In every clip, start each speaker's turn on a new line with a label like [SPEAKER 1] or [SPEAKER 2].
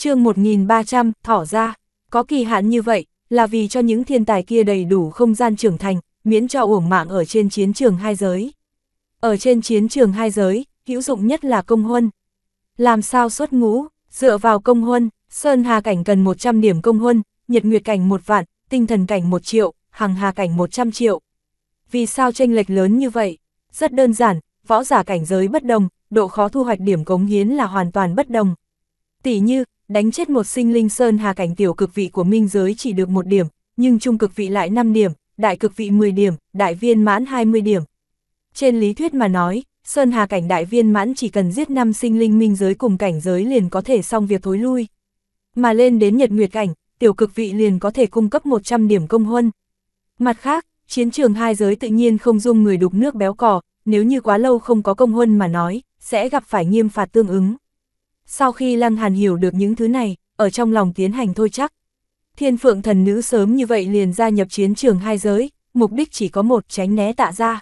[SPEAKER 1] chương 1300, thỏ ra, có kỳ hạn như vậy, là vì cho những thiên tài kia đầy đủ không gian trưởng thành, miễn cho uổng mạng ở trên chiến trường hai giới. Ở trên chiến trường hai giới, hữu dụng nhất là công huân. Làm sao xuất ngũ, dựa vào công huân, Sơn Hà Cảnh cần 100 điểm công huân, Nhật Nguyệt Cảnh một vạn, Tinh Thần Cảnh một triệu, Hằng Hà Cảnh 100 triệu. Vì sao tranh lệch lớn như vậy? Rất đơn giản, võ giả cảnh giới bất đồng, độ khó thu hoạch điểm cống hiến là hoàn toàn bất đồng. Tỷ như, đánh chết một sinh linh sơn hà cảnh tiểu cực vị của minh giới chỉ được một điểm, nhưng trung cực vị lại 5 điểm, đại cực vị 10 điểm, đại viên mãn 20 điểm. Trên lý thuyết mà nói, sơn hà cảnh đại viên mãn chỉ cần giết 5 sinh linh minh giới cùng cảnh giới liền có thể xong việc thối lui. Mà lên đến nhật nguyệt cảnh, tiểu cực vị liền có thể cung cấp 100 điểm công huân. Mặt khác, chiến trường hai giới tự nhiên không dung người đục nước béo cò, nếu như quá lâu không có công huân mà nói, sẽ gặp phải nghiêm phạt tương ứng. Sau khi Lăng Hàn hiểu được những thứ này, ở trong lòng tiến hành thôi chắc. Thiên phượng thần nữ sớm như vậy liền gia nhập chiến trường hai giới, mục đích chỉ có một tránh né tạ ra.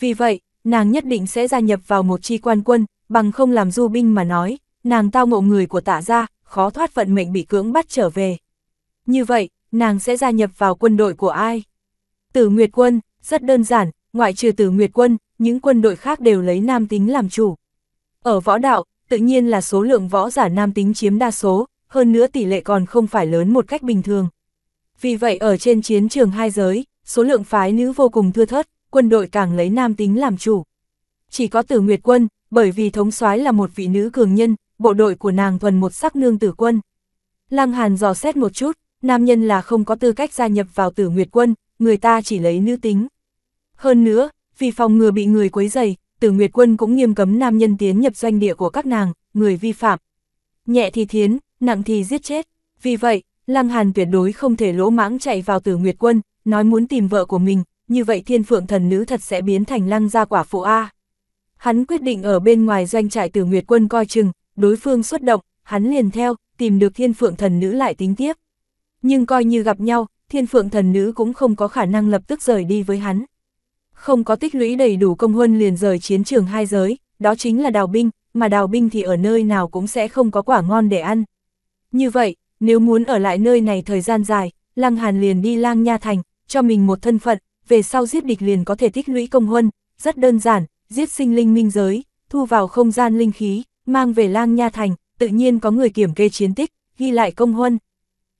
[SPEAKER 1] Vì vậy, nàng nhất định sẽ gia nhập vào một chi quan quân, bằng không làm du binh mà nói, nàng tao ngộ người của tạ ra, khó thoát vận mệnh bị cưỡng bắt trở về. Như vậy, nàng sẽ gia nhập vào quân đội của ai? Tử Nguyệt quân, rất đơn giản, ngoại trừ Tử Nguyệt quân, những quân đội khác đều lấy nam tính làm chủ. Ở võ đạo, tự nhiên là số lượng võ giả nam tính chiếm đa số, hơn nữa tỷ lệ còn không phải lớn một cách bình thường. Vì vậy ở trên chiến trường hai giới, số lượng phái nữ vô cùng thưa thớt, quân đội càng lấy nam tính làm chủ. Chỉ có tử nguyệt quân, bởi vì thống soái là một vị nữ cường nhân, bộ đội của nàng thuần một sắc nương tử quân. Lăng Hàn dò xét một chút, nam nhân là không có tư cách gia nhập vào tử nguyệt quân, người ta chỉ lấy nữ tính. Hơn nữa, vì phòng ngừa bị người quấy dày, từ Nguyệt Quân cũng nghiêm cấm nam nhân tiến nhập doanh địa của các nàng, người vi phạm. Nhẹ thì thiến, nặng thì giết chết. Vì vậy, Lăng Hàn tuyệt đối không thể lỗ mãng chạy vào Từ Nguyệt Quân, nói muốn tìm vợ của mình, như vậy thiên phượng thần nữ thật sẽ biến thành lăng gia quả phụ A. Hắn quyết định ở bên ngoài doanh trại Từ Nguyệt Quân coi chừng, đối phương xuất động, hắn liền theo, tìm được thiên phượng thần nữ lại tính tiếp. Nhưng coi như gặp nhau, thiên phượng thần nữ cũng không có khả năng lập tức rời đi với hắn không có tích lũy đầy đủ công huân liền rời chiến trường hai giới, đó chính là đào binh, mà đào binh thì ở nơi nào cũng sẽ không có quả ngon để ăn. Như vậy, nếu muốn ở lại nơi này thời gian dài, Lăng Hàn liền đi Lang Nha Thành, cho mình một thân phận, về sau giết địch liền có thể tích lũy công huân, rất đơn giản, giết sinh linh minh giới, thu vào không gian linh khí, mang về Lang Nha Thành, tự nhiên có người kiểm kê chiến tích, ghi lại công huân.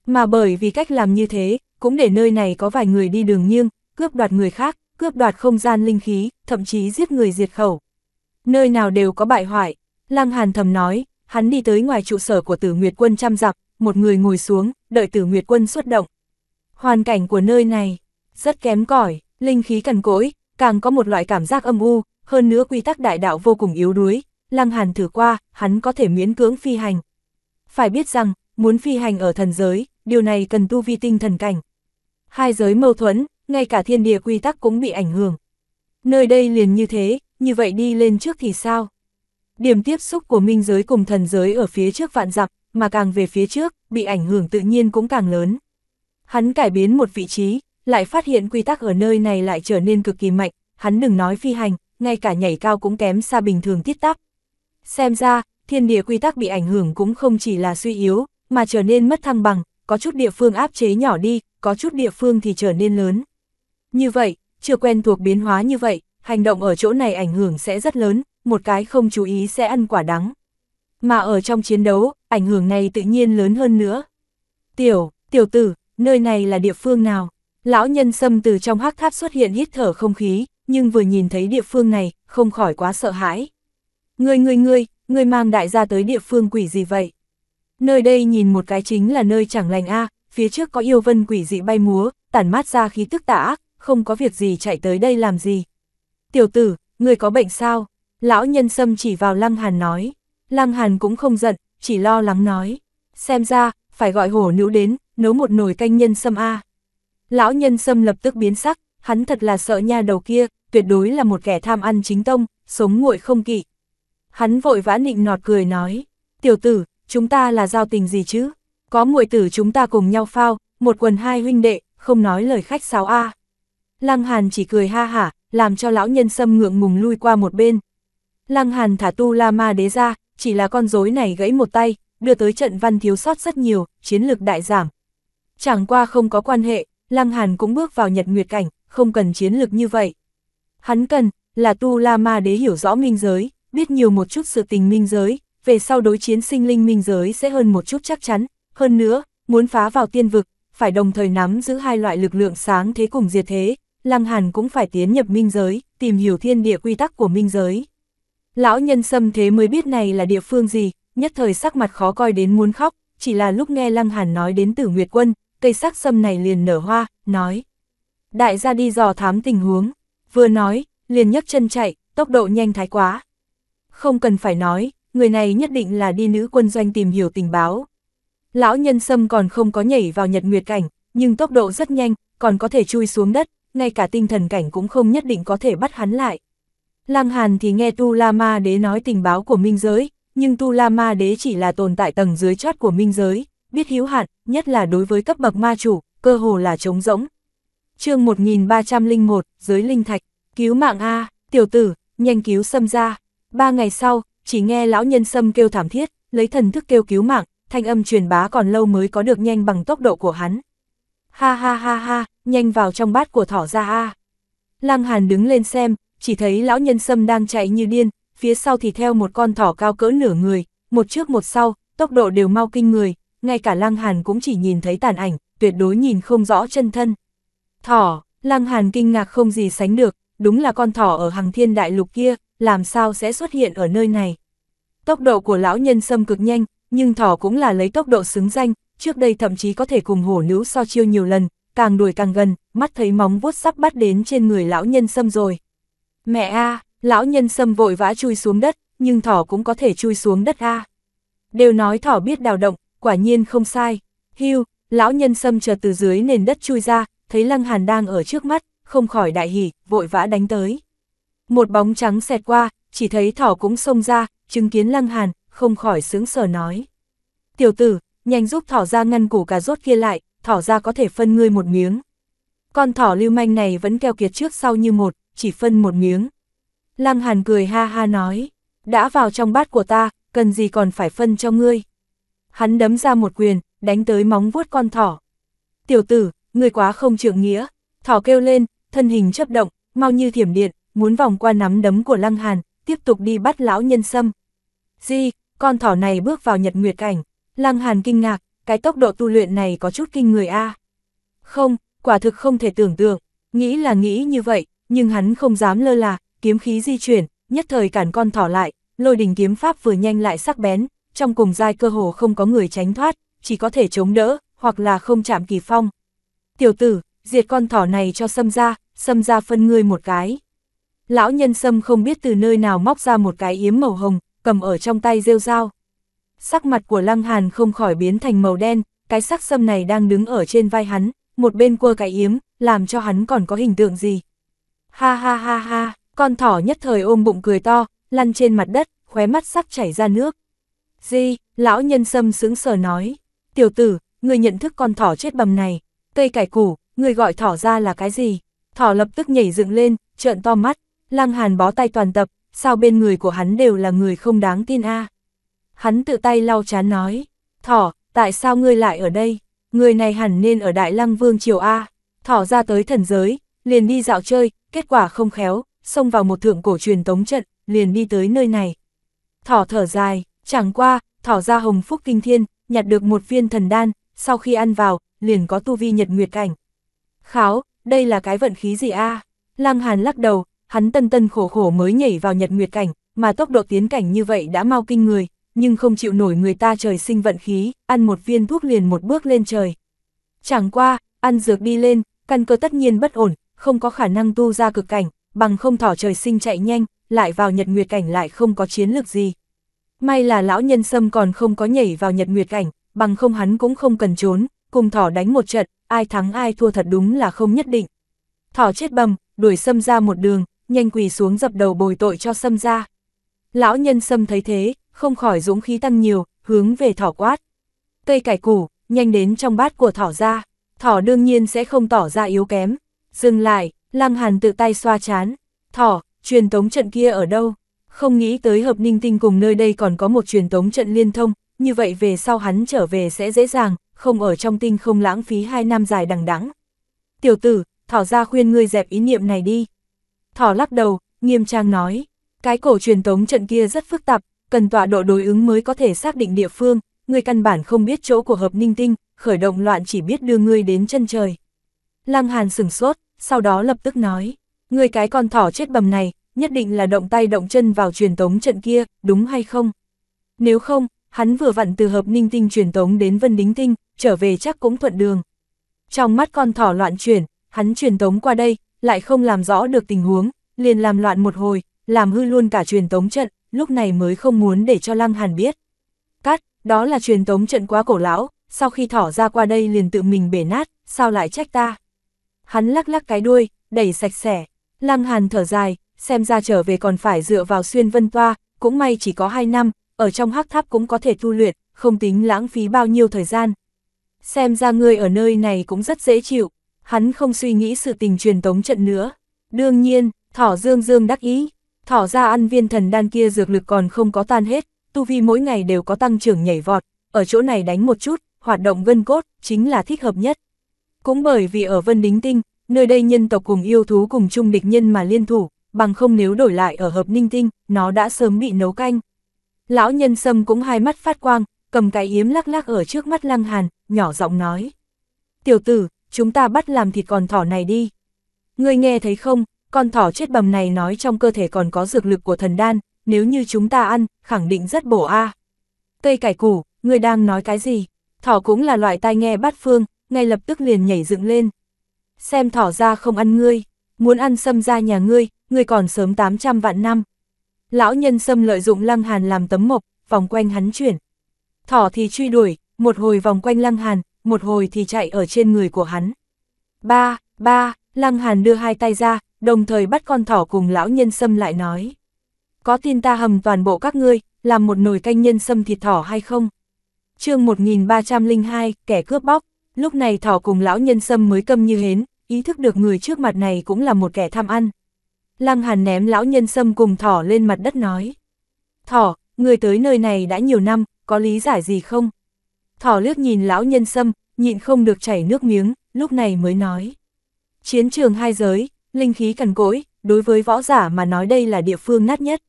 [SPEAKER 1] Mà bởi vì cách làm như thế, cũng để nơi này có vài người đi đường nghiêng, cướp đoạt người khác, cướp đoạt không gian linh khí, thậm chí giết người diệt khẩu. Nơi nào đều có bại hoại, Lăng Hàn thầm nói, hắn đi tới ngoài trụ sở của Tử Nguyệt Quân chăm dặm, một người ngồi xuống, đợi Tử Nguyệt Quân xuất động. Hoàn cảnh của nơi này rất kém cỏi, linh khí cằn cỗi, càng có một loại cảm giác âm u, hơn nữa quy tắc đại đạo vô cùng yếu đuối, Lăng Hàn thử qua, hắn có thể miễn cưỡng phi hành. Phải biết rằng, muốn phi hành ở thần giới, điều này cần tu vi tinh thần cảnh. Hai giới mâu thuẫn, ngay cả thiên địa quy tắc cũng bị ảnh hưởng. Nơi đây liền như thế, như vậy đi lên trước thì sao? Điểm tiếp xúc của minh giới cùng thần giới ở phía trước vạn dặm, mà càng về phía trước, bị ảnh hưởng tự nhiên cũng càng lớn. Hắn cải biến một vị trí, lại phát hiện quy tắc ở nơi này lại trở nên cực kỳ mạnh, hắn đừng nói phi hành, ngay cả nhảy cao cũng kém xa bình thường tiết tắp. Xem ra, thiên địa quy tắc bị ảnh hưởng cũng không chỉ là suy yếu, mà trở nên mất thăng bằng, có chút địa phương áp chế nhỏ đi, có chút địa phương thì trở nên lớn. Như vậy, chưa quen thuộc biến hóa như vậy, hành động ở chỗ này ảnh hưởng sẽ rất lớn, một cái không chú ý sẽ ăn quả đắng. Mà ở trong chiến đấu, ảnh hưởng này tự nhiên lớn hơn nữa. Tiểu, tiểu tử, nơi này là địa phương nào? Lão nhân xâm từ trong hắc tháp xuất hiện hít thở không khí, nhưng vừa nhìn thấy địa phương này, không khỏi quá sợ hãi. người người người người mang đại gia tới địa phương quỷ gì vậy? Nơi đây nhìn một cái chính là nơi chẳng lành a, phía trước có yêu vân quỷ dị bay múa, tản mát ra khí tức tà ác, không có việc gì chạy tới đây làm gì. Tiểu tử, người có bệnh sao? Lão nhân sâm chỉ vào Lăng Hàn nói. Lăng Hàn cũng không giận, chỉ lo lắng nói. Xem ra, phải gọi hổ nữ đến, nấu một nồi canh nhân sâm A. Lão nhân sâm lập tức biến sắc, hắn thật là sợ nha đầu kia, tuyệt đối là một kẻ tham ăn chính tông, sống nguội không kỵ. Hắn vội vã nịnh nọt cười nói, tiểu tử, chúng ta là giao tình gì chứ? Có muội tử chúng ta cùng nhau phao, một quần hai huynh đệ, không nói lời khách sáo A. Lăng Hàn chỉ cười ha hả, làm cho lão nhân sâm ngượng ngùng lui qua một bên. Lăng Hàn thả tu La Ma đế ra, chỉ là con rối này gãy một tay, đưa tới trận văn thiếu sót rất nhiều, chiến lược đại giảm. Chẳng qua không có quan hệ, Lăng Hàn cũng bước vào nhật nguyệt cảnh, không cần chiến lược như vậy. Hắn cần, là tu La Ma đế hiểu rõ minh giới, biết nhiều một chút sự tình minh giới, về sau đối chiến sinh linh minh giới sẽ hơn một chút chắc chắn, hơn nữa, muốn phá vào tiên vực, phải đồng thời nắm giữ hai loại lực lượng sáng thế cùng diệt thế, Lăng Hàn cũng phải tiến nhập minh giới, tìm hiểu thiên địa quy tắc của minh giới. Lão nhân xâm thế mới biết này là địa phương gì, nhất thời sắc mặt khó coi đến muốn khóc, chỉ là lúc nghe Lăng Hàn nói đến tử Nguyệt Quân, cây sắc sâm này liền nở hoa, nói. Đại gia đi dò thám tình huống, vừa nói, liền nhấc chân chạy, tốc độ nhanh thái quá. Không cần phải nói, người này nhất định là đi nữ quân doanh tìm hiểu tình báo. Lão nhân sâm còn không có nhảy vào nhật nguyệt cảnh, nhưng tốc độ rất nhanh, còn có thể chui xuống đất, ngay cả tinh thần cảnh cũng không nhất định có thể bắt hắn lại. Lăng Hàn thì nghe Tu La Ma Đế nói tình báo của minh giới, nhưng Tu La Ma Đế chỉ là tồn tại tầng dưới chót của minh giới, biết hiếu hạn, nhất là đối với cấp bậc ma chủ, cơ hồ là trống rỗng. chương 1301, giới linh thạch, cứu mạng A, tiểu tử, nhanh cứu xâm ra. Ba ngày sau, chỉ nghe lão nhân xâm kêu thảm thiết, lấy thần thức kêu cứu mạng, thanh âm truyền bá còn lâu mới có được nhanh bằng tốc độ của hắn. Ha ha ha ha, nhanh vào trong bát của thỏ ra a. Lăng Hàn đứng lên xem, chỉ thấy lão nhân sâm đang chạy như điên, phía sau thì theo một con thỏ cao cỡ nửa người, một trước một sau, tốc độ đều mau kinh người, ngay cả Lăng Hàn cũng chỉ nhìn thấy tàn ảnh, tuyệt đối nhìn không rõ chân thân. Thỏ, Lăng Hàn kinh ngạc không gì sánh được, đúng là con thỏ ở hàng thiên đại lục kia, làm sao sẽ xuất hiện ở nơi này. Tốc độ của lão nhân sâm cực nhanh, nhưng thỏ cũng là lấy tốc độ xứng danh, trước đây thậm chí có thể cùng hổ nữ so chiêu nhiều lần, càng đuổi càng gần, mắt thấy móng vuốt sắp bắt đến trên người lão nhân sâm rồi. Mẹ a, lão nhân sâm vội vã chui xuống đất, nhưng thỏ cũng có thể chui xuống đất a. Đều nói thỏ biết đào động, quả nhiên không sai. Hưu, lão nhân sâm chờ từ dưới nền đất chui ra, thấy Lăng Hàn đang ở trước mắt, không khỏi đại hỉ, vội vã đánh tới. Một bóng trắng xẹt qua, chỉ thấy thỏ cũng xông ra, chứng kiến Lăng Hàn, không khỏi sướng sờ nói. Tiểu tử, nhanh giúp thỏ ra ngăn củ cà rốt kia lại, thỏ ra có thể phân ngươi một miếng. Con thỏ lưu manh này vẫn keo kiệt trước sau như một, chỉ phân một miếng. Lăng Hàn cười ha ha nói, đã vào trong bát của ta, cần gì còn phải phân cho ngươi. Hắn đấm ra một quyền, đánh tới móng vuốt con thỏ. Tiểu tử, ngươi quá không trưởng nghĩa, thỏ kêu lên, thân hình chấp động, mau như thiểm điện, muốn vòng qua nắm đấm của Lăng Hàn, tiếp tục đi bắt lão nhân sâm. Di, con thỏ này bước vào nhật nguyệt cảnh, Lăng Hàn kinh ngạc, cái tốc độ tu luyện này có chút kinh người a. Không, quả thực không thể tưởng tượng, nghĩ là nghĩ như vậy, nhưng hắn không dám lơ là, kiếm khí di chuyển, nhất thời cản con thỏ lại, lôi đình kiếm pháp vừa nhanh lại sắc bén, trong cùng giai cơ hồ không có người tránh thoát, chỉ có thể chống đỡ, hoặc là không chạm kỳ phong. Tiểu tử, diệt con thỏ này cho xâm ra, xâm ra phân ngươi một cái. Lão nhân xâm không biết từ nơi nào móc ra một cái yếm màu hồng, cầm ở trong tay rêu dao sắc mặt của Lăng Hàn không khỏi biến thành màu đen, cái sắc sâm này đang đứng ở trên vai hắn, một bên cua cái yếm, làm cho hắn còn có hình tượng gì. Ha ha ha ha, con thỏ nhất thời ôm bụng cười to, lăn trên mặt đất, khóe mắt sắp chảy ra nước. Di, lão nhân sâm sướng sờ nói, tiểu tử, người nhận thức con thỏ chết bầm này, cây cải củ, người gọi thỏ ra là cái gì? Thỏ lập tức nhảy dựng lên, trợn to mắt, lăng hàn bó tay toàn tập, sao bên người của hắn đều là người không đáng tin a à? hắn tự tay lau chán nói, thỏ, tại sao ngươi lại ở đây, người này hẳn nên ở Đại Lăng Vương Triều A, thỏ ra tới thần giới, liền đi dạo chơi, kết quả không khéo, xông vào một thượng cổ truyền tống trận, liền đi tới nơi này. Thỏ thở dài, chẳng qua, thỏ ra hồng phúc kinh thiên, nhặt được một viên thần đan, sau khi ăn vào, liền có tu vi nhật nguyệt cảnh. Kháo, đây là cái vận khí gì a à? Lăng Hàn lắc đầu, hắn tân tân khổ khổ mới nhảy vào nhật nguyệt cảnh, mà tốc độ tiến cảnh như vậy đã mau kinh người, nhưng không chịu nổi người ta trời sinh vận khí, ăn một viên thuốc liền một bước lên trời. Chẳng qua, ăn dược đi lên, căn cơ tất nhiên bất ổn, không có khả năng tu ra cực cảnh, bằng không thỏ trời sinh chạy nhanh, lại vào nhật nguyệt cảnh lại không có chiến lược gì. May là lão nhân sâm còn không có nhảy vào nhật nguyệt cảnh, bằng không hắn cũng không cần trốn, cùng thỏ đánh một trận, ai thắng ai thua thật đúng là không nhất định. Thỏ chết bầm, đuổi sâm ra một đường, nhanh quỳ xuống dập đầu bồi tội cho sâm ra. Lão nhân sâm thấy thế, không khỏi dũng khí tăng nhiều, hướng về thỏ quát. Cây cải củ, nhanh đến trong bát của thỏ ra, thỏ đương nhiên sẽ không tỏ ra yếu kém. Dừng lại, Lăng Hàn tự tay xoa chán. Thỏ, truyền tống trận kia ở đâu? Không nghĩ tới hợp ninh tinh cùng nơi đây còn có một truyền tống trận liên thông, như vậy về sau hắn trở về sẽ dễ dàng, không ở trong tinh không lãng phí hai năm dài đằng đẵng. Tiểu tử, thỏ ra khuyên ngươi dẹp ý niệm này đi. Thỏ lắc đầu, nghiêm trang nói, cái cổ truyền tống trận kia rất phức tạp, cần tọa độ đối ứng mới có thể xác định địa phương, người căn bản không biết chỗ của hợp ninh tinh, khởi động loạn chỉ biết đưa ngươi đến chân trời. Lăng Hàn sửng sốt, sau đó lập tức nói, người cái con thỏ chết bầm này, nhất định là động tay động chân vào truyền tống trận kia, đúng hay không? Nếu không, hắn vừa vặn từ hợp ninh tinh truyền tống đến vân đính tinh, trở về chắc cũng thuận đường. Trong mắt con thỏ loạn chuyển, hắn truyền tống qua đây, lại không làm rõ được tình huống, liền làm loạn một hồi, làm hư luôn cả truyền tống trận, lúc này mới không muốn để cho Lăng Hàn biết. Cắt, đó là truyền tống trận quá cổ lão, sau khi thỏ ra qua đây liền tự mình bể nát, sao lại trách ta? Hắn lắc lắc cái đuôi, đẩy sạch sẽ, Lăng Hàn thở dài, xem ra trở về còn phải dựa vào xuyên vân toa, cũng may chỉ có 2 năm, ở trong hắc tháp cũng có thể tu luyện, không tính lãng phí bao nhiêu thời gian. Xem ra người ở nơi này cũng rất dễ chịu, hắn không suy nghĩ sự tình truyền tống trận nữa. Đương nhiên, thỏ dương dương đắc ý, Thỏ ra ăn viên thần đan kia dược lực còn không có tan hết, tu vi mỗi ngày đều có tăng trưởng nhảy vọt, ở chỗ này đánh một chút, hoạt động gân cốt, chính là thích hợp nhất. Cũng bởi vì ở Vân Đính Tinh, nơi đây nhân tộc cùng yêu thú cùng chung địch nhân mà liên thủ, bằng không nếu đổi lại ở hợp ninh tinh, nó đã sớm bị nấu canh. Lão nhân sâm cũng hai mắt phát quang, cầm cái yếm lắc lắc ở trước mắt lăng hàn, nhỏ giọng nói. Tiểu tử, chúng ta bắt làm thịt còn thỏ này đi. Ngươi nghe thấy không, con thỏ chết bầm này nói trong cơ thể còn có dược lực của thần đan, nếu như chúng ta ăn, khẳng định rất bổ a. Cây cải củ, người đang nói cái gì? Thỏ cũng là loại tai nghe bát phương, ngay lập tức liền nhảy dựng lên. Xem thỏ ra không ăn ngươi, muốn ăn sâm ra nhà ngươi, ngươi còn sớm 800 vạn năm. Lão nhân sâm lợi dụng lăng hàn làm tấm mộc, vòng quanh hắn chuyển. Thỏ thì truy đuổi, một hồi vòng quanh lăng hàn, một hồi thì chạy ở trên người của hắn. Ba, ba, lăng hàn đưa hai tay ra, đồng thời bắt con thỏ cùng lão nhân sâm lại nói. Có tin ta hầm toàn bộ các ngươi, làm một nồi canh nhân sâm thịt thỏ hay không? chương 1302, kẻ cướp bóc, lúc này thỏ cùng lão nhân sâm mới câm như hến, ý thức được người trước mặt này cũng là một kẻ tham ăn. Lăng Hàn ném lão nhân sâm cùng thỏ lên mặt đất nói. Thỏ, người tới nơi này đã nhiều năm, có lý giải gì không? Thỏ lướt nhìn lão nhân sâm, nhịn không được chảy nước miếng, lúc này mới nói. Chiến trường hai giới, linh khí cằn cỗi, đối với võ giả mà nói đây là địa phương nát nhất.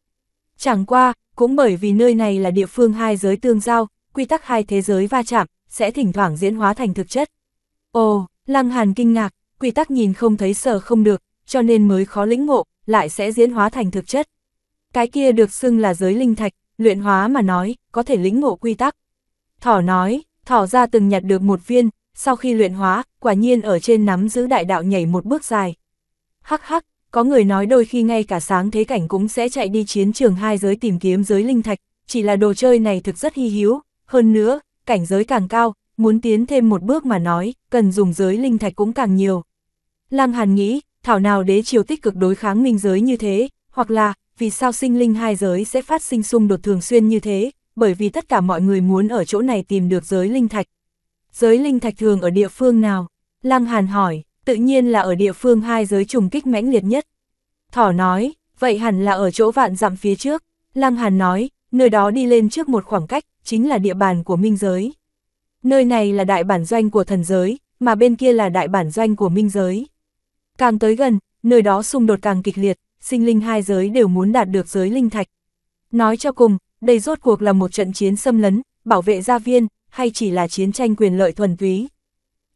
[SPEAKER 1] Chẳng qua, cũng bởi vì nơi này là địa phương hai giới tương giao, quy tắc hai thế giới va chạm, sẽ thỉnh thoảng diễn hóa thành thực chất. Ồ, Lăng Hàn kinh ngạc, quy tắc nhìn không thấy sở không được, cho nên mới khó lĩnh ngộ, lại sẽ diễn hóa thành thực chất. Cái kia được xưng là giới linh thạch, luyện hóa mà nói, có thể lĩnh ngộ quy tắc. Thỏ nói, thỏ ra từng nhặt được một viên, sau khi luyện hóa, quả nhiên ở trên nắm giữ đại đạo nhảy một bước dài, hắc hắc, có người nói đôi khi ngay cả sáng thế cảnh cũng sẽ chạy đi chiến trường hai giới tìm kiếm giới linh thạch, chỉ là đồ chơi này thực rất hy hữu, hơn nữa, cảnh giới càng cao, muốn tiến thêm một bước mà nói, cần dùng giới linh thạch cũng càng nhiều. Lăng Hàn nghĩ, thảo nào đế triều tích cực đối kháng minh giới như thế, hoặc là, vì sao sinh linh hai giới sẽ phát sinh xung đột thường xuyên như thế, bởi vì tất cả mọi người muốn ở chỗ này tìm được giới linh thạch. Giới linh thạch thường ở địa phương nào? Lăng Hàn hỏi, tự nhiên là ở địa phương hai giới trùng kích mãnh liệt nhất. Thỏ nói, vậy hẳn là ở chỗ vạn dặm phía trước, Lăng Hàn nói, nơi đó đi lên trước một khoảng cách, chính là địa bàn của minh giới. Nơi này là đại bản doanh của thần giới, mà bên kia là đại bản doanh của minh giới. Càng tới gần, nơi đó xung đột càng kịch liệt, sinh linh hai giới đều muốn đạt được giới linh thạch. Nói cho cùng, đây rốt cuộc là một trận chiến xâm lấn, bảo vệ gia viên, hay chỉ là chiến tranh quyền lợi thuần túy.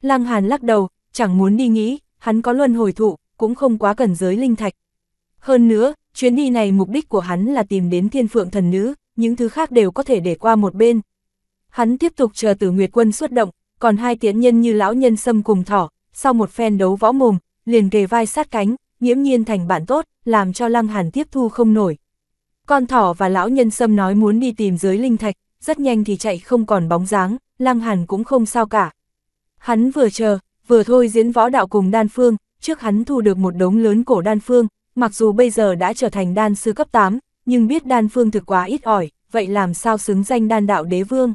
[SPEAKER 1] Lăng Hàn lắc đầu, chẳng muốn đi nghĩ, hắn có luân hồi thụ, cũng không quá cần giới linh thạch. Hơn nữa, chuyến đi này mục đích của hắn là tìm đến thiên phượng thần nữ, những thứ khác đều có thể để qua một bên. Hắn tiếp tục chờ tử Nguyệt Quân xuất động, còn hai tiễn nhân như lão nhân sâm cùng thỏ, sau một phen đấu võ mồm, liền kề vai sát cánh, nghiễm nhiên thành bạn tốt, làm cho Lăng Hàn tiếp thu không nổi. Con thỏ và lão nhân sâm nói muốn đi tìm giới linh thạch, rất nhanh thì chạy không còn bóng dáng, Lăng Hàn cũng không sao cả. Hắn vừa chờ, vừa thôi diễn võ đạo cùng đan phương, trước hắn thu được một đống lớn cổ đan phương, mặc dù bây giờ đã trở thành đan sư cấp 8, nhưng biết đan phương thực quá ít ỏi, vậy làm sao xứng danh đan đạo đế vương.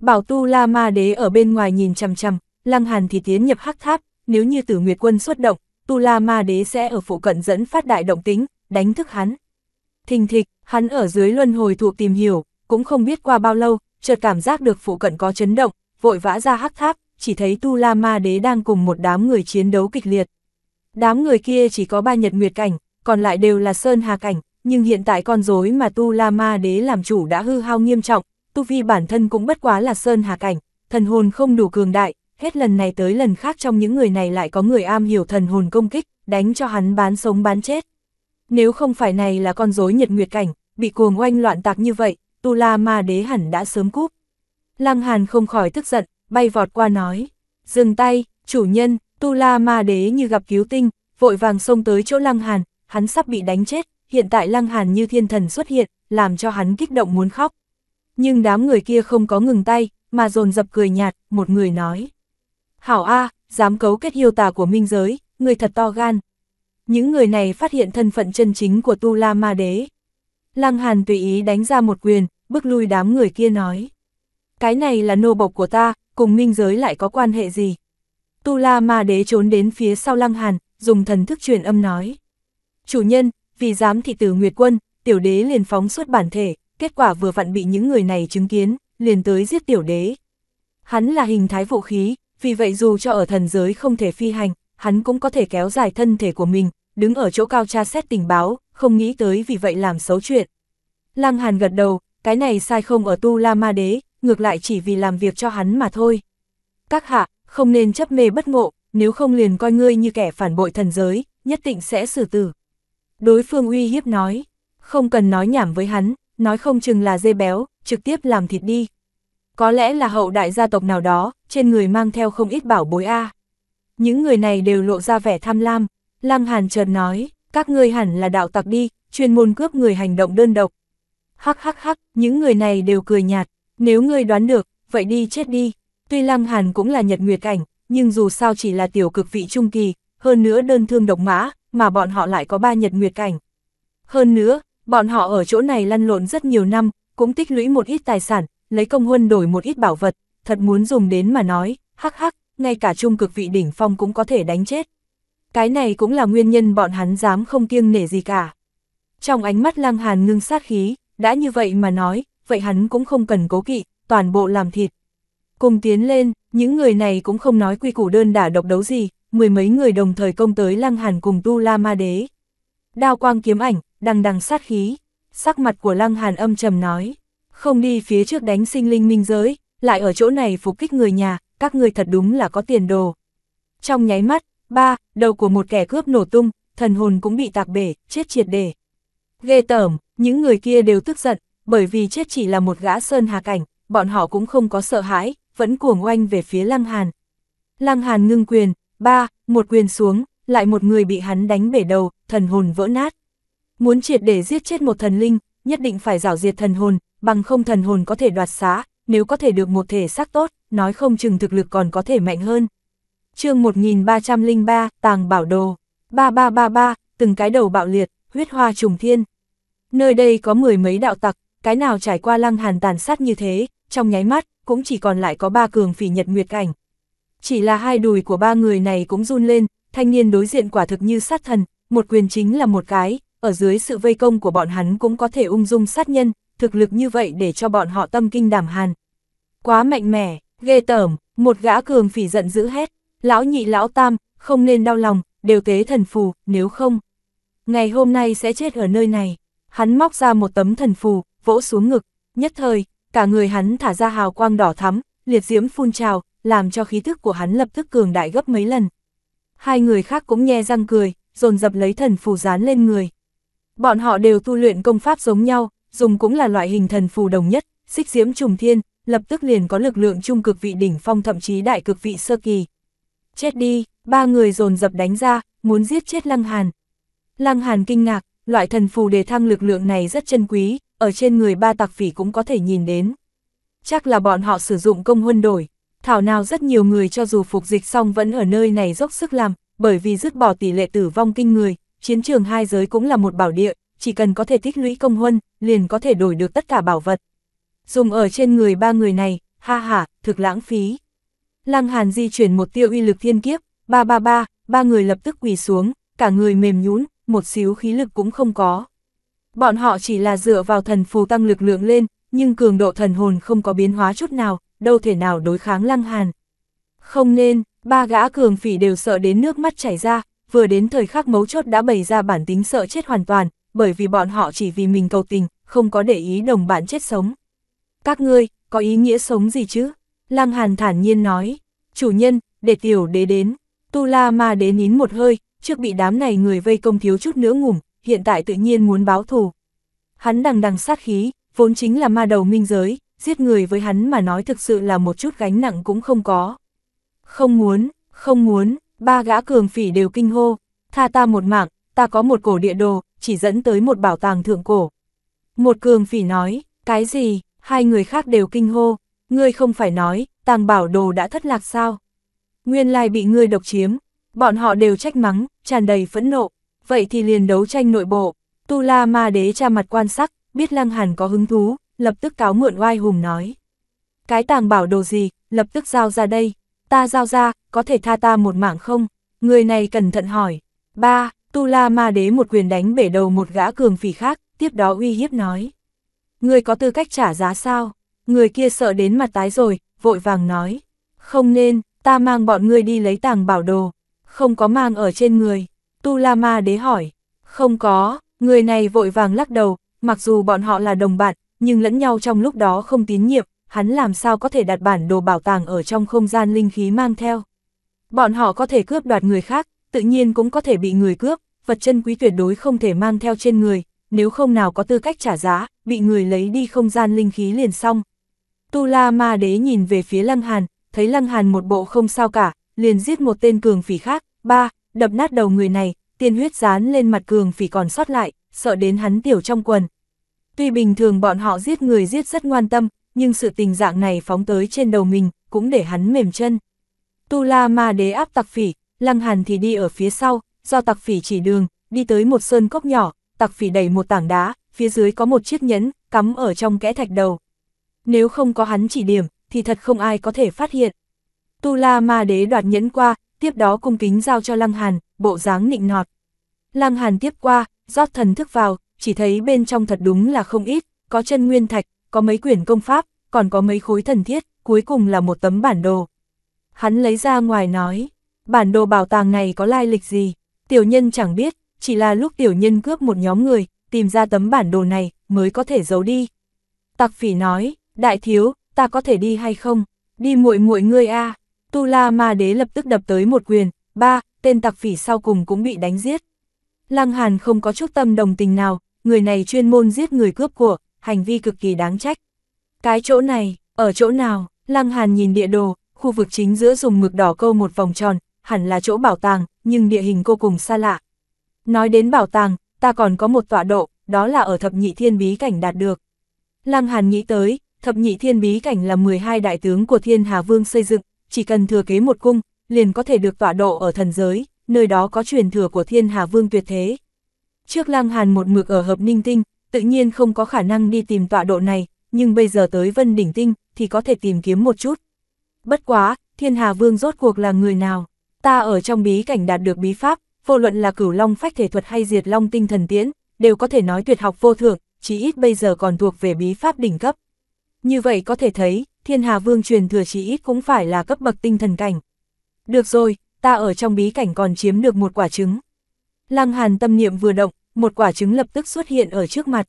[SPEAKER 1] Bảo tu la ma đế ở bên ngoài nhìn chằm chằm, lăng hàn thì tiến nhập hắc tháp, nếu như tử nguyệt quân xuất động, tu la ma đế sẽ ở phụ cận dẫn phát đại động tính, đánh thức hắn. Thình thịch, hắn ở dưới luân hồi thuộc tìm hiểu, cũng không biết qua bao lâu, chợt cảm giác được phụ cận có chấn động, vội vã ra hắc tháp, chỉ thấy Tu La Ma Đế đang cùng một đám người chiến đấu kịch liệt. Đám người kia chỉ có ba nhật nguyệt cảnh, còn lại đều là Sơn Hà cảnh, nhưng hiện tại con rối mà Tu La Ma Đế làm chủ đã hư hao nghiêm trọng, Tu Vi bản thân cũng bất quá là Sơn Hà cảnh, thần hồn không đủ cường đại, hết lần này tới lần khác trong những người này lại có người am hiểu thần hồn công kích, đánh cho hắn bán sống bán chết. Nếu không phải này là con rối nhật nguyệt cảnh, bị cuồng oanh loạn tạc như vậy, Tu La Ma Đế hẳn đã sớm cúp. Lăng Hàn không khỏi tức giận, bay vọt qua nói, dừng tay, chủ nhân, Tu La Ma Đế như gặp cứu tinh, vội vàng xông tới chỗ Lăng Hàn, hắn sắp bị đánh chết, hiện tại Lăng Hàn như thiên thần xuất hiện, làm cho hắn kích động muốn khóc. Nhưng đám người kia không có ngừng tay, mà dồn dập cười nhạt, một người nói. Hảo A, dám cấu kết hiêu tà của minh giới, người thật to gan. Những người này phát hiện thân phận chân chính của Tu La Ma Đế. Lăng Hàn tùy ý đánh ra một quyền, bước lui đám người kia nói. Cái này là nô bộc của ta, cùng minh giới lại có quan hệ gì? Tu La Ma Đế trốn đến phía sau Lăng Hàn, dùng thần thức truyền âm nói. Chủ nhân, vì dám thị tử Nguyệt Quân, tiểu đế liền phóng suốt bản thể, kết quả vừa vặn bị những người này chứng kiến, liền tới giết tiểu đế. Hắn là hình thái vũ khí, vì vậy dù cho ở thần giới không thể phi hành, hắn cũng có thể kéo dài thân thể của mình, đứng ở chỗ cao tra xét tình báo, không nghĩ tới vì vậy làm xấu chuyện. Lăng Hàn gật đầu, cái này sai không ở tu La Ma Đế, ngược lại chỉ vì làm việc cho hắn mà thôi. Các hạ, không nên chấp mê bất ngộ, nếu không liền coi ngươi như kẻ phản bội thần giới, nhất định sẽ xử tử. Đối phương uy hiếp nói, không cần nói nhảm với hắn, nói không chừng là dê béo, trực tiếp làm thịt đi. Có lẽ là hậu đại gia tộc nào đó, trên người mang theo không ít bảo bối A. Những người này đều lộ ra vẻ tham lam, Lăng Hàn chợt nói, các ngươi hẳn là đạo tặc đi, chuyên môn cướp người hành động đơn độc. Hắc hắc hắc, những người này đều cười nhạt, nếu ngươi đoán được, vậy đi chết đi. Tuy Lăng Hàn cũng là nhật nguyệt cảnh, nhưng dù sao chỉ là tiểu cực vị trung kỳ, hơn nữa đơn thương độc mã, mà bọn họ lại có ba nhật nguyệt cảnh. Hơn nữa, bọn họ ở chỗ này lăn lộn rất nhiều năm, cũng tích lũy một ít tài sản, lấy công huân đổi một ít bảo vật, thật muốn dùng đến mà nói, hắc hắc, ngay cả trung cực vị đỉnh phong cũng có thể đánh chết. Cái này cũng là nguyên nhân bọn hắn dám không kiêng nể gì cả. Trong ánh mắt Lăng Hàn ngưng sát khí, đã như vậy mà nói, vậy hắn cũng không cần cố kỵ, toàn bộ làm thịt. Cùng tiến lên, những người này cũng không nói quy củ đơn đả độc đấu gì, mười mấy người đồng thời công tới Lăng Hàn cùng Tu La Ma Đế. Đao quang kiếm ảnh, đằng đằng sát khí, sắc mặt của Lăng Hàn âm trầm nói, không đi phía trước đánh sinh linh minh giới, lại ở chỗ này phục kích người nhà, các người thật đúng là có tiền đồ. Trong nháy mắt, ba, đầu của một kẻ cướp nổ tung, thần hồn cũng bị tạc bể, chết triệt để. Ghê tởm, những người kia đều tức giận, bởi vì chết chỉ là một gã sơn hà cảnh, bọn họ cũng không có sợ hãi, vẫn cuồng oanh về phía Lăng Hàn. Lăng Hàn ngưng quyền, ba, một quyền xuống, lại một người bị hắn đánh bể đầu, thần hồn vỡ nát. Muốn triệt để giết chết một thần linh, nhất định phải rảo diệt thần hồn, bằng không thần hồn có thể đoạt xá, nếu có thể được một thể xác tốt, nói không chừng thực lực còn có thể mạnh hơn. chương 1303, Tàng Bảo Đồ, 3333, từng cái đầu bạo liệt, huyết hoa trùng thiên. Nơi đây có mười mấy đạo tặc, cái nào trải qua lăng hàn tàn sát như thế, trong nháy mắt, cũng chỉ còn lại có ba cường phỉ nhật nguyệt cảnh. Chỉ là hai đùi của ba người này cũng run lên, thanh niên đối diện quả thực như sát thần, một quyền chính là một cái, ở dưới sự vây công của bọn hắn cũng có thể ung dung sát nhân, thực lực như vậy để cho bọn họ tâm kinh đảm hàn. Quá mạnh mẽ, ghê tởm, một gã cường phỉ giận dữ hét, lão nhị lão tam, không nên đau lòng, đều tế thần phù, nếu không. Ngày hôm nay sẽ chết ở nơi này. Hắn móc ra một tấm thần phù, vỗ xuống ngực, nhất thời, cả người hắn thả ra hào quang đỏ thắm, liệt diễm phun trào, làm cho khí thức của hắn lập tức cường đại gấp mấy lần. Hai người khác cũng nhe răng cười, dồn dập lấy thần phù dán lên người. Bọn họ đều tu luyện công pháp giống nhau, dùng cũng là loại hình thần phù đồng nhất, xích diễm trùng thiên, lập tức liền có lực lượng trung cực vị đỉnh phong thậm chí đại cực vị sơ kỳ. Chết đi, ba người dồn dập đánh ra, muốn giết chết Lăng Hàn. Lăng Hàn kinh ngạc, loại thần phù đề thăng lực lượng này rất chân quý, ở trên người ba tặc phỉ cũng có thể nhìn đến. Chắc là bọn họ sử dụng công huân đổi, thảo nào rất nhiều người cho dù phục dịch xong vẫn ở nơi này dốc sức làm, bởi vì dứt bỏ tỷ lệ tử vong kinh người, chiến trường hai giới cũng là một bảo địa, chỉ cần có thể tích lũy công huân, liền có thể đổi được tất cả bảo vật. Dùng ở trên người ba người này, ha ha, thực lãng phí. Lăng Hàn di chuyển một tiêu uy lực thiên kiếp, ba ba ba, ba người lập tức quỳ xuống, cả người mềm nhũn, một xíu khí lực cũng không có. Bọn họ chỉ là dựa vào thần phù tăng lực lượng lên, nhưng cường độ thần hồn không có biến hóa chút nào, đâu thể nào đối kháng lăng hàn. Không nên, ba gã cường phỉ đều sợ đến nước mắt chảy ra, vừa đến thời khắc mấu chốt đã bày ra bản tính sợ chết hoàn toàn, bởi vì bọn họ chỉ vì mình cầu tình, không có để ý đồng bạn chết sống. Các ngươi, có ý nghĩa sống gì chứ? Lăng Hàn thản nhiên nói, chủ nhân, để tiểu đế đến. Tu La Ma đế nín một hơi, trước bị đám này người vây công thiếu chút nữa ngủm, hiện tại tự nhiên muốn báo thù. Hắn đằng đằng sát khí, vốn chính là ma đầu minh giới, giết người với hắn mà nói thực sự là một chút gánh nặng cũng không có. Không muốn, không muốn, ba gã cường phỉ đều kinh hô, tha ta một mạng, ta có một cổ địa đồ, chỉ dẫn tới một bảo tàng thượng cổ. Một cường phỉ nói, cái gì, hai người khác đều kinh hô, ngươi không phải nói, tàng bảo đồ đã thất lạc sao? Nguyên lai bị ngươi độc chiếm, bọn họ đều trách mắng, tràn đầy phẫn nộ vậy thì liền đấu tranh nội bộ. Tu La Ma Đế tra mặt quan sắc, biết Lăng Hàn có hứng thú, lập tức cáo mượn oai hùng nói. Cái tàng bảo đồ gì, lập tức giao ra đây, ta giao ra, có thể tha ta một mạng không? Người này cẩn thận hỏi. Ba, Tu La Ma Đế một quyền đánh bể đầu một gã cường phỉ khác, tiếp đó uy hiếp nói. Người có tư cách trả giá sao? Người kia sợ đến mặt tái rồi, vội vàng nói. Không nên, ta mang bọn ngươi đi lấy tàng bảo đồ, không có mang ở trên người. Tu La Ma đế hỏi. Không có, người này vội vàng lắc đầu, mặc dù bọn họ là đồng bạn, nhưng lẫn nhau trong lúc đó không tín nhiệm, hắn làm sao có thể đặt bản đồ bảo tàng ở trong không gian linh khí mang theo. Bọn họ có thể cướp đoạt người khác, tự nhiên cũng có thể bị người cướp, vật chân quý tuyệt đối không thể mang theo trên người, nếu không nào có tư cách trả giá, bị người lấy đi không gian linh khí liền xong. Tu La Ma Đế nhìn về phía Lăng Hàn, thấy Lăng Hàn một bộ không sao cả, liền giết một tên cường phỉ khác, ba, đập nát đầu người này, tiên huyết dán lên mặt cường phỉ còn sót lại, sợ đến hắn tiểu trong quần. Tuy bình thường bọn họ giết người giết rất ngoan tâm, nhưng sự tình dạng này phóng tới trên đầu mình, cũng để hắn mềm chân. Tu La Ma Đế áp tặc phỉ, Lăng Hàn thì đi ở phía sau, do tặc phỉ chỉ đường, đi tới một sơn cốc nhỏ, tặc phỉ đẩy một tảng đá, phía dưới có một chiếc nhẫn, cắm ở trong kẽ thạch đầu. Nếu không có hắn chỉ điểm, thì thật không ai có thể phát hiện. Tu La Ma Đế đoạt nhẫn qua, tiếp đó cung kính giao cho Lăng Hàn, bộ dáng nịnh nọt. Lăng Hàn tiếp qua, rót thần thức vào, chỉ thấy bên trong thật đúng là không ít, có chân nguyên thạch, có mấy quyển công pháp, còn có mấy khối thần thiết, cuối cùng là một tấm bản đồ. Hắn lấy ra ngoài nói, bản đồ bảo tàng này có lai lịch gì, tiểu nhân chẳng biết, chỉ là lúc tiểu nhân cướp một nhóm người, tìm ra tấm bản đồ này, mới có thể giấu đi. Tặc phỉ nói, đại thiếu, ta có thể đi hay không, đi muội muội ngươi a à. Tu La Ma Đế lập tức đập tới một quyền, ba, tên tặc phỉ sau cùng cũng bị đánh giết. Lăng Hàn không có chút tâm đồng tình nào, người này chuyên môn giết người cướp của, hành vi cực kỳ đáng trách. Cái chỗ này, ở chỗ nào, Lăng Hàn nhìn địa đồ, khu vực chính giữa dùng mực đỏ câu một vòng tròn, hẳn là chỗ bảo tàng, nhưng địa hình cô cùng xa lạ. Nói đến bảo tàng, ta còn có một tọa độ, đó là ở thập nhị thiên bí cảnh đạt được. Lăng Hàn nghĩ tới, thập nhị thiên bí cảnh là 12 đại tướng của thiên hà vương xây dựng, chỉ cần thừa kế một cung, liền có thể được tọa độ ở thần giới, nơi đó có truyền thừa của thiên hà vương tuyệt thế. Trước Lăng Hàn một mực ở hợp ninh tinh, tự nhiên không có khả năng đi tìm tọa độ này, nhưng bây giờ tới vân đỉnh tinh thì có thể tìm kiếm một chút. Bất quá, thiên hà vương rốt cuộc là người nào? Ta ở trong bí cảnh đạt được bí pháp, vô luận là cửu long phách thể thuật hay diệt long tinh thần tiễn, đều có thể nói tuyệt học vô thượng, chỉ ít bây giờ còn thuộc về bí pháp đỉnh cấp. Như vậy có thể thấy, thiên hà vương truyền thừa chí ít cũng phải là cấp bậc tinh thần cảnh. Được rồi, ta ở trong bí cảnh còn chiếm được một quả trứng. Lăng hàn tâm niệm vừa động, một quả trứng lập tức xuất hiện ở trước mặt.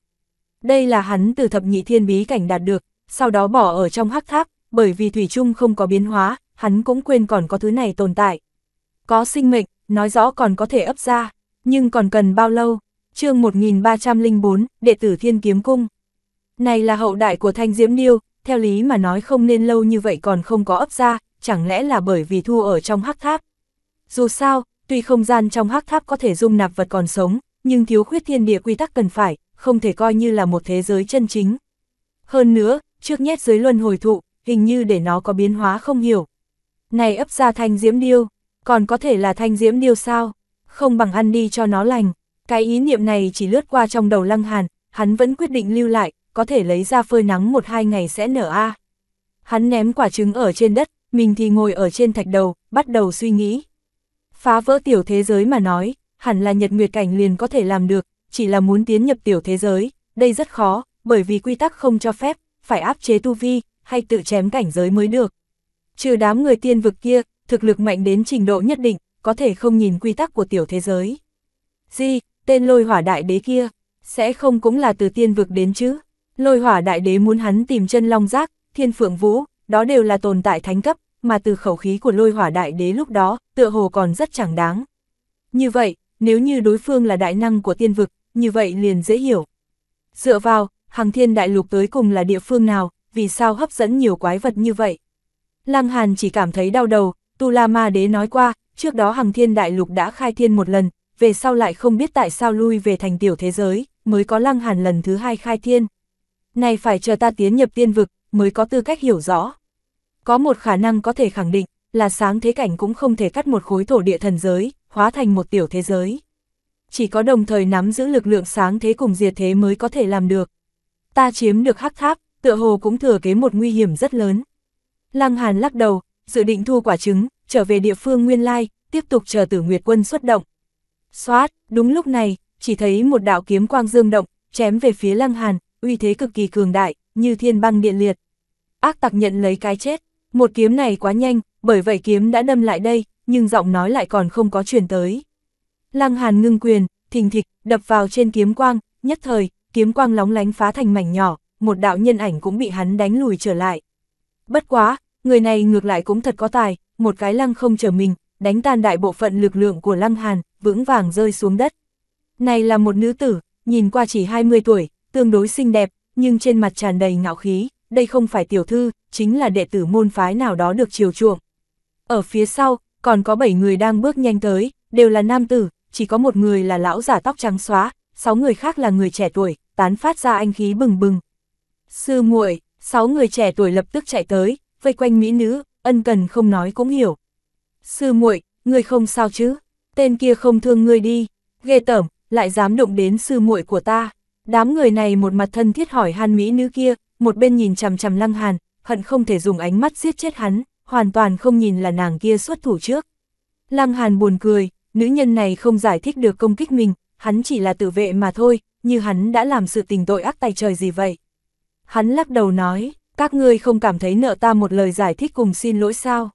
[SPEAKER 1] Đây là hắn từ thập nhị thiên bí cảnh đạt được, sau đó bỏ ở trong hắc tháp, bởi vì thủy chung không có biến hóa, hắn cũng quên còn có thứ này tồn tại. Có sinh mệnh, nói rõ còn có thể ấp ra, nhưng còn cần bao lâu? chương 1304, đệ tử Thiên Kiếm Cung. Này là hậu đại của Thanh Diễm Điêu, theo lý mà nói không nên lâu như vậy còn không có ấp ra, chẳng lẽ là bởi vì thu ở trong hắc tháp. Dù sao, tuy không gian trong hắc tháp có thể dung nạp vật còn sống, nhưng thiếu khuyết thiên địa quy tắc cần phải, không thể coi như là một thế giới chân chính. Hơn nữa, trước nhét dưới luân hồi thụ, hình như để nó có biến hóa không hiểu. Này ấp ra thanh diễm điêu, còn có thể là thanh diễm điêu sao, không bằng ăn đi cho nó lành. Cái ý niệm này chỉ lướt qua trong đầu lăng hàn, hắn vẫn quyết định lưu lại, có thể lấy ra phơi nắng một hai ngày sẽ nở a. Hắn ném quả trứng ở trên đất, mình thì ngồi ở trên thạch đầu, bắt đầu suy nghĩ. Phá vỡ tiểu thế giới mà nói, hẳn là nhật nguyệt cảnh liền có thể làm được, chỉ là muốn tiến nhập tiểu thế giới, đây rất khó, bởi vì quy tắc không cho phép, phải áp chế tu vi, hay tự chém cảnh giới mới được. Trừ đám người tiên vực kia, thực lực mạnh đến trình độ nhất định, có thể không nhìn quy tắc của tiểu thế giới. Gì, tên lôi hỏa đại đế kia, sẽ không cũng là từ tiên vực đến chứ? Lôi hỏa đại đế muốn hắn tìm chân long giác, thiên phượng vũ, đó đều là tồn tại thánh cấp, mà từ khẩu khí của lôi hỏa đại đế lúc đó, tựa hồ còn rất chẳng đáng. Như vậy, nếu như đối phương là đại năng của tiên vực, như vậy liền dễ hiểu. Dựa vào, hàng thiên đại lục tới cùng là địa phương nào, vì sao hấp dẫn nhiều quái vật như vậy? Lăng Hàn chỉ cảm thấy đau đầu, Tu La Ma Đế nói qua, trước đó hàng thiên đại lục đã khai thiên một lần, về sau lại không biết tại sao lui về thành tiểu thế giới, mới có Lăng Hàn lần thứ hai khai thiên này phải chờ ta tiến nhập tiên vực, mới có tư cách hiểu rõ. Có một khả năng có thể khẳng định, là sáng thế cảnh cũng không thể cắt một khối thổ địa thần giới, hóa thành một tiểu thế giới. Chỉ có đồng thời nắm giữ lực lượng sáng thế cùng diệt thế mới có thể làm được. Ta chiếm được hắc tháp, tựa hồ cũng thừa kế một nguy hiểm rất lớn. Lăng Hàn lắc đầu, dự định thu quả trứng, trở về địa phương nguyên lai, tiếp tục chờ tử Nguyệt Quân xuất động. Xoát, đúng lúc này, chỉ thấy một đạo kiếm quang dương động, chém về phía Lăng Hàn, uy thế cực kỳ cường đại, như thiên băng điện liệt. Ác tặc nhận lấy cái chết, một kiếm này quá nhanh, bởi vậy kiếm đã đâm lại đây, nhưng giọng nói lại còn không có truyền tới. Lăng Hàn ngưng quyền, thình thịch, đập vào trên kiếm quang, nhất thời, kiếm quang lóng lánh phá thành mảnh nhỏ, một đạo nhân ảnh cũng bị hắn đánh lùi trở lại. Bất quá, người này ngược lại cũng thật có tài, một cái lăng không trở mình, đánh tan đại bộ phận lực lượng của Lăng Hàn, vững vàng rơi xuống đất. Này là một nữ tử, nhìn qua chỉ 20 tuổi, tương đối xinh đẹp, nhưng trên mặt tràn đầy ngạo khí, đây không phải tiểu thư, chính là đệ tử môn phái nào đó được chiều chuộng. Ở phía sau, còn có 7 người đang bước nhanh tới, đều là nam tử, chỉ có một người là lão giả tóc trắng xóa, 6 người khác là người trẻ tuổi, tán phát ra anh khí bừng bừng. Sư muội, 6 người trẻ tuổi lập tức chạy tới, vây quanh mỹ nữ, ân cần không nói cũng hiểu. Sư muội, người không sao chứ? Tên kia không thương người đi, ghê tởm, lại dám động đến sư muội của ta. Đám người này một mặt thân thiết hỏi Hàn Mỹ nữ kia, một bên nhìn chằm chằm Lăng Hàn, hận không thể dùng ánh mắt giết chết hắn, hoàn toàn không nhìn là nàng kia xuất thủ trước. Lăng Hàn buồn cười, nữ nhân này không giải thích được công kích mình, hắn chỉ là tự vệ mà thôi, như hắn đã làm sự tình tội ác tay trời gì vậy. Hắn lắc đầu nói, các ngươi không cảm thấy nợ ta một lời giải thích cùng xin lỗi sao?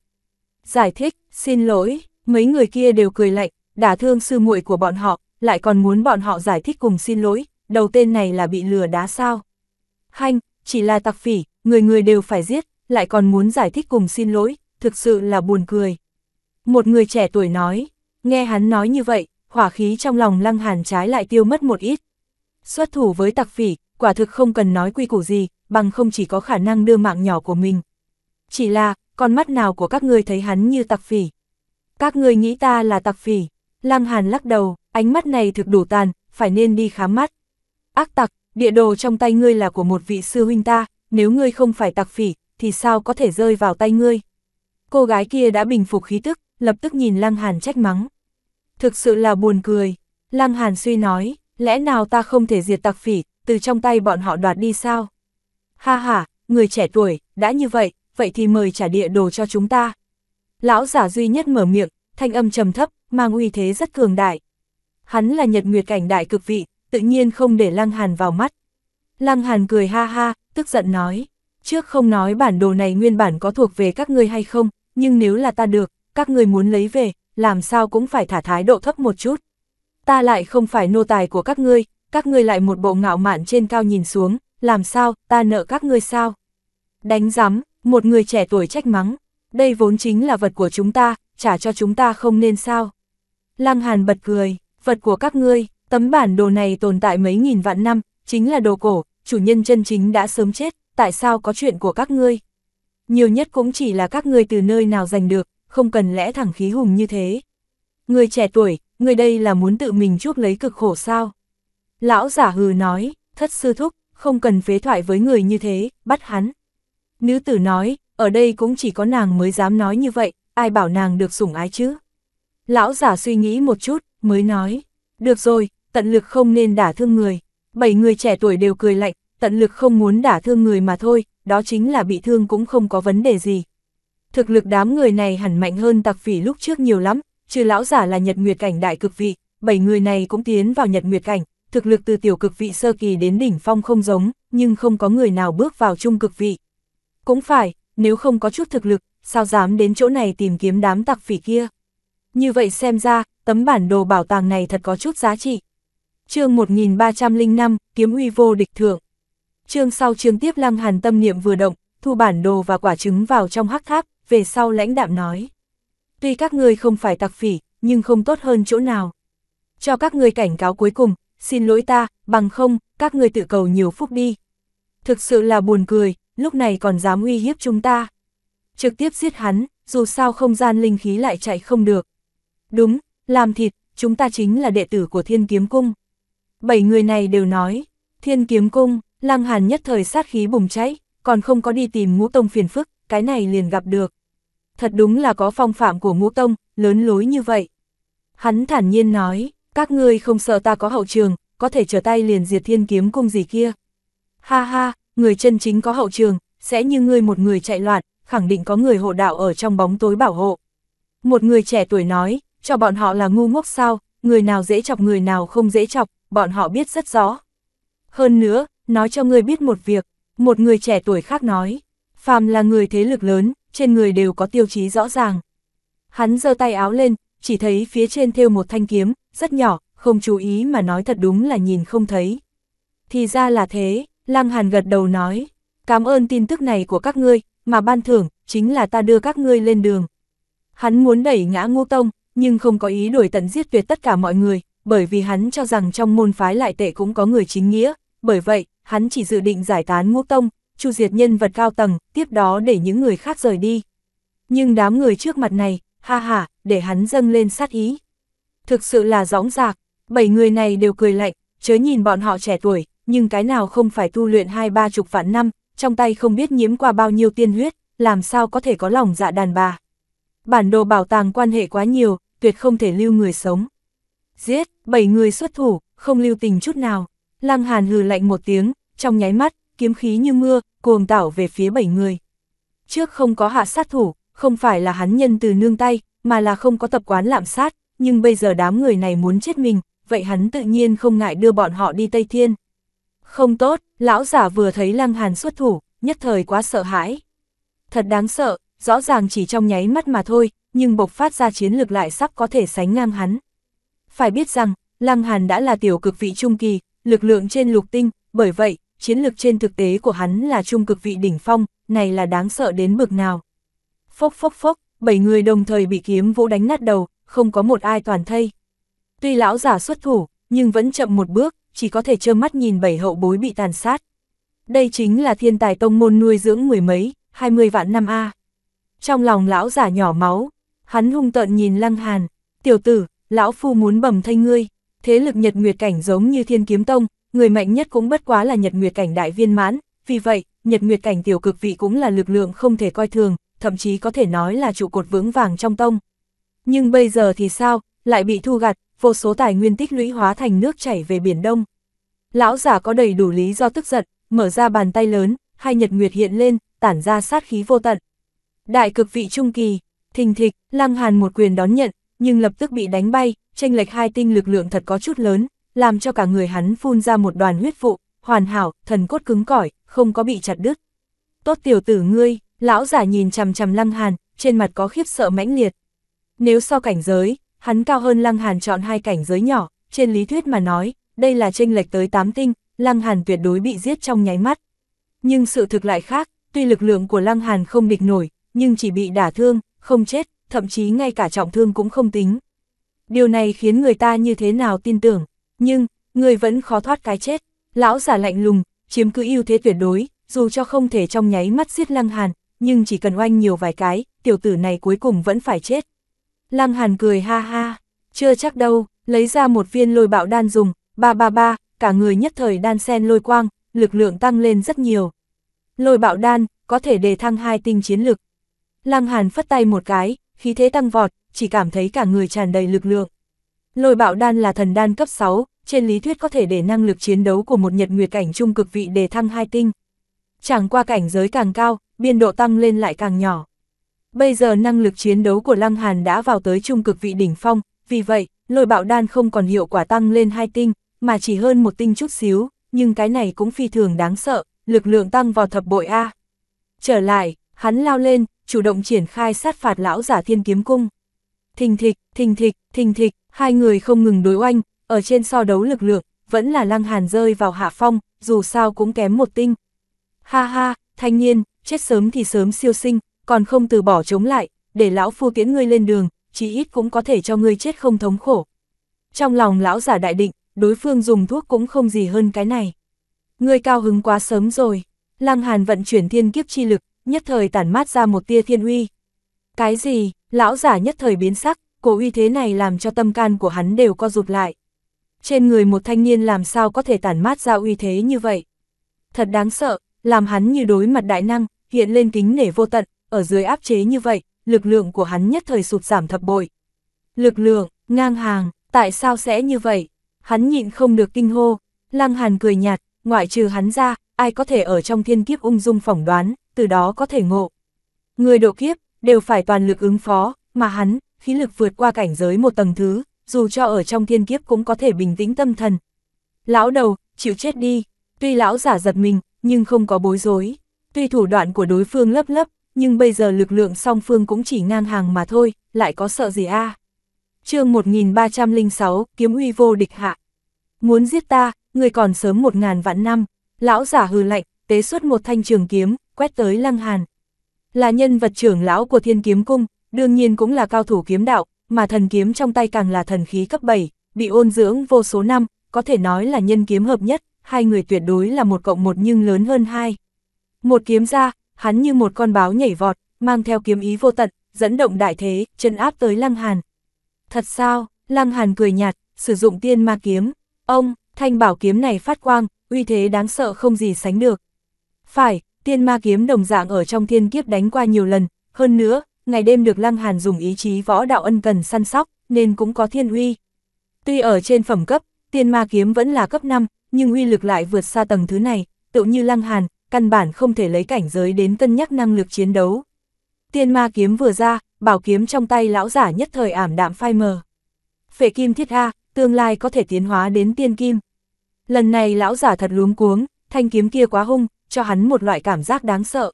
[SPEAKER 1] Giải thích, xin lỗi, mấy người kia đều cười lạnh, đả thương sư muội của bọn họ, lại còn muốn bọn họ giải thích cùng xin lỗi, đầu tên này là bị lừa đá sao? Hanh, chỉ là tặc phỉ, người người đều phải giết, lại còn muốn giải thích cùng xin lỗi, thực sự là buồn cười. Một người trẻ tuổi nói, nghe hắn nói như vậy, hỏa khí trong lòng lăng hàn trái lại tiêu mất một ít. Xuất thủ với tặc phỉ, quả thực không cần nói quy củ gì, bằng không chỉ có khả năng đưa mạng nhỏ của mình. Chỉ là, con mắt nào của các ngươi thấy hắn như tặc phỉ. Các ngươi nghĩ ta là tặc phỉ. Lăng Hàn lắc đầu, ánh mắt này thực đủ tàn, phải nên đi khám mắt. Ác tặc, địa đồ trong tay ngươi là của một vị sư huynh ta, nếu ngươi không phải tặc phỉ, thì sao có thể rơi vào tay ngươi. Cô gái kia đã bình phục khí tức, lập tức nhìn Lăng Hàn trách mắng. Thực sự là buồn cười, Lăng Hàn suy nói, lẽ nào ta không thể diệt tặc phỉ, từ trong tay bọn họ đoạt đi sao? Ha ha, người trẻ tuổi, đã như vậy, vậy thì mời trả địa đồ cho chúng ta. Lão giả duy nhất mở miệng, thanh âm trầm thấp, mang uy thế rất cường đại. Hắn là nhật nguyệt cảnh đại cực vị, tự nhiên không để Lăng Hàn vào mắt. Lăng Hàn cười ha ha, tức giận nói, trước không nói bản đồ này nguyên bản có thuộc về các ngươi hay không, nhưng nếu là ta được, các ngươi muốn lấy về, làm sao cũng phải thả thái độ thấp một chút. Ta lại không phải nô tài của các ngươi, các ngươi lại một bộ ngạo mạn trên cao nhìn xuống, làm sao, ta nợ các ngươi sao? Đánh giám, một người trẻ tuổi trách mắng, đây vốn chính là vật của chúng ta, trả cho chúng ta không nên sao? Lăng Hàn bật cười, vật của các ngươi, Tấm bản đồ này tồn tại mấy nghìn vạn năm, chính là đồ cổ, chủ nhân chân chính đã sớm chết, tại sao có chuyện của các ngươi? Nhiều nhất cũng chỉ là các ngươi từ nơi nào giành được, không cần lẽ thẳng khí hùng như thế. Người trẻ tuổi, người đây là muốn tự mình chuốc lấy cực khổ sao? Lão giả hừ nói, thất sư thúc, không cần phế thoại với người như thế, bắt hắn. Nữ tử nói, ở đây cũng chỉ có nàng mới dám nói như vậy, ai bảo nàng được sủng ái chứ? Lão giả suy nghĩ một chút, mới nói, được rồi, tận lực không nên đả thương người. Bảy người trẻ tuổi đều cười lạnh, tận lực không muốn đả thương người mà thôi, đó chính là bị thương cũng không có vấn đề gì. Thực lực đám người này hẳn mạnh hơn tặc phỉ lúc trước nhiều lắm, trừ lão giả là nhật nguyệt cảnh đại cực vị, bảy người này cũng tiến vào nhật nguyệt cảnh, thực lực từ tiểu cực vị sơ kỳ đến đỉnh phong không giống, nhưng không có người nào bước vào trung cực vị. Cũng phải, nếu không có chút thực lực, sao dám đến chỗ này tìm kiếm đám tặc phỉ kia. Như vậy xem ra, tấm bản đồ bảo tàng này thật có chút giá trị chương 1305, kiếm uy vô địch thượng. chương sau chương tiếp lăng hàn tâm niệm vừa động, thu bản đồ và quả trứng vào trong hắc tháp, về sau lãnh đạm nói. Tuy các ngươi không phải tặc phỉ, nhưng không tốt hơn chỗ nào. Cho các ngươi cảnh cáo cuối cùng, xin lỗi ta, bằng không, các ngươi tự cầu nhiều phúc đi. Thực sự là buồn cười, lúc này còn dám uy hiếp chúng ta. Trực tiếp giết hắn, dù sao không gian linh khí lại chạy không được. Đúng, làm thịt, chúng ta chính là đệ tử của thiên kiếm cung bảy người này đều nói, thiên kiếm cung, lăng hàn nhất thời sát khí bùng cháy, còn không có đi tìm ngũ tông phiền phức, cái này liền gặp được. Thật đúng là có phong phạm của ngũ tông, lớn lối như vậy. Hắn thản nhiên nói, các ngươi không sợ ta có hậu trường, có thể trở tay liền diệt thiên kiếm cung gì kia. Ha ha, người chân chính có hậu trường, sẽ như ngươi một người chạy loạn, khẳng định có người hộ đạo ở trong bóng tối bảo hộ. Một người trẻ tuổi nói, cho bọn họ là ngu ngốc sao, người nào dễ chọc người nào không dễ chọc, bọn họ biết rất rõ. Hơn nữa, nói cho ngươi biết một việc, một người trẻ tuổi khác nói, phàm là người thế lực lớn, trên người đều có tiêu chí rõ ràng. Hắn giơ tay áo lên, chỉ thấy phía trên thêu một thanh kiếm, rất nhỏ, không chú ý mà nói thật đúng là nhìn không thấy. Thì ra là thế, Lăng Hàn gật đầu nói, cảm ơn tin tức này của các ngươi, mà ban thưởng, chính là ta đưa các ngươi lên đường. Hắn muốn đẩy ngã ngô tông, nhưng không có ý đuổi tận giết tuyệt tất cả mọi người, bởi vì hắn cho rằng trong môn phái lại tệ cũng có người chính nghĩa, bởi vậy, hắn chỉ dự định giải tán ngũ tông, chu diệt nhân vật cao tầng, tiếp đó để những người khác rời đi. Nhưng đám người trước mặt này, ha ha, để hắn dâng lên sát ý. Thực sự là rõng rạc, bảy người này đều cười lạnh, chớ nhìn bọn họ trẻ tuổi, nhưng cái nào không phải tu luyện hai ba chục vạn năm, trong tay không biết nhiễm qua bao nhiêu tiên huyết, làm sao có thể có lòng dạ đàn bà. Bản đồ bảo tàng quan hệ quá nhiều, tuyệt không thể lưu người sống giết, bảy người xuất thủ, không lưu tình chút nào. Lăng Hàn hừ lạnh một tiếng, trong nháy mắt, kiếm khí như mưa, cuồng tảo về phía bảy người. Trước không có hạ sát thủ, không phải là hắn nhân từ nương tay, mà là không có tập quán lạm sát, nhưng bây giờ đám người này muốn chết mình, vậy hắn tự nhiên không ngại đưa bọn họ đi Tây Thiên. Không tốt, lão giả vừa thấy Lăng Hàn xuất thủ, nhất thời quá sợ hãi. Thật đáng sợ, rõ ràng chỉ trong nháy mắt mà thôi, nhưng bộc phát ra chiến lược lại sắp có thể sánh ngang hắn. Phải biết rằng, Lăng Hàn đã là tiểu cực vị trung kỳ, lực lượng trên lục tinh, bởi vậy, chiến lực trên thực tế của hắn là trung cực vị đỉnh phong, này là đáng sợ đến bực nào. Phốc phốc phốc, bảy người đồng thời bị kiếm vũ đánh nát đầu, không có một ai toàn thây. Tuy lão giả xuất thủ, nhưng vẫn chậm một bước, chỉ có thể trơ mắt nhìn bảy hậu bối bị tàn sát. Đây chính là thiên tài tông môn nuôi dưỡng mười mấy, hai mươi vạn năm A. Trong lòng lão giả nhỏ máu, hắn hung tợn nhìn lăng hàn, tiểu tử, lão phu muốn bầm thay ngươi, thế lực nhật nguyệt cảnh giống như thiên kiếm tông, người mạnh nhất cũng bất quá là nhật nguyệt cảnh đại viên mãn, vì vậy, nhật nguyệt cảnh tiểu cực vị cũng là lực lượng không thể coi thường, thậm chí có thể nói là trụ cột vững vàng trong tông. Nhưng bây giờ thì sao, lại bị thu gặt, vô số tài nguyên tích lũy hóa thành nước chảy về biển đông. Lão giả có đầy đủ lý do tức giận, mở ra bàn tay lớn, hai nhật nguyệt hiện lên, tản ra sát khí vô tận. Đại cực vị trung kỳ, thình thịch, Lăng Hàn một quyền đón nhận, nhưng lập tức bị đánh bay, tranh lệch hai tinh lực lượng thật có chút lớn, làm cho cả người hắn phun ra một đoàn huyết vụ, hoàn hảo, thần cốt cứng cỏi, không có bị chặt đứt. Tốt tiểu tử ngươi, lão giả nhìn chằm chằm Lăng Hàn, trên mặt có khiếp sợ mãnh liệt. Nếu so cảnh giới, hắn cao hơn Lăng Hàn chọn hai cảnh giới nhỏ, trên lý thuyết mà nói, đây là tranh lệch tới 8 tinh, Lăng Hàn tuyệt đối bị giết trong nháy mắt. Nhưng sự thực lại khác, tuy lực lượng của Lăng Hàn không địch nổi, nhưng chỉ bị đả thương, không chết, thậm chí ngay cả trọng thương cũng không tính. Điều này khiến người ta như thế nào tin tưởng, nhưng, người vẫn khó thoát cái chết. Lão giả lạnh lùng, chiếm cứ ưu thế tuyệt đối, dù cho không thể trong nháy mắt giết Lăng Hàn, nhưng chỉ cần oanh nhiều vài cái, tiểu tử này cuối cùng vẫn phải chết. Lăng Hàn cười ha ha, chưa chắc đâu, lấy ra một viên lôi bạo đan dùng, ba ba ba, cả người nhất thời đan sen lôi quang, lực lượng tăng lên rất nhiều. Lôi bạo đan, có thể đề thăng hai tinh chiến lực. Lăng Hàn phất tay một cái, khí thế tăng vọt, chỉ cảm thấy cả người tràn đầy lực lượng. Lôi bạo đan là thần đan cấp 6, trên lý thuyết có thể để năng lực chiến đấu của một nhật nguyệt cảnh trung cực vị đề thăng hai tinh. Chẳng qua cảnh giới càng cao, biên độ tăng lên lại càng nhỏ. Bây giờ năng lực chiến đấu của Lăng Hàn đã vào tới trung cực vị đỉnh phong, vì vậy, lôi bạo đan không còn hiệu quả tăng lên hai tinh, mà chỉ hơn một tinh chút xíu, nhưng cái này cũng phi thường đáng sợ, lực lượng tăng vào thập bội A. Trở lại, hắn lao lên, chủ động triển khai sát phạt lão giả thiên kiếm cung. Thình thịch, thình thịch, thình thịch, hai người không ngừng đối oanh, ở trên so đấu lực lượng, vẫn là lăng hàn rơi vào hạ phong, dù sao cũng kém một tinh. Ha ha, thanh niên, chết sớm thì sớm siêu sinh, còn không từ bỏ chống lại, để lão phu tiễn ngươi lên đường, chí ít cũng có thể cho ngươi chết không thống khổ. Trong lòng lão giả đại định, đối phương dùng thuốc cũng không gì hơn cái này. Ngươi cao hứng quá sớm rồi, lăng hàn vận chuyển thiên kiếp chi lực, nhất thời tản mát ra một tia thiên uy. Cái gì, lão giả nhất thời biến sắc, cổ uy thế này làm cho tâm can của hắn đều co rụt lại. Trên người một thanh niên làm sao có thể tản mát ra uy thế như vậy? Thật đáng sợ, làm hắn như đối mặt đại năng, hiện lên kính nể vô tận, ở dưới áp chế như vậy, lực lượng của hắn nhất thời sụt giảm thập bội. Lực lượng, ngang hàng, tại sao sẽ như vậy? Hắn nhịn không được kinh hô, lăng hàn cười nhạt, ngoại trừ hắn ra, ai có thể ở trong thiên kiếp ung dung phỏng đoán, từ đó có thể ngộ. Người độ kiếp, đều phải toàn lực ứng phó, mà hắn, khí lực vượt qua cảnh giới một tầng thứ, dù cho ở trong thiên kiếp cũng có thể bình tĩnh tâm thần. Lão đầu, chịu chết đi, tuy lão giả giật mình, nhưng không có bối rối. Tuy thủ đoạn của đối phương lấp lấp, nhưng bây giờ lực lượng song phương cũng chỉ ngang hàng mà thôi, lại có sợ gì a? À? Chương 1306, kiếm uy vô địch hạ. Muốn giết ta, người còn sớm một ngàn vạn năm. Lão giả hừ lạnh, tế xuất một thanh trường kiếm, quét tới Lăng Hàn. Là nhân vật trưởng lão của thiên kiếm cung, đương nhiên cũng là cao thủ kiếm đạo, mà thần kiếm trong tay càng là thần khí cấp 7, bị ôn dưỡng vô số năm, có thể nói là nhân kiếm hợp nhất, hai người tuyệt đối là một cộng một nhưng lớn hơn hai. Một kiếm ra, hắn như một con báo nhảy vọt, mang theo kiếm ý vô tận, dẫn động đại thế, chân áp tới Lăng Hàn. Thật sao, Lăng Hàn cười nhạt, sử dụng tiên ma kiếm. Ông, thanh bảo kiếm này phát quang, uy thế đáng sợ không gì sánh được. Phải, Tiên ma kiếm đồng dạng ở trong thiên kiếp đánh qua nhiều lần, hơn nữa, ngày đêm được Lăng Hàn dùng ý chí võ đạo ân cần săn sóc, nên cũng có thiên uy. Tuy ở trên phẩm cấp, tiên ma kiếm vẫn là cấp 5, nhưng uy lực lại vượt xa tầng thứ này, tự như Lăng Hàn, căn bản không thể lấy cảnh giới đến cân nhắc năng lực chiến đấu. Tiên ma kiếm vừa ra, bảo kiếm trong tay lão giả nhất thời ảm đạm phai mờ. Phệ kim thiết Ha, tương lai có thể tiến hóa đến tiên kim. Lần này lão giả thật luống cuống, thanh kiếm kia quá hung, cho hắn một loại cảm giác đáng sợ.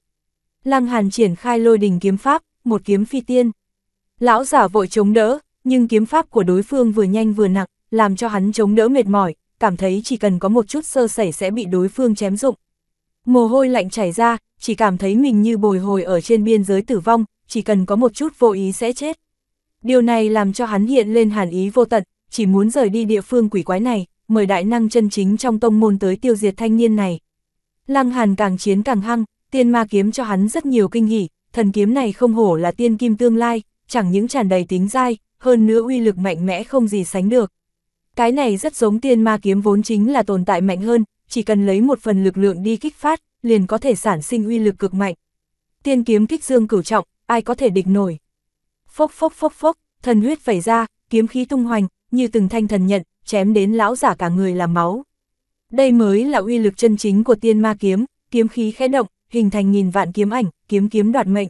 [SPEAKER 1] Lăng Hàn triển khai lôi đình kiếm pháp, một kiếm phi tiên. Lão giả vội chống đỡ, nhưng kiếm pháp của đối phương vừa nhanh vừa nặng, làm cho hắn chống đỡ mệt mỏi, cảm thấy chỉ cần có một chút sơ sẩy sẽ bị đối phương chém dụng. Mồ hôi lạnh chảy ra, chỉ cảm thấy mình như bồi hồi ở trên biên giới tử vong, chỉ cần có một chút vô ý sẽ chết. Điều này làm cho hắn hiện lên hàn ý vô tận, chỉ muốn rời đi địa phương quỷ quái này, mời đại năng chân chính trong tông môn tới tiêu diệt thanh niên này, Lăng Hàn càng chiến càng hăng, tiên ma kiếm cho hắn rất nhiều kinh hỉ, thần kiếm này không hổ là tiên kim tương lai, chẳng những tràn đầy tính dai, hơn nữa uy lực mạnh mẽ không gì sánh được. Cái này rất giống tiên ma kiếm vốn chính là tồn tại mạnh hơn, chỉ cần lấy một phần lực lượng đi kích phát, liền có thể sản sinh uy lực cực mạnh. Tiên kiếm kích dương cửu trọng, ai có thể địch nổi. Phốc phốc phốc phốc, thần huyết phẩy ra, kiếm khí tung hoành, như từng thanh thần nhận, chém đến lão giả cả người là máu. Đây mới là uy lực chân chính của tiên ma kiếm, kiếm khí khẽ động, hình thành nghìn vạn kiếm ảnh, kiếm kiếm đoạt mệnh.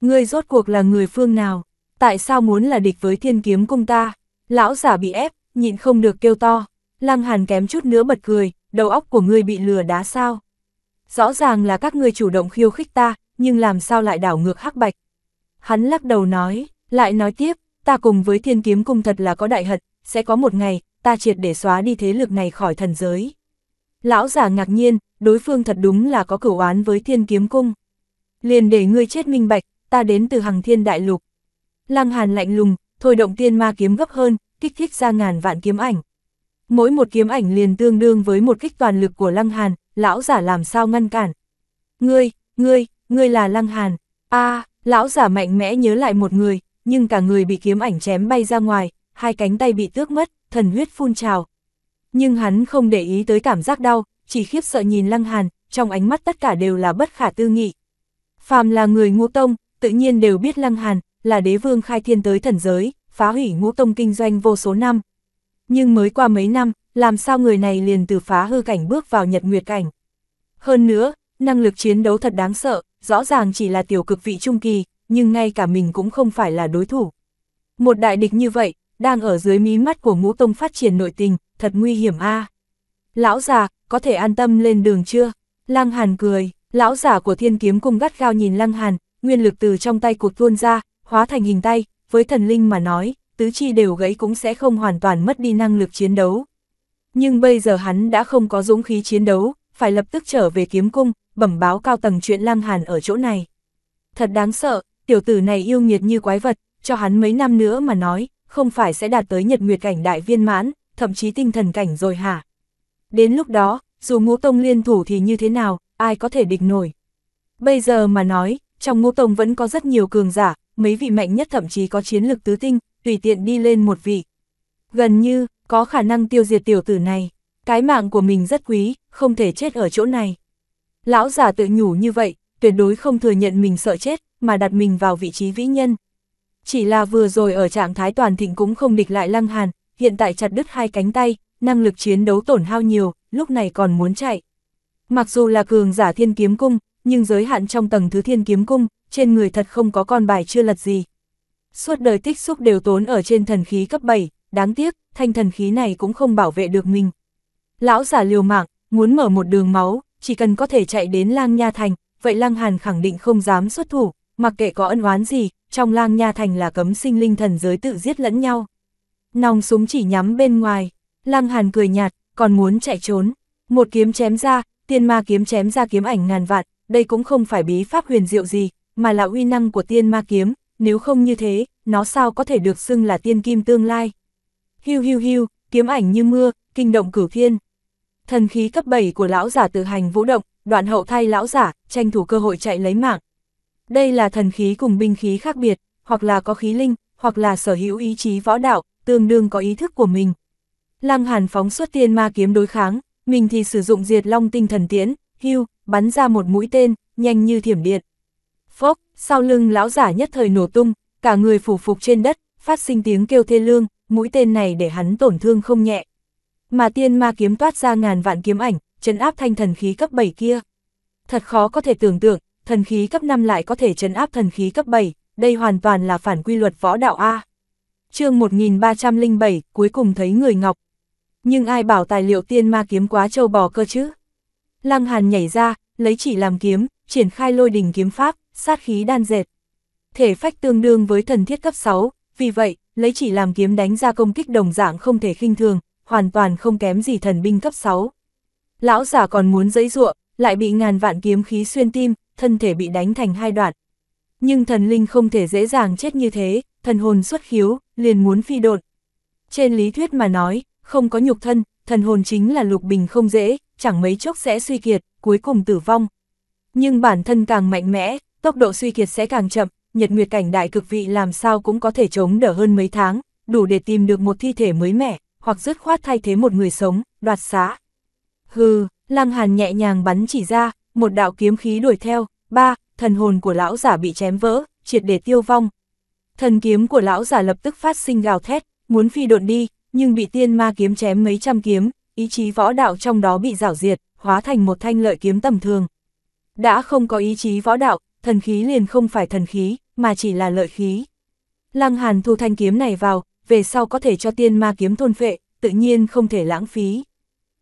[SPEAKER 1] Ngươi rốt cuộc là người phương nào? Tại sao muốn là địch với thiên kiếm cung ta? Lão giả bị ép, nhịn không được kêu to. Lăng hàn kém chút nữa bật cười, đầu óc của ngươi bị lừa đá sao? Rõ ràng là các ngươi chủ động khiêu khích ta, nhưng làm sao lại đảo ngược hắc bạch? Hắn lắc đầu nói, lại nói tiếp, ta cùng với thiên kiếm cung thật là có đại hận, sẽ có một ngày, ta triệt để xóa đi thế lực này khỏi thần giới. Lão giả ngạc nhiên, đối phương thật đúng là có cửu oán với thiên kiếm cung. Liền để ngươi chết minh bạch, ta đến từ hàng thiên đại lục. Lăng hàn lạnh lùng, thôi động tiên ma kiếm gấp hơn, kích thích ra ngàn vạn kiếm ảnh. Mỗi một kiếm ảnh liền tương đương với một kích toàn lực của lăng hàn, lão giả làm sao ngăn cản. Ngươi, ngươi, ngươi là lăng hàn. a lão giả mạnh mẽ nhớ lại một người, nhưng cả người bị kiếm ảnh chém bay ra ngoài, hai cánh tay bị tước mất, thần huyết phun trào, nhưng hắn không để ý tới cảm giác đau, chỉ khiếp sợ nhìn Lăng Hàn, trong ánh mắt tất cả đều là bất khả tư nghị. Phàm là người ngũ tông, tự nhiên đều biết Lăng Hàn, là đế vương khai thiên tới thần giới, phá hủy ngũ tông kinh doanh vô số năm. Nhưng mới qua mấy năm, làm sao người này liền từ phá hư cảnh bước vào nhật nguyệt cảnh. Hơn nữa, năng lực chiến đấu thật đáng sợ, rõ ràng chỉ là tiểu cực vị trung kỳ, nhưng ngay cả mình cũng không phải là đối thủ. Một đại địch như vậy, đang ở dưới mí mắt của ngũ tông phát triển nội tình, thật nguy hiểm a. Lão già, có thể an tâm lên đường chưa? Lăng Hàn cười, lão giả của thiên kiếm cung gắt gao nhìn Lăng Hàn, nguyên lực từ trong tay cuộc tuôn ra, hóa thành hình tay, với thần linh mà nói, tứ chi đều gãy cũng sẽ không hoàn toàn mất đi năng lực chiến đấu. Nhưng bây giờ hắn đã không có dũng khí chiến đấu, phải lập tức trở về kiếm cung, bẩm báo cao tầng chuyện Lăng Hàn ở chỗ này. Thật đáng sợ, tiểu tử này yêu nghiệt như quái vật, cho hắn mấy năm nữa mà nói, không phải sẽ đạt tới nhật nguyệt cảnh đại viên mãn, thậm chí tinh thần cảnh rồi hả? Đến lúc đó, dù ngũ tông liên thủ thì như thế nào, ai có thể địch nổi? Bây giờ mà nói, trong ngũ tông vẫn có rất nhiều cường giả, mấy vị mạnh nhất thậm chí có chiến lực tứ tinh, tùy tiện đi lên một vị. Gần như, có khả năng tiêu diệt tiểu tử này. Cái mạng của mình rất quý, không thể chết ở chỗ này. Lão giả tự nhủ như vậy, tuyệt đối không thừa nhận mình sợ chết, mà đặt mình vào vị trí vĩ nhân. Chỉ là vừa rồi ở trạng thái toàn thịnh cũng không địch lại lăng hàn, hiện tại chặt đứt hai cánh tay, năng lực chiến đấu tổn hao nhiều, lúc này còn muốn chạy. Mặc dù là cường giả thiên kiếm cung, nhưng giới hạn trong tầng thứ thiên kiếm cung, trên người thật không có con bài chưa lật gì. Suốt đời tích xúc đều tốn ở trên thần khí cấp 7, đáng tiếc, thanh thần khí này cũng không bảo vệ được mình. Lão giả liều mạng, muốn mở một đường máu, chỉ cần có thể chạy đến lang nha thành, vậy lang hàn khẳng định không dám xuất thủ, mặc kệ có ân oán gì, trong lang nha thành là cấm sinh linh thần giới tự giết lẫn nhau nòng súng chỉ nhắm bên ngoài. Lăng Hàn cười nhạt, còn muốn chạy trốn. Một kiếm chém ra, tiên ma kiếm chém ra kiếm ảnh ngàn vạn, đây cũng không phải bí pháp huyền diệu gì, mà là uy năng của tiên ma kiếm, nếu không như thế, nó sao có thể được xưng là tiên kim tương lai. Hiu hiu hiu, kiếm ảnh như mưa, kinh động cửu thiên. Thần khí cấp 7 của lão giả tự hành vũ động, đoạn hậu thay lão giả, tranh thủ cơ hội chạy lấy mạng. Đây là thần khí cùng binh khí khác biệt, hoặc là có khí linh, hoặc là sở hữu ý chí võ đạo, tương đương có ý thức của mình. Lăng Hàn phóng xuất tiên ma kiếm đối kháng, mình thì sử dụng diệt long tinh thần tiễn, hưu, bắn ra một mũi tên, nhanh như thiểm điện. Phốc, sau lưng lão giả nhất thời nổ tung, cả người phủ phục trên đất, phát sinh tiếng kêu thê lương, mũi tên này để hắn tổn thương không nhẹ. Mà tiên ma kiếm toát ra ngàn vạn kiếm ảnh, chấn áp thanh thần khí cấp 7 kia. Thật khó có thể tưởng tượng, thần khí cấp 5 lại có thể chấn áp thần khí cấp 7, đây hoàn toàn là phản quy luật võ đạo A chương 1307, cuối cùng thấy người ngọc. Nhưng ai bảo tài liệu tiên ma kiếm quá trâu bò cơ chứ? Lăng Hàn nhảy ra, lấy chỉ làm kiếm, triển khai lôi đình kiếm pháp, sát khí đan dệt. Thể phách tương đương với thần thiết cấp 6, vì vậy, lấy chỉ làm kiếm đánh ra công kích đồng dạng không thể khinh thường, hoàn toàn không kém gì thần binh cấp 6. Lão giả còn muốn dẫy ruộng, lại bị ngàn vạn kiếm khí xuyên tim, thân thể bị đánh thành hai đoạn. Nhưng thần linh không thể dễ dàng chết như thế, thần hồn xuất khiếu, liền muốn phi đột. Trên lý thuyết mà nói, không có nhục thân, thần hồn chính là lục bình không dễ, chẳng mấy chốc sẽ suy kiệt, cuối cùng tử vong. Nhưng bản thân càng mạnh mẽ, tốc độ suy kiệt sẽ càng chậm, nhật nguyệt cảnh đại cực vị làm sao cũng có thể chống đỡ hơn mấy tháng, đủ để tìm được một thi thể mới mẻ, hoặc dứt khoát thay thế một người sống, đoạt xá. Hừ, lang Hàn nhẹ nhàng bắn chỉ ra, một đạo kiếm khí đuổi theo, ba, thần hồn của lão giả bị chém vỡ, triệt để tiêu vong, thần kiếm của lão giả lập tức phát sinh gào thét, muốn phi độn đi, nhưng bị tiên ma kiếm chém mấy trăm kiếm, ý chí võ đạo trong đó bị rảo diệt, hóa thành một thanh lợi kiếm tầm thường. Đã không có ý chí võ đạo, thần khí liền không phải thần khí, mà chỉ là lợi khí. Lăng Hàn thu thanh kiếm này vào, về sau có thể cho tiên ma kiếm thôn phệ, tự nhiên không thể lãng phí.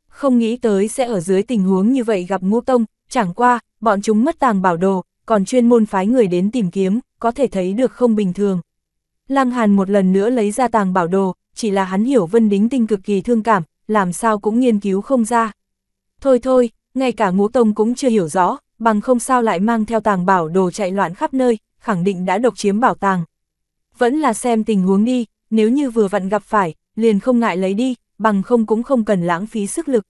[SPEAKER 1] Không nghĩ tới sẽ ở dưới tình huống như vậy gặp ngũ tông, chẳng qua, bọn chúng mất tàng bảo đồ, còn chuyên môn phái người đến tìm kiếm, có thể thấy được không bình thường. Lăng Hàn một lần nữa lấy ra tàng bảo đồ, chỉ là hắn hiểu Vân Đính Tinh cực kỳ thương cảm, làm sao cũng nghiên cứu không ra. Thôi thôi, ngay cả ngũ tông cũng chưa hiểu rõ, bằng không sao lại mang theo tàng bảo đồ chạy loạn khắp nơi, khẳng định đã độc chiếm bảo tàng. Vẫn là xem tình huống đi, nếu như vừa vặn gặp phải, liền không ngại lấy đi, bằng không cũng không cần lãng phí sức lực.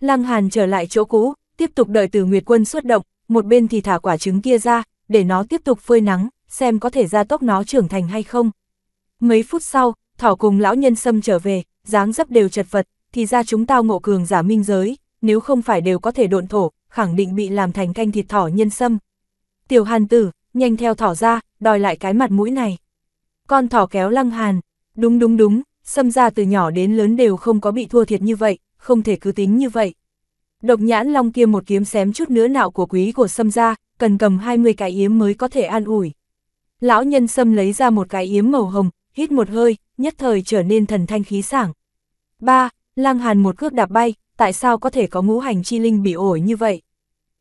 [SPEAKER 1] Lăng Hàn trở lại chỗ cũ, tiếp tục đợi từ Nguyệt Quân xuất động, một bên thì thả quả trứng kia ra, để nó tiếp tục phơi nắng, xem có thể gia tốc nó trưởng thành hay không. Mấy phút sau, thỏ cùng lão nhân sâm trở về, dáng dấp đều chật vật, thì ra chúng tao ngộ cường giả minh giới, nếu không phải đều có thể độn thổ, khẳng định bị làm thành canh thịt thỏ nhân sâm. Tiểu hàn tử, nhanh theo thỏ ra, đòi lại cái mặt mũi này. Con thỏ kéo lăng hàn, đúng đúng đúng, sâm ra từ nhỏ đến lớn đều không có bị thua thiệt như vậy, không thể cứ tính như vậy. Độc nhãn long kia một kiếm xém chút nữa nạo của quý của sâm ra, cần cầm 20 cái yếm mới có thể an ủi. Lão nhân sâm lấy ra một cái yếm màu hồng, hít một hơi, nhất thời trở nên thần thanh khí sảng. ba Lang Hàn một cước đạp bay, tại sao có thể có ngũ hành chi linh bị ổi như vậy?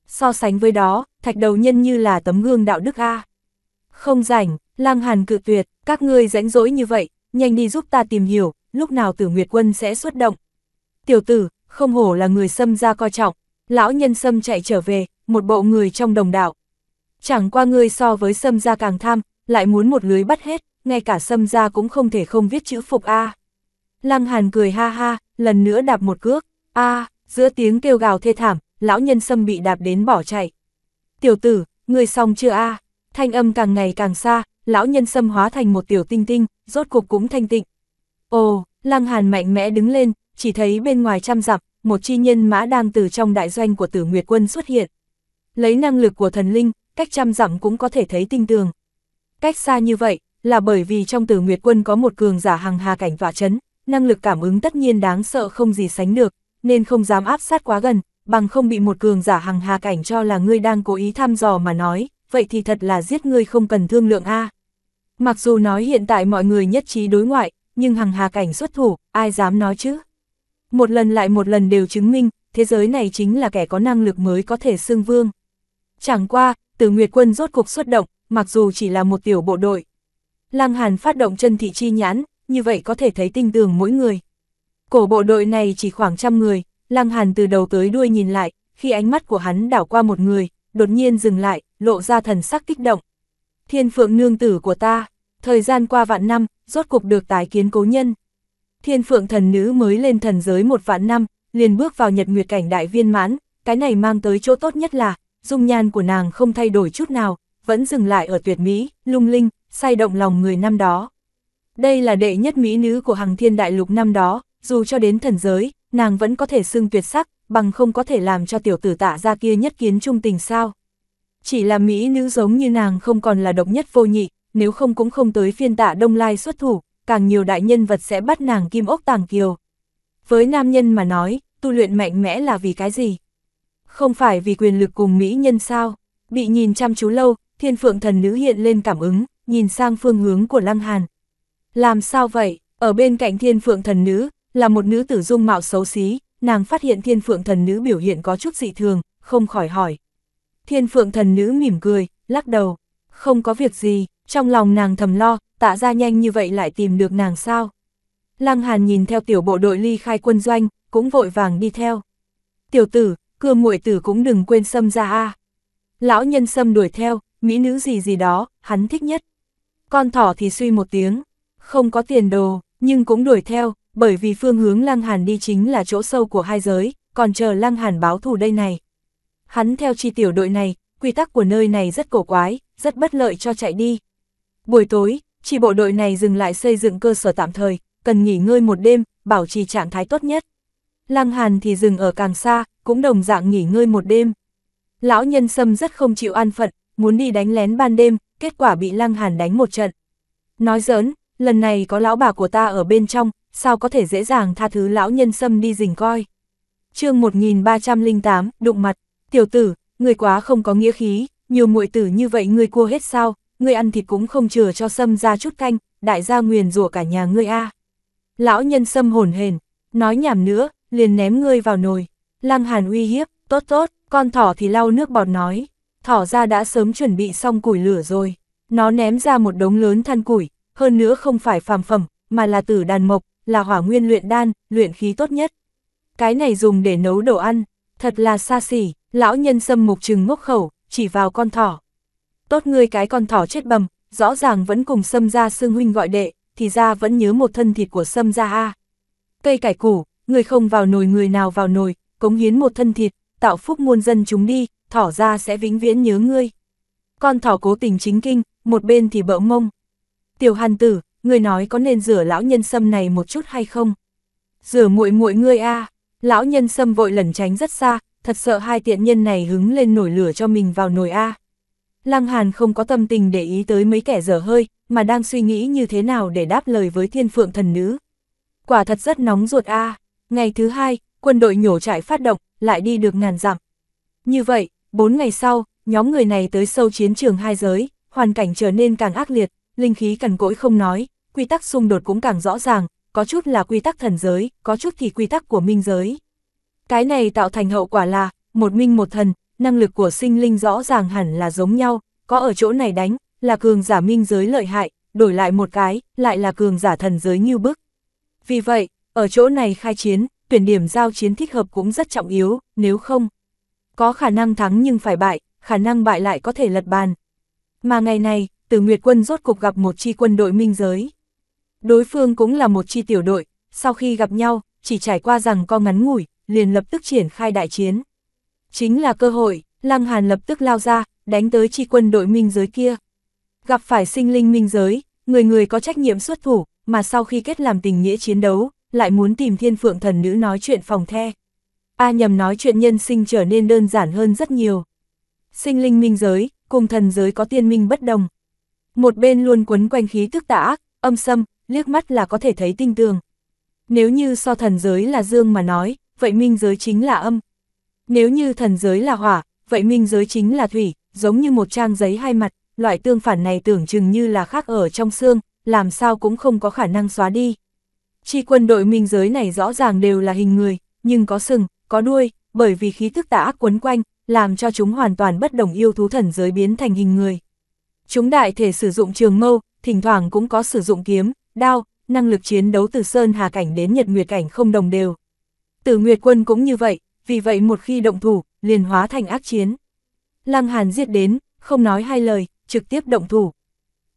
[SPEAKER 1] So sánh với đó, thạch đầu nhân như là tấm gương đạo đức A. Không rảnh, Lang Hàn cự tuyệt, các ngươi rãnh rỗi như vậy, nhanh đi giúp ta tìm hiểu, lúc nào tử Nguyệt Quân sẽ xuất động. Tiểu tử, không hổ là người xâm ra coi trọng, lão nhân xâm chạy trở về, một bộ người trong đồng đạo Chẳng qua ngươi so với xâm ra càng tham, lại muốn một lưới bắt hết, ngay cả xâm ra cũng không thể không viết chữ phục A. Lăng Hàn cười ha ha, lần nữa đạp một cước, A, giữa tiếng kêu gào thê thảm, lão nhân xâm bị đạp đến bỏ chạy. Tiểu tử, ngươi xong chưa A, thanh âm càng ngày càng xa, lão nhân xâm hóa thành một tiểu tinh tinh, rốt cuộc cũng thanh tịnh. Ồ, Lăng Hàn mạnh mẽ đứng lên, chỉ thấy bên ngoài trăm dặm, một chi nhân mã đang từ trong đại doanh của tử Nguyệt Quân xuất hiện. Lấy năng lực của thần linh, cách trăm dặm cũng có thể thấy tinh tường. Cách xa như vậy, là bởi vì trong tử Nguyệt Quân có một cường giả hàng hà cảnh tỏa chấn, năng lực cảm ứng tất nhiên đáng sợ không gì sánh được, nên không dám áp sát quá gần, bằng không bị một cường giả hàng hà cảnh cho là ngươi đang cố ý thăm dò mà nói, vậy thì thật là giết ngươi không cần thương lượng a. Mặc dù nói hiện tại mọi người nhất trí đối ngoại, nhưng hằng hà cảnh xuất thủ, ai dám nói chứ? Một lần lại một lần đều chứng minh, thế giới này chính là kẻ có năng lực mới có thể xưng vương. Chẳng qua, từ Nguyệt quân rốt cuộc xuất động, mặc dù chỉ là một tiểu bộ đội. Lăng Hàn phát động chân thị chi nhãn, như vậy có thể thấy tinh tường mỗi người. Cổ bộ đội này chỉ khoảng trăm người, Lăng Hàn từ đầu tới đuôi nhìn lại, khi ánh mắt của hắn đảo qua một người, đột nhiên dừng lại, lộ ra thần sắc kích động. Thiên phượng nương tử của ta, thời gian qua vạn năm, rốt cuộc được tái kiến cố nhân thiên phượng thần nữ mới lên thần giới một vạn năm, liền bước vào nhật nguyệt cảnh đại viên mãn, cái này mang tới chỗ tốt nhất là, dung nhan của nàng không thay đổi chút nào, vẫn dừng lại ở tuyệt mỹ, lung linh, say động lòng người năm đó. Đây là đệ nhất mỹ nữ của hàng thiên đại lục năm đó, dù cho đến thần giới, nàng vẫn có thể xưng tuyệt sắc, bằng không có thể làm cho tiểu tử tạ ra kia nhất kiến trung tình sao. Chỉ là mỹ nữ giống như nàng không còn là độc nhất vô nhị, nếu không cũng không tới phiên tạ Đông Lai xuất thủ, càng nhiều đại nhân vật sẽ bắt nàng kim ốc tàng kiều. Với nam nhân mà nói, tu luyện mạnh mẽ là vì cái gì? Không phải vì quyền lực cùng mỹ nhân sao? Bị nhìn chăm chú lâu, thiên phượng thần nữ hiện lên cảm ứng, nhìn sang phương hướng của Lăng Hàn. Làm sao vậy? Ở bên cạnh thiên phượng thần nữ, là một nữ tử dung mạo xấu xí, nàng phát hiện thiên phượng thần nữ biểu hiện có chút dị thường, không khỏi hỏi. Thiên phượng thần nữ mỉm cười, lắc đầu, không có việc gì, trong lòng nàng thầm lo, tạ ra nhanh như vậy lại tìm được nàng sao. Lăng Hàn nhìn theo tiểu bộ đội ly khai quân doanh, cũng vội vàng đi theo. Tiểu tử, cưa muội tử cũng đừng quên xâm ra a. Lão nhân xâm đuổi theo, mỹ nữ gì gì đó, hắn thích nhất. Con thỏ thì suy một tiếng, không có tiền đồ, nhưng cũng đuổi theo, bởi vì phương hướng Lăng Hàn đi chính là chỗ sâu của hai giới, còn chờ Lăng Hàn báo thù đây này. Hắn theo chi tiểu đội này, quy tắc của nơi này rất cổ quái, rất bất lợi cho chạy đi, Buổi tối, chi bộ đội này dừng lại xây dựng cơ sở tạm thời, cần nghỉ ngơi một đêm, bảo trì trạng thái tốt nhất. Lăng Hàn thì dừng ở càng xa, cũng đồng dạng nghỉ ngơi một đêm. Lão nhân sâm rất không chịu an phận, muốn đi đánh lén ban đêm, kết quả bị Lăng Hàn đánh một trận. Nói giỡn, lần này có lão bà của ta ở bên trong, sao có thể dễ dàng tha thứ lão nhân sâm đi rình coi. chương 1308, đụng mặt, tiểu tử, người quá không có nghĩa khí, nhiều muội tử như vậy người cua hết sao, ngươi ăn thịt cũng không chừa cho sâm ra chút canh, đại gia nguyền rủa cả nhà ngươi a. Lão nhân sâm hồn hền, nói nhảm nữa, liền ném ngươi vào nồi. Lăng Hàn uy hiếp, tốt tốt, con thỏ thì lau nước bọt nói. Thỏ ra đã sớm chuẩn bị xong củi lửa rồi. Nó ném ra một đống lớn than củi, hơn nữa không phải phàm phẩm, mà là tử đàn mộc, là hỏa nguyên luyện đan, luyện khí tốt nhất. Cái này dùng để nấu đồ ăn, thật là xa xỉ, lão nhân sâm mục trừng ngốc khẩu, chỉ vào con thỏ, tốt ngươi cái con thỏ chết bầm, rõ ràng vẫn cùng xâm ra xương huynh gọi đệ, thì ra vẫn nhớ một thân thịt của xâm ra a. Cây cải củ, người không vào nồi người nào vào nồi, cống hiến một thân thịt, tạo phúc muôn dân chúng đi, thỏ ra sẽ vĩnh viễn nhớ ngươi. Con thỏ cố tình chính kinh, một bên thì bỡ mông. Tiểu hàn tử, người nói có nên rửa lão nhân sâm này một chút hay không? Rửa muội muội ngươi a lão nhân sâm vội lẩn tránh rất xa, thật sợ hai tiện nhân này hứng lên nổi lửa cho mình vào nồi a. Lăng Hàn không có tâm tình để ý tới mấy kẻ dở hơi, mà đang suy nghĩ như thế nào để đáp lời với thiên phượng thần nữ. Quả thật rất nóng ruột a. Ngày thứ hai, quân đội nhổ trại phát động, lại đi được ngàn dặm. Như vậy, bốn ngày sau, nhóm người này tới sâu chiến trường hai giới, hoàn cảnh trở nên càng ác liệt, linh khí cằn cỗi không nói, quy tắc xung đột cũng càng rõ ràng, có chút là quy tắc thần giới, có chút thì quy tắc của minh giới. Cái này tạo thành hậu quả là, một minh một thần, năng lực của sinh linh rõ ràng hẳn là giống nhau, có ở chỗ này đánh, là cường giả minh giới lợi hại, đổi lại một cái, lại là cường giả thần giới như bức. Vì vậy, ở chỗ này khai chiến, tuyển điểm giao chiến thích hợp cũng rất trọng yếu, nếu không, có khả năng thắng nhưng phải bại, khả năng bại lại có thể lật bàn. Mà ngày này, Tử Nguyệt quân rốt cục gặp một chi quân đội minh giới. Đối phương cũng là một chi tiểu đội, sau khi gặp nhau, chỉ trải qua rằng co ngắn ngủi, liền lập tức triển khai đại chiến. Chính là cơ hội, Lăng Hàn lập tức lao ra, đánh tới chi quân đội minh giới kia. Gặp phải sinh linh minh giới, người người có trách nhiệm xuất thủ, mà sau khi kết làm tình nghĩa chiến đấu, lại muốn tìm thiên phượng thần nữ nói chuyện phòng the. A nhầm nói chuyện nhân sinh trở nên đơn giản hơn rất nhiều. Sinh linh minh giới, cùng thần giới có tiên minh bất đồng. Một bên luôn quấn quanh khí tức tà ác, âm sâm, liếc mắt là có thể thấy tinh tường. Nếu như so thần giới là dương mà nói, vậy minh giới chính là âm, nếu như thần giới là hỏa, vậy minh giới chính là thủy, giống như một trang giấy hai mặt, loại tương phản này tưởng chừng như là khác ở trong xương, làm sao cũng không có khả năng xóa đi. Chi quân đội minh giới này rõ ràng đều là hình người, nhưng có sừng, có đuôi, bởi vì khí thức tà ác quấn quanh, làm cho chúng hoàn toàn bất đồng yêu thú thần giới biến thành hình người. Chúng đại thể sử dụng trường mâu, thỉnh thoảng cũng có sử dụng kiếm, đao, năng lực chiến đấu từ sơn hà cảnh đến nhật nguyệt cảnh không đồng đều. tử nguyệt quân cũng như vậy, vì vậy một khi động thủ, liền hóa thành ác chiến. Lăng Hàn giết đến, không nói hai lời, trực tiếp động thủ.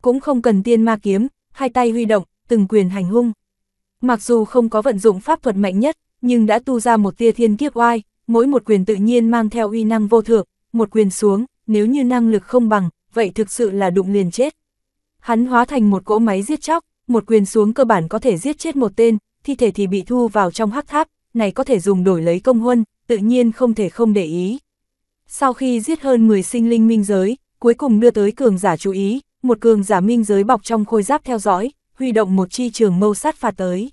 [SPEAKER 1] Cũng không cần tiên ma kiếm, hai tay huy động, từng quyền hành hung. Mặc dù không có vận dụng pháp thuật mạnh nhất, nhưng đã tu ra một tia thiên kiếp oai, mỗi một quyền tự nhiên mang theo uy năng vô thượng, một quyền xuống, nếu như năng lực không bằng, vậy thực sự là đụng liền chết. Hắn hóa thành một cỗ máy giết chóc, một quyền xuống cơ bản có thể giết chết một tên, thi thể thì bị thu vào trong hắc tháp, này có thể dùng đổi lấy công huân, tự nhiên không thể không để ý. Sau khi giết hơn 10 sinh linh minh giới, cuối cùng đưa tới cường giả chú ý, một cường giả minh giới bọc trong khôi giáp theo dõi, huy động một chi trường mâu sát phạt tới.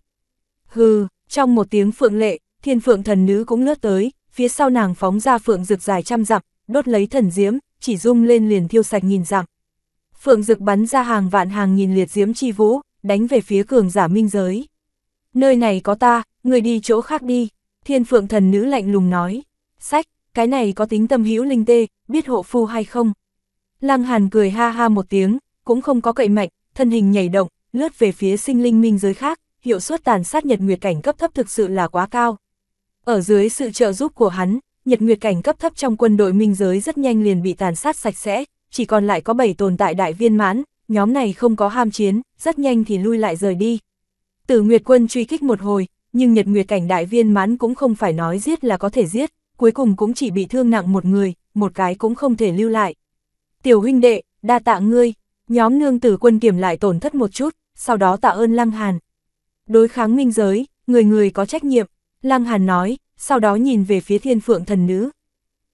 [SPEAKER 1] Hừ, trong một tiếng phượng lệ, thiên phượng thần nữ cũng lướt tới, phía sau nàng phóng ra phượng rực dài trăm dặm, đốt lấy thần diễm, chỉ rung lên liền thiêu sạch nghìn dặm. Phượng rực bắn ra hàng vạn hàng nghìn liệt diễm chi vũ, đánh về phía cường giả minh giới. Nơi này có ta, người đi chỗ khác đi, Thiên phượng thần nữ lạnh lùng nói, sách, cái này có tính tâm hữu linh tê, biết hộ phu hay không? Lăng Hàn cười ha ha một tiếng, cũng không có cậy mạnh, thân hình nhảy động, lướt về phía sinh linh minh giới khác, hiệu suất tàn sát nhật nguyệt cảnh cấp thấp thực sự là quá cao. Ở dưới sự trợ giúp của hắn, nhật nguyệt cảnh cấp thấp trong quân đội minh giới rất nhanh liền bị tàn sát sạch sẽ, chỉ còn lại có 7 tồn tại đại viên mãn, nhóm này không có ham chiến, rất nhanh thì lui lại rời đi. Tử Nguyệt quân truy kích một hồi, nhưng Nhật Nguyệt cảnh đại viên mãn cũng không phải nói giết là có thể giết, cuối cùng cũng chỉ bị thương nặng một người, một cái cũng không thể lưu lại. Tiểu huynh đệ, đa tạ ngươi, nhóm nương tử quân kiểm lại tổn thất một chút, sau đó tạ ơn Lăng Hàn. Đối kháng minh giới, người người có trách nhiệm, Lăng Hàn nói, sau đó nhìn về phía thiên phượng thần nữ.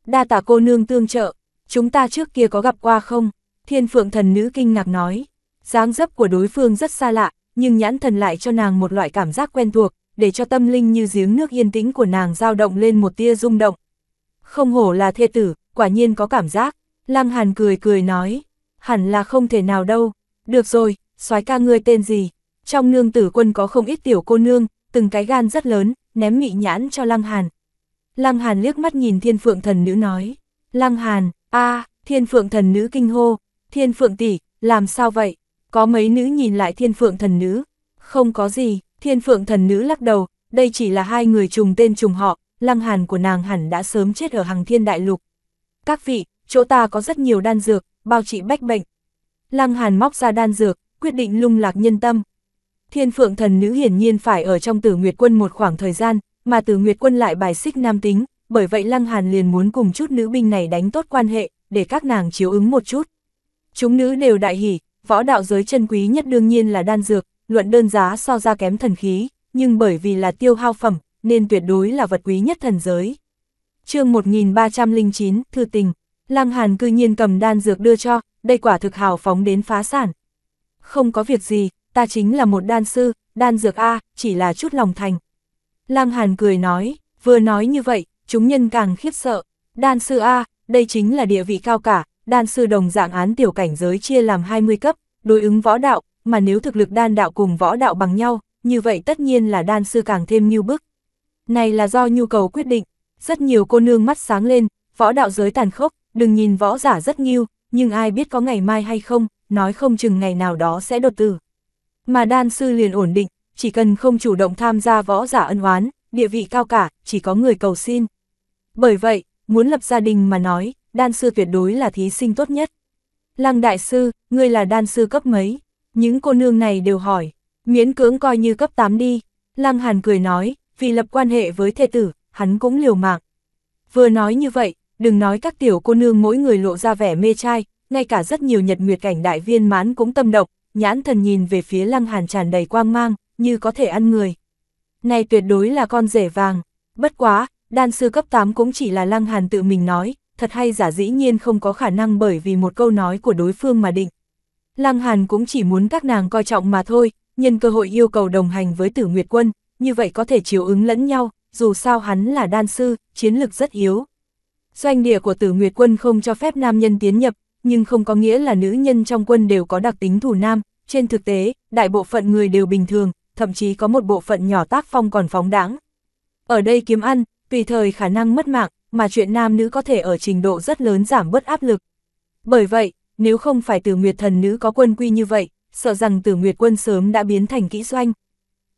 [SPEAKER 1] Đa tạ cô nương tương trợ, chúng ta trước kia có gặp qua không? Thiên phượng thần nữ kinh ngạc nói, dáng dấp của đối phương rất xa lạ, nhưng nhãn thần lại cho nàng một loại cảm giác quen thuộc, để cho tâm linh như giếng nước yên tĩnh của nàng dao động lên một tia rung động. Không hổ là thê tử, quả nhiên có cảm giác, Lăng Hàn cười cười nói, hẳn là không thể nào đâu, được rồi, soái ca ngươi tên gì? Trong nương tử quân có không ít tiểu cô nương, từng cái gan rất lớn, ném mị nhãn cho Lăng Hàn. Lăng Hàn liếc mắt nhìn thiên phượng thần nữ nói, Lăng Hàn, a thiên phượng thần nữ kinh hô, thiên phượng tỷ, làm sao vậy? Có mấy nữ nhìn lại thiên phượng thần nữ, không có gì, Thiên phượng thần nữ lắc đầu, đây chỉ là hai người trùng tên trùng họ, lăng hàn của nàng hẳn đã sớm chết ở hàng thiên đại lục. Các vị, chỗ ta có rất nhiều đan dược, bao trị bách bệnh. Lăng hàn móc ra đan dược, quyết định lung lạc nhân tâm. Thiên phượng thần nữ hiển nhiên phải ở trong tử nguyệt quân một khoảng thời gian, mà tử nguyệt quân lại bài xích nam tính, bởi vậy lăng hàn liền muốn cùng chút nữ binh này đánh tốt quan hệ, để các nàng chiếu ứng một chút. Chúng nữ đều đại hỉ, võ đạo giới chân quý nhất đương nhiên là đan dược, luận đơn giá so ra kém thần khí, nhưng bởi vì là tiêu hao phẩm, nên tuyệt đối là vật quý nhất thần giới. chương 1309, Thư Tình, Lăng Hàn cư nhiên cầm đan dược đưa cho, đây quả thực hào phóng đến phá sản. Không có việc gì, ta chính là một đan sư, đan dược A, chỉ là chút lòng thành. Lăng Hàn cười nói, vừa nói như vậy, chúng nhân càng khiếp sợ. Đan sư A, đây chính là địa vị cao cả, đan sư đồng dạng án tiểu cảnh giới chia làm 20 cấp, đối ứng võ đạo, mà nếu thực lực đan đạo cùng võ đạo bằng nhau, như vậy tất nhiên là đan sư càng thêm như bức. Này là do nhu cầu quyết định, rất nhiều cô nương mắt sáng lên, võ đạo giới tàn khốc, đừng nhìn võ giả rất nghiêu, nhưng ai biết có ngày mai hay không, nói không chừng ngày nào đó sẽ đột tử. Mà đan sư liền ổn định, chỉ cần không chủ động tham gia võ giả ân oán, địa vị cao cả, chỉ có người cầu xin. Bởi vậy, muốn lập gia đình mà nói, đan sư tuyệt đối là thí sinh tốt nhất. Lăng đại sư, ngươi là đan sư cấp mấy? Những cô nương này đều hỏi, miễn cưỡng coi như cấp 8 đi. Lăng Hàn cười nói, vì lập quan hệ với thê tử, hắn cũng liều mạng. Vừa nói như vậy, đừng nói các tiểu cô nương mỗi người lộ ra vẻ mê trai, ngay cả rất nhiều nhật nguyệt cảnh đại viên mãn cũng tâm độc nhãn thần nhìn về phía Lăng Hàn tràn đầy quang mang, như có thể ăn người. Này tuyệt đối là con rể vàng, bất quá, đan sư cấp 8 cũng chỉ là Lăng Hàn tự mình nói, thật hay giả dĩ nhiên không có khả năng bởi vì một câu nói của đối phương mà định. Lăng Hàn cũng chỉ muốn các nàng coi trọng mà thôi, nhân cơ hội yêu cầu đồng hành với Tử Nguyệt Quân, như vậy có thể chiếu ứng lẫn nhau, dù sao hắn là đan sư, chiến lực rất yếu. Doanh địa của Tử Nguyệt Quân không cho phép nam nhân tiến nhập, nhưng không có nghĩa là nữ nhân trong quân đều có đặc tính thủ nam, trên thực tế, đại bộ phận người đều bình thường, thậm chí có một bộ phận nhỏ tác phong còn phóng đáng. Ở đây kiếm ăn, tùy thời khả năng mất mạng, mà chuyện nam nữ có thể ở trình độ rất lớn giảm bớt áp lực. Bởi vậy, nếu không phải tử nguyệt thần nữ có quân quy như vậy, sợ rằng tử nguyệt quân sớm đã biến thành kỹ doanh.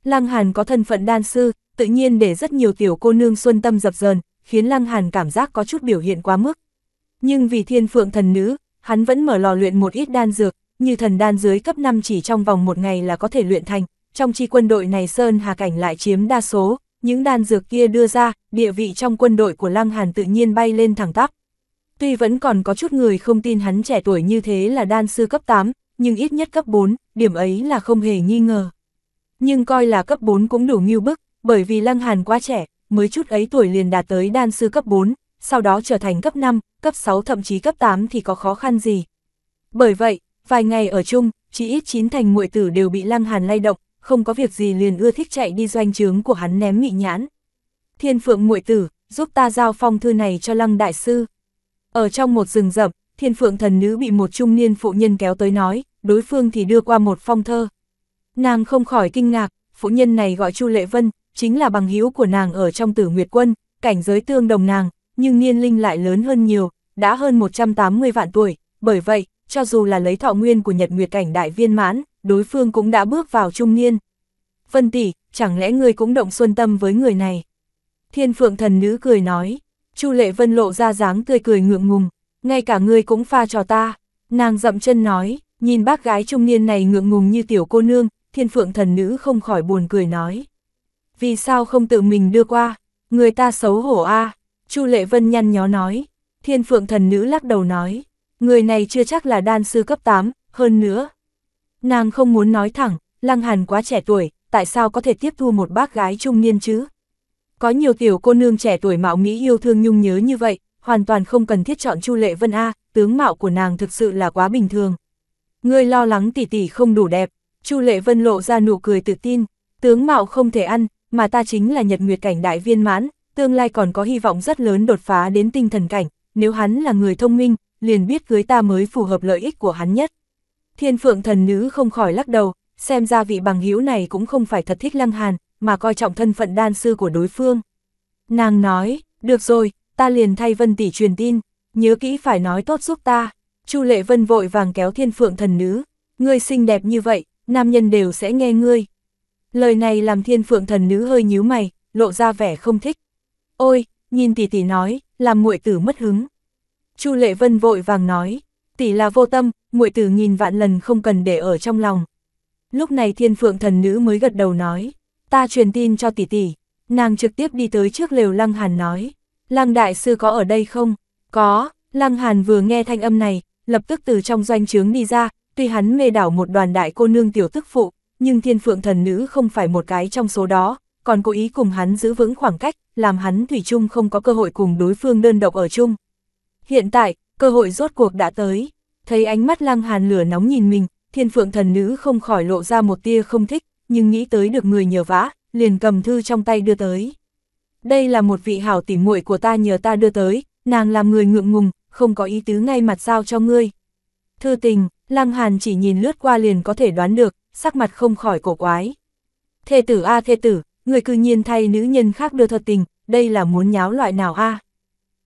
[SPEAKER 1] Lăng Hàn có thân phận đan sư, tự nhiên để rất nhiều tiểu cô nương xuân tâm dập dờn, khiến Lăng Hàn cảm giác có chút biểu hiện quá mức. Nhưng vì thiên phượng thần nữ, hắn vẫn mở lò luyện một ít đan dược, như thần đan dưới cấp 5 chỉ trong vòng một ngày là có thể luyện thành, trong chi quân đội này Sơn Hà Cảnh lại chiếm đa số, những đan dược kia đưa ra, địa vị trong quân đội của Lăng Hàn tự nhiên bay lên thẳng tắp. Tuy vẫn còn có chút người không tin hắn trẻ tuổi như thế là đan sư cấp 8, nhưng ít nhất cấp 4, điểm ấy là không hề nghi ngờ. Nhưng coi là cấp 4 cũng đủ nghiêu bức, bởi vì Lăng Hàn quá trẻ, mới chút ấy tuổi liền đạt tới đan sư cấp 4, sau đó trở thành cấp 5, cấp 6 thậm chí cấp 8 thì có khó khăn gì. Bởi vậy, vài ngày ở chung, chỉ ít chín thành muội tử đều bị Lăng Hàn lay động, không có việc gì liền ưa thích chạy đi doanh trướng của hắn ném mị nhãn. Thiên Phượng muội tử, giúp ta giao phong thư này cho Lăng đại sư. Ở trong một rừng rậm, thiên phượng thần nữ bị một trung niên phụ nhân kéo tới nói, đối phương thì đưa qua một phong thơ. Nàng không khỏi kinh ngạc, phụ nhân này gọi Chu Lệ Vân, chính là bằng hữu của nàng ở trong tử Nguyệt Quân, cảnh giới tương đồng nàng, nhưng niên linh lại lớn hơn nhiều, đã hơn 180 vạn tuổi, bởi vậy, cho dù là lấy thọ nguyên của Nhật Nguyệt cảnh đại viên mãn, đối phương cũng đã bước vào trung niên. Vân tỷ, chẳng lẽ người cũng động xuân tâm với người này? Thiên Phượng thần nữ cười nói, Chu Lệ Vân lộ ra dáng tươi cười ngượng ngùng, ngay cả ngươi cũng pha trò ta, nàng dậm chân nói, nhìn bác gái trung niên này ngượng ngùng như tiểu cô nương, thiên phượng thần nữ không khỏi buồn cười nói. Vì sao không tự mình đưa qua, người ta xấu hổ a Chu Lệ Vân nhăn nhó nói, thiên phượng thần nữ lắc đầu nói, người này chưa chắc là đan sư cấp 8, hơn nữa. Nàng không muốn nói thẳng, lăng hàn quá trẻ tuổi, tại sao có thể tiếp thu một bác gái trung niên chứ, có nhiều tiểu cô nương trẻ tuổi mạo Mỹ yêu thương nhung nhớ như vậy, hoàn toàn không cần thiết chọn Chu Lệ Vân A, tướng mạo của nàng thực sự là quá bình thường. Ngươi lo lắng tỷ tỷ không đủ đẹp, Chu Lệ Vân lộ ra nụ cười tự tin, tướng mạo không thể ăn, mà ta chính là nhật nguyệt cảnh đại viên mãn, tương lai còn có hy vọng rất lớn đột phá đến tinh thần cảnh, nếu hắn là người thông minh, liền biết cưới ta mới phù hợp lợi ích của hắn nhất. Thiên phượng thần nữ không khỏi lắc đầu, xem ra vị bằng hữu này cũng không phải thật thích lăng hàn, mà coi trọng thân phận đan sư của đối phương. Nàng nói, được rồi, ta liền thay Vân Tỷ truyền tin, nhớ kỹ phải nói tốt giúp ta. Chu Lệ Vân vội vàng kéo thiên phượng thần nữ, ngươi xinh đẹp như vậy, nam nhân đều sẽ nghe ngươi. Lời này làm thiên phượng thần nữ hơi nhíu mày, lộ ra vẻ không thích. Ôi, nhìn tỷ tỷ nói, làm muội tử mất hứng. Chu Lệ Vân vội vàng nói, tỷ là vô tâm, muội tử nghìn vạn lần không cần để ở trong lòng. Lúc này thiên phượng thần nữ mới gật đầu nói, ta truyền tin cho tỷ tỷ. Nàng trực tiếp đi tới trước lều Lăng Hàn nói, Lăng Đại Sư có ở đây không? Có, Lăng Hàn vừa nghe thanh âm này, lập tức từ trong doanh trướng đi ra, tuy hắn mê đảo một đoàn đại cô nương tiểu tức phụ, nhưng thiên phượng thần nữ không phải một cái trong số đó, còn cố ý cùng hắn giữ vững khoảng cách, làm hắn Thủy chung không có cơ hội cùng đối phương đơn độc ở chung. Hiện tại, cơ hội rốt cuộc đã tới, thấy ánh mắt Lăng Hàn lửa nóng nhìn mình, thiên phượng thần nữ không khỏi lộ ra một tia không thích, nhưng nghĩ tới được người nhờ vã, liền cầm thư trong tay đưa tới. Đây là một vị hảo tỉ muội của ta nhờ ta đưa tới, nàng làm người ngượng ngùng, không có ý tứ ngay mặt sao cho ngươi. Thư tình, Lăng Hàn chỉ nhìn lướt qua liền có thể đoán được, sắc mặt không khỏi cổ quái. Thê tử a thê tử, người cư nhiên thay nữ nhân khác đưa thật tình, đây là muốn nháo loại nào a? À?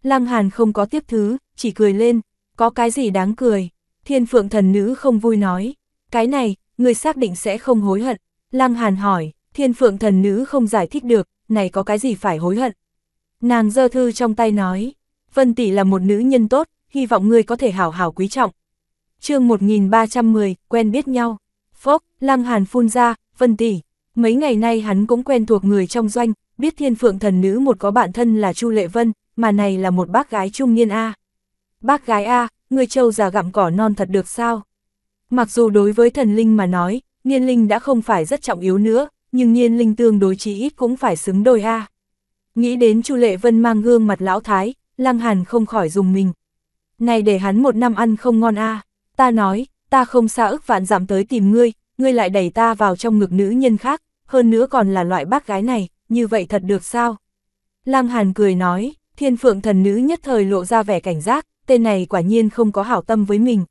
[SPEAKER 1] Lăng Hàn không có tiếp thứ, chỉ cười lên, có cái gì đáng cười. Thiên phượng thần nữ không vui nói, cái này, người xác định sẽ không hối hận, Lăng Hàn hỏi, thiên phượng thần nữ không giải thích được, này có cái gì phải hối hận. Nàng dơ thư trong tay nói, Vân Tỷ là một nữ nhân tốt, hy vọng ngươi có thể hảo hảo quý trọng. chương 1310, quen biết nhau. Phốc, Lăng Hàn phun ra, Vân Tỷ. Mấy ngày nay hắn cũng quen thuộc người trong doanh, biết thiên phượng thần nữ một có bạn thân là Chu Lệ Vân, mà này là một bác gái trung niên A. Bác gái A, người châu già gặm cỏ non thật được sao? Mặc dù đối với thần linh mà nói, Niên linh đã không phải rất trọng yếu nữa, nhưng Niên linh tương đối chí ít cũng phải xứng đôi a. Nghĩ đến Chu Lệ Vân mang gương mặt lão thái, Lăng Hàn không khỏi dùng mình. Này để hắn một năm ăn không ngon a. Ta nói, ta không xa ức vạn giảm tới tìm ngươi, ngươi lại đẩy ta vào trong ngực nữ nhân khác, hơn nữa còn là loại bác gái này, như vậy thật được sao? Lăng Hàn cười nói, thiên phượng thần nữ nhất thời lộ ra vẻ cảnh giác, tên này quả nhiên không có hảo tâm với mình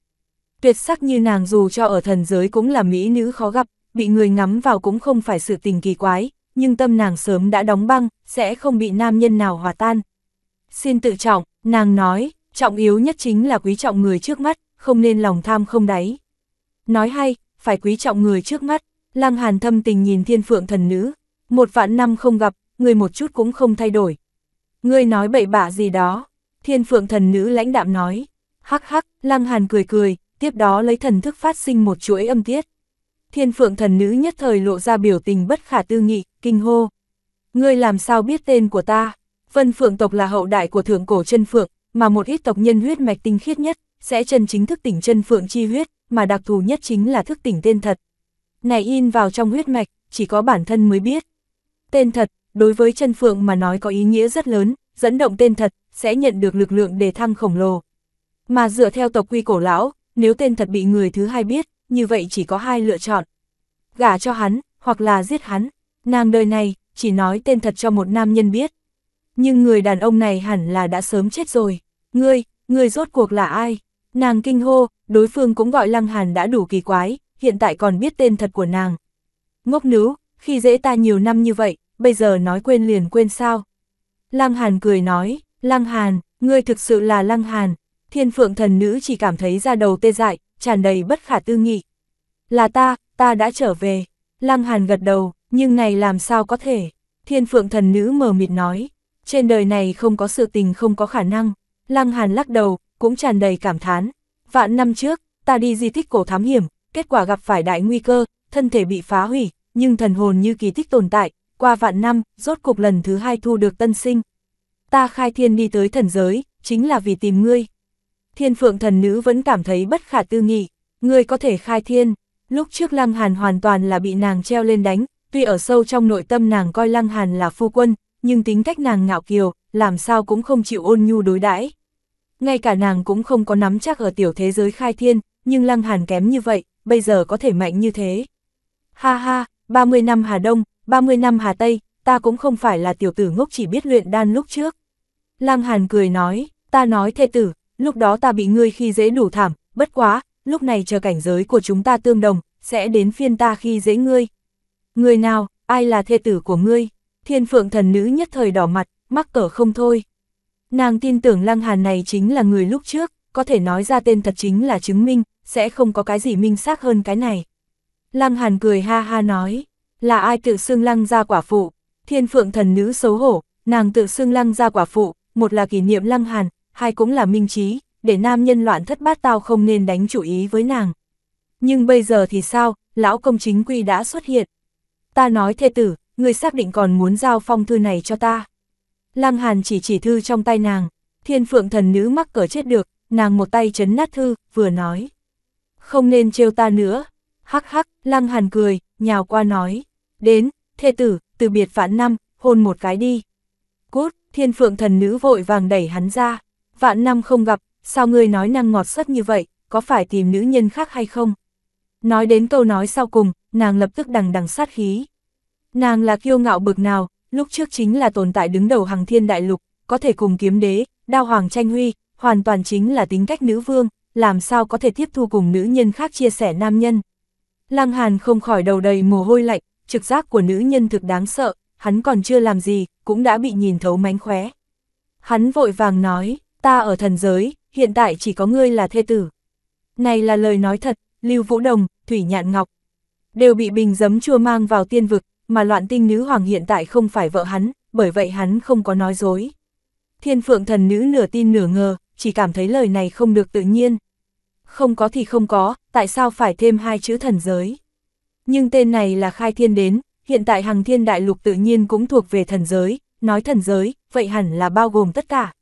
[SPEAKER 1] tuyệt sắc như nàng dù cho ở thần giới cũng là mỹ nữ khó gặp, bị người ngắm vào cũng không phải sự tình kỳ quái, nhưng tâm nàng sớm đã đóng băng, sẽ không bị nam nhân nào hòa tan. Xin tự trọng, nàng nói, trọng yếu nhất chính là quý trọng người trước mắt, không nên lòng tham không đáy. Nói hay, phải quý trọng người trước mắt, lang hàn thâm tình nhìn thiên phượng thần nữ, một vạn năm không gặp, người một chút cũng không thay đổi. Ngươi nói bậy bạ gì đó, thiên phượng thần nữ lãnh đạm nói, hắc hắc, lang hàn cười cười, tiếp đó lấy thần thức phát sinh một chuỗi âm tiết. Thiên phượng thần nữ nhất thời lộ ra biểu tình bất khả tư nghị, kinh hô. Ngươi làm sao biết tên của ta? Vân phượng tộc là hậu đại của thượng cổ chân phượng, mà một ít tộc nhân huyết mạch tinh khiết nhất, sẽ chân chính thức tỉnh chân phượng chi huyết, mà đặc thù nhất chính là thức tỉnh tên thật. Này in vào trong huyết mạch, chỉ có bản thân mới biết. Tên thật, đối với chân phượng mà nói có ý nghĩa rất lớn, dẫn động tên thật, sẽ nhận được lực lượng đề thăng khổng lồ. Mà dựa theo tộc quy cổ lão, nếu tên thật bị người thứ hai biết, như vậy chỉ có hai lựa chọn. Gả cho hắn, hoặc là giết hắn, nàng đời này, chỉ nói tên thật cho một nam nhân biết. Nhưng người đàn ông này hẳn là đã sớm chết rồi. Ngươi, ngươi rốt cuộc là ai? Nàng kinh hô, đối phương cũng gọi Lăng Hàn đã đủ kỳ quái, hiện tại còn biết tên thật của nàng. Ngốc nữ, khi dễ ta nhiều năm như vậy, bây giờ nói quên liền quên sao? Lăng Hàn cười nói, Lăng Hàn, ngươi thực sự là Lăng Hàn, thiên phượng thần nữ chỉ cảm thấy ra đầu tê dại, tràn đầy bất khả tư nghị. Là ta, ta đã trở về. Lăng Hàn gật đầu, nhưng này làm sao có thể? Thiên phượng thần nữ mờ mịt nói, trên đời này không có sự tình không có khả năng. Lăng Hàn lắc đầu, cũng tràn đầy cảm thán. Vạn năm trước, ta đi di tích cổ thám hiểm, kết quả gặp phải đại nguy cơ, thân thể bị phá hủy, nhưng thần hồn như kỳ tích tồn tại, qua vạn năm, rốt cục lần thứ hai thu được tân sinh. Ta khai thiên đi tới thần giới, chính là vì tìm ngươi thiên phượng thần nữ vẫn cảm thấy bất khả tư nghị, người có thể khai thiên, lúc trước Lăng Hàn hoàn toàn là bị nàng treo lên đánh, tuy ở sâu trong nội tâm nàng coi Lăng Hàn là phu quân, nhưng tính cách nàng ngạo kiều, làm sao cũng không chịu ôn nhu đối đãi. Ngay cả nàng cũng không có nắm chắc ở tiểu thế giới khai thiên, nhưng Lăng Hàn kém như vậy, bây giờ có thể mạnh như thế. Ha ha, 30 năm Hà Đông, 30 năm Hà Tây, ta cũng không phải là tiểu tử ngốc chỉ biết luyện đan lúc trước. Lăng Hàn cười nói, ta nói thê tử, lúc đó ta bị ngươi khi dễ đủ thảm, bất quá, lúc này chờ cảnh giới của chúng ta tương đồng, sẽ đến phiên ta khi dễ ngươi. Ngươi nào, ai là thê tử của ngươi? Thiên phượng thần nữ nhất thời đỏ mặt, mắc cỡ không thôi. Nàng tin tưởng Lăng Hàn này chính là người lúc trước, có thể nói ra tên thật chính là chứng minh, sẽ không có cái gì minh xác hơn cái này. Lăng Hàn cười ha ha nói, là ai tự xưng Lăng ra quả phụ? Thiên phượng thần nữ xấu hổ, nàng tự xưng Lăng ra quả phụ, một là kỷ niệm Lăng Hàn, hai cũng là minh trí, để nam nhân loạn thất bát tao không nên đánh chủ ý với nàng. Nhưng bây giờ thì sao, lão công chính quy đã xuất hiện. Ta nói thê tử, người xác định còn muốn giao phong thư này cho ta. Lăng Hàn chỉ chỉ thư trong tay nàng, thiên phượng thần nữ mắc cỡ chết được, nàng một tay chấn nát thư, vừa nói. Không nên trêu ta nữa, hắc hắc, Lăng Hàn cười, nhào qua nói. Đến, thê tử, từ biệt vạn năm, hôn một cái đi. Cút, thiên phượng thần nữ vội vàng đẩy hắn ra vạn năm không gặp, sao ngươi nói năng ngọt sất như vậy, có phải tìm nữ nhân khác hay không? Nói đến câu nói sau cùng, nàng lập tức đằng đằng sát khí. Nàng là kiêu ngạo bực nào, lúc trước chính là tồn tại đứng đầu hàng thiên đại lục, có thể cùng kiếm đế, đao hoàng tranh huy, hoàn toàn chính là tính cách nữ vương, làm sao có thể tiếp thu cùng nữ nhân khác chia sẻ nam nhân. Lăng Hàn không khỏi đầu đầy mồ hôi lạnh, trực giác của nữ nhân thực đáng sợ, hắn còn chưa làm gì, cũng đã bị nhìn thấu mánh khóe. Hắn vội vàng nói, ta ở thần giới, hiện tại chỉ có ngươi là thê tử. Này là lời nói thật, Lưu Vũ Đồng, Thủy Nhạn Ngọc, đều bị bình giấm chua mang vào tiên vực, mà loạn tinh nữ hoàng hiện tại không phải vợ hắn, bởi vậy hắn không có nói dối. Thiên phượng thần nữ nửa tin nửa ngờ, chỉ cảm thấy lời này không được tự nhiên. Không có thì không có, tại sao phải thêm hai chữ thần giới? Nhưng tên này là khai thiên đến, hiện tại hàng thiên đại lục tự nhiên cũng thuộc về thần giới, nói thần giới, vậy hẳn là bao gồm tất cả.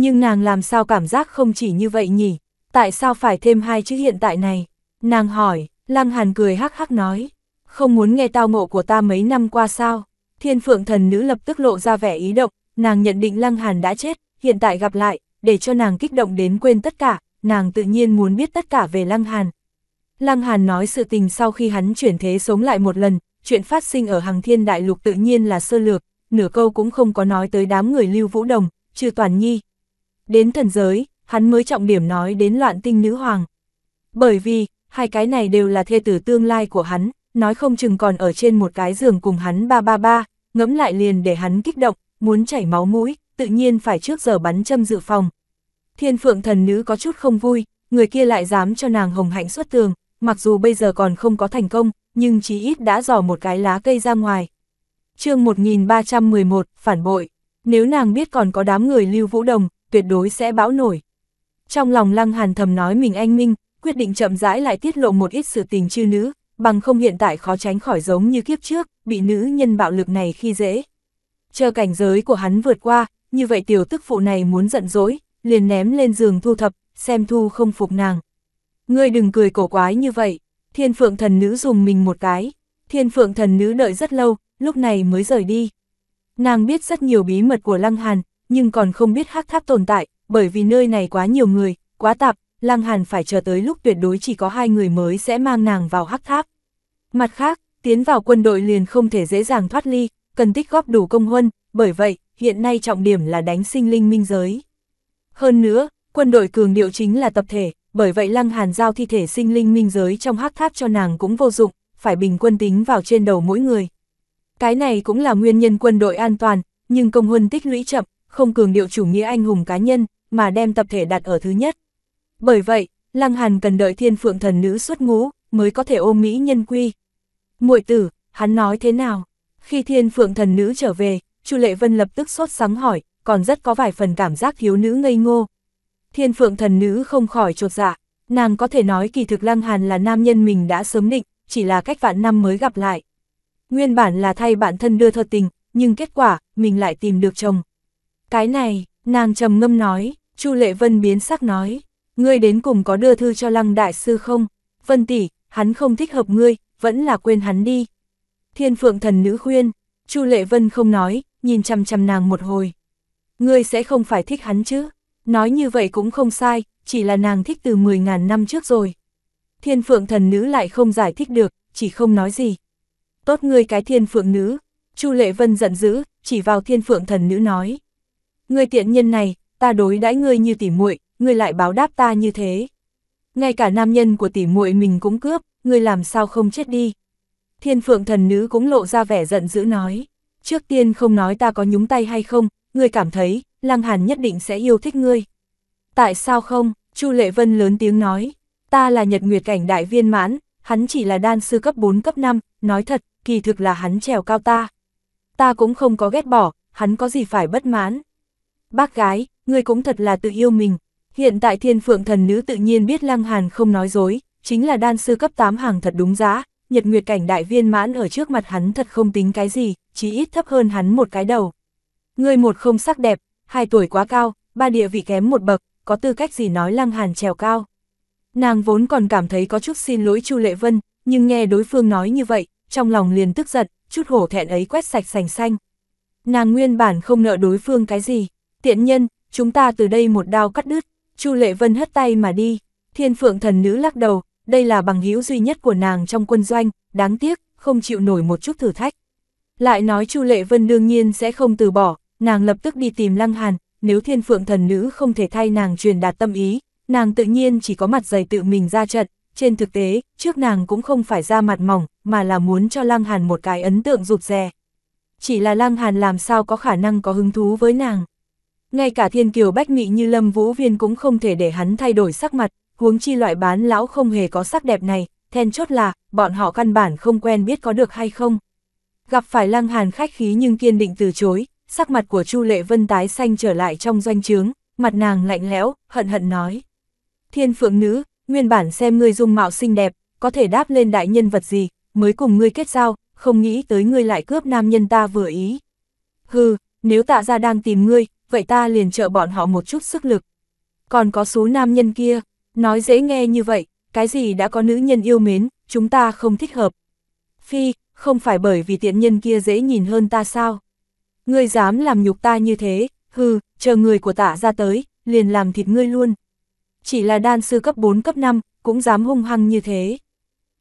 [SPEAKER 1] Nhưng nàng làm sao cảm giác không chỉ như vậy nhỉ? Tại sao phải thêm hai chữ hiện tại này? Nàng hỏi, Lăng Hàn cười hắc hắc nói. Không muốn nghe tao ngộ của ta mấy năm qua sao? Thiên phượng thần nữ lập tức lộ ra vẻ ý động, nàng nhận định Lăng Hàn đã chết, hiện tại gặp lại, để cho nàng kích động đến quên tất cả, nàng tự nhiên muốn biết tất cả về Lăng Hàn. Lăng Hàn nói sự tình sau khi hắn chuyển thế sống lại một lần, chuyện phát sinh ở hằng thiên đại lục tự nhiên là sơ lược, nửa câu cũng không có nói tới đám người lưu vũ đồng, trừ Toàn Nhi, đến thần giới, hắn mới trọng điểm nói đến loạn tinh nữ hoàng. Bởi vì, hai cái này đều là thê tử tương lai của hắn, nói không chừng còn ở trên một cái giường cùng hắn ba ba ba, ngẫm lại liền để hắn kích động, muốn chảy máu mũi, tự nhiên phải trước giờ bắn châm dự phòng. Thiên phượng thần nữ có chút không vui, người kia lại dám cho nàng hồng hạnh xuất tường, mặc dù bây giờ còn không có thành công, nhưng chí ít đã dò một cái lá cây ra ngoài. chương 1311, phản bội, nếu nàng biết còn có đám người lưu vũ đồng, tuyệt đối sẽ bão nổi. Trong lòng Lăng Hàn thầm nói mình anh minh, quyết định chậm rãi lại tiết lộ một ít sự tình chư nữ, bằng không hiện tại khó tránh khỏi giống như kiếp trước, bị nữ nhân bạo lực này khi dễ. Chờ cảnh giới của hắn vượt qua, như vậy tiểu tức phụ này muốn giận dỗi, liền ném lên giường thu thập, xem thu không phục nàng. Ngươi đừng cười cổ quái như vậy, thiên phượng thần nữ dùng mình một cái, thiên phượng thần nữ đợi rất lâu, lúc này mới rời đi. Nàng biết rất nhiều bí mật của Lăng Hàn, nhưng còn không biết hắc tháp tồn tại, bởi vì nơi này quá nhiều người, quá tạp, Lăng Hàn phải chờ tới lúc tuyệt đối chỉ có hai người mới sẽ mang nàng vào hắc tháp. Mặt khác, tiến vào quân đội liền không thể dễ dàng thoát ly, cần tích góp đủ công huân, bởi vậy, hiện nay trọng điểm là đánh sinh linh minh giới. Hơn nữa, quân đội cường điệu chính là tập thể, bởi vậy Lăng Hàn giao thi thể sinh linh minh giới trong hắc tháp cho nàng cũng vô dụng, phải bình quân tính vào trên đầu mỗi người. Cái này cũng là nguyên nhân quân đội an toàn, nhưng công huân tích lũy chậm, không cường điệu chủ nghĩa anh hùng cá nhân, mà đem tập thể đặt ở thứ nhất. Bởi vậy, Lăng Hàn cần đợi thiên phượng thần nữ xuất ngũ, mới có thể ôm Mỹ nhân quy. muội tử, hắn nói thế nào? Khi thiên phượng thần nữ trở về, Chu Lệ Vân lập tức sốt sắng hỏi, còn rất có vài phần cảm giác thiếu nữ ngây ngô. Thiên phượng thần nữ không khỏi trột dạ, nàng có thể nói kỳ thực Lăng Hàn là nam nhân mình đã sớm định, chỉ là cách vạn năm mới gặp lại. Nguyên bản là thay bản thân đưa thơ tình, nhưng kết quả, mình lại tìm được chồng, cái này, nàng trầm ngâm nói, Chu Lệ Vân biến sắc nói, ngươi đến cùng có đưa thư cho Lăng Đại Sư không? Vân tỷ, hắn không thích hợp ngươi, vẫn là quên hắn đi. Thiên Phượng Thần Nữ khuyên, Chu Lệ Vân không nói, nhìn chằm chằm nàng một hồi. Ngươi sẽ không phải thích hắn chứ? Nói như vậy cũng không sai, chỉ là nàng thích từ 10.000 năm trước rồi. Thiên Phượng Thần Nữ lại không giải thích được, chỉ không nói gì. Tốt ngươi cái Thiên Phượng Nữ, Chu Lệ Vân giận dữ, chỉ vào Thiên Phượng Thần Nữ nói. Người tiện nhân này, ta đối đãi ngươi như tỉ muội, ngươi lại báo đáp ta như thế. Ngay cả nam nhân của tỉ muội mình cũng cướp, ngươi làm sao không chết đi. Thiên phượng thần nữ cũng lộ ra vẻ giận dữ nói. Trước tiên không nói ta có nhúng tay hay không, ngươi cảm thấy, lang Hàn nhất định sẽ yêu thích ngươi. Tại sao không, Chu Lệ Vân lớn tiếng nói, ta là nhật nguyệt cảnh đại viên mãn, hắn chỉ là đan sư cấp 4 cấp 5, nói thật, kỳ thực là hắn trèo cao ta. Ta cũng không có ghét bỏ, hắn có gì phải bất mãn. Bác gái, người cũng thật là tự yêu mình. Hiện tại thiên phượng thần nữ tự nhiên biết Lăng Hàn không nói dối, chính là đan sư cấp 8 hàng thật đúng giá, nhật nguyệt cảnh đại viên mãn ở trước mặt hắn thật không tính cái gì, chỉ ít thấp hơn hắn một cái đầu. ngươi một không sắc đẹp, hai tuổi quá cao, ba địa vị kém một bậc, có tư cách gì nói Lăng Hàn trèo cao. Nàng vốn còn cảm thấy có chút xin lỗi Chu Lệ Vân, nhưng nghe đối phương nói như vậy, trong lòng liền tức giận, chút hổ thẹn ấy quét sạch sành xanh. Nàng nguyên bản không nợ đối phương cái gì, Tiện nhân, chúng ta từ đây một đao cắt đứt, Chu Lệ Vân hất tay mà đi, thiên phượng thần nữ lắc đầu, đây là bằng hữu duy nhất của nàng trong quân doanh, đáng tiếc, không chịu nổi một chút thử thách. Lại nói Chu Lệ Vân đương nhiên sẽ không từ bỏ, nàng lập tức đi tìm Lăng Hàn, nếu thiên phượng thần nữ không thể thay nàng truyền đạt tâm ý, nàng tự nhiên chỉ có mặt dày tự mình ra trận, trên thực tế, trước nàng cũng không phải ra mặt mỏng, mà là muốn cho Lăng Hàn một cái ấn tượng rụt rè. Chỉ là Lăng Hàn làm sao có khả năng có hứng thú với nàng. Ngay cả thiên kiều bách nghị như Lâm Vũ Viên cũng không thể để hắn thay đổi sắc mặt, huống chi loại bán lão không hề có sắc đẹp này, then chốt là, bọn họ căn bản không quen biết có được hay không. Gặp phải lăng hàn khách khí nhưng kiên định từ chối, sắc mặt của Chu Lệ Vân tái xanh trở lại trong doanh trướng, mặt nàng lạnh lẽo, hận hận nói. Thiên phượng nữ, nguyên bản xem ngươi dung mạo xinh đẹp, có thể đáp lên đại nhân vật gì, mới cùng ngươi kết giao, không nghĩ tới ngươi lại cướp nam nhân ta vừa ý. Hừ, nếu tạ ra đang tìm ngươi, vậy ta liền trợ bọn họ một chút sức lực. Còn có số nam nhân kia, nói dễ nghe như vậy, cái gì đã có nữ nhân yêu mến, chúng ta không thích hợp. Phi, không phải bởi vì tiện nhân kia dễ nhìn hơn ta sao? Ngươi dám làm nhục ta như thế, hừ, chờ người của tả ra tới, liền làm thịt ngươi luôn. Chỉ là đan sư cấp 4 cấp 5, cũng dám hung hăng như thế.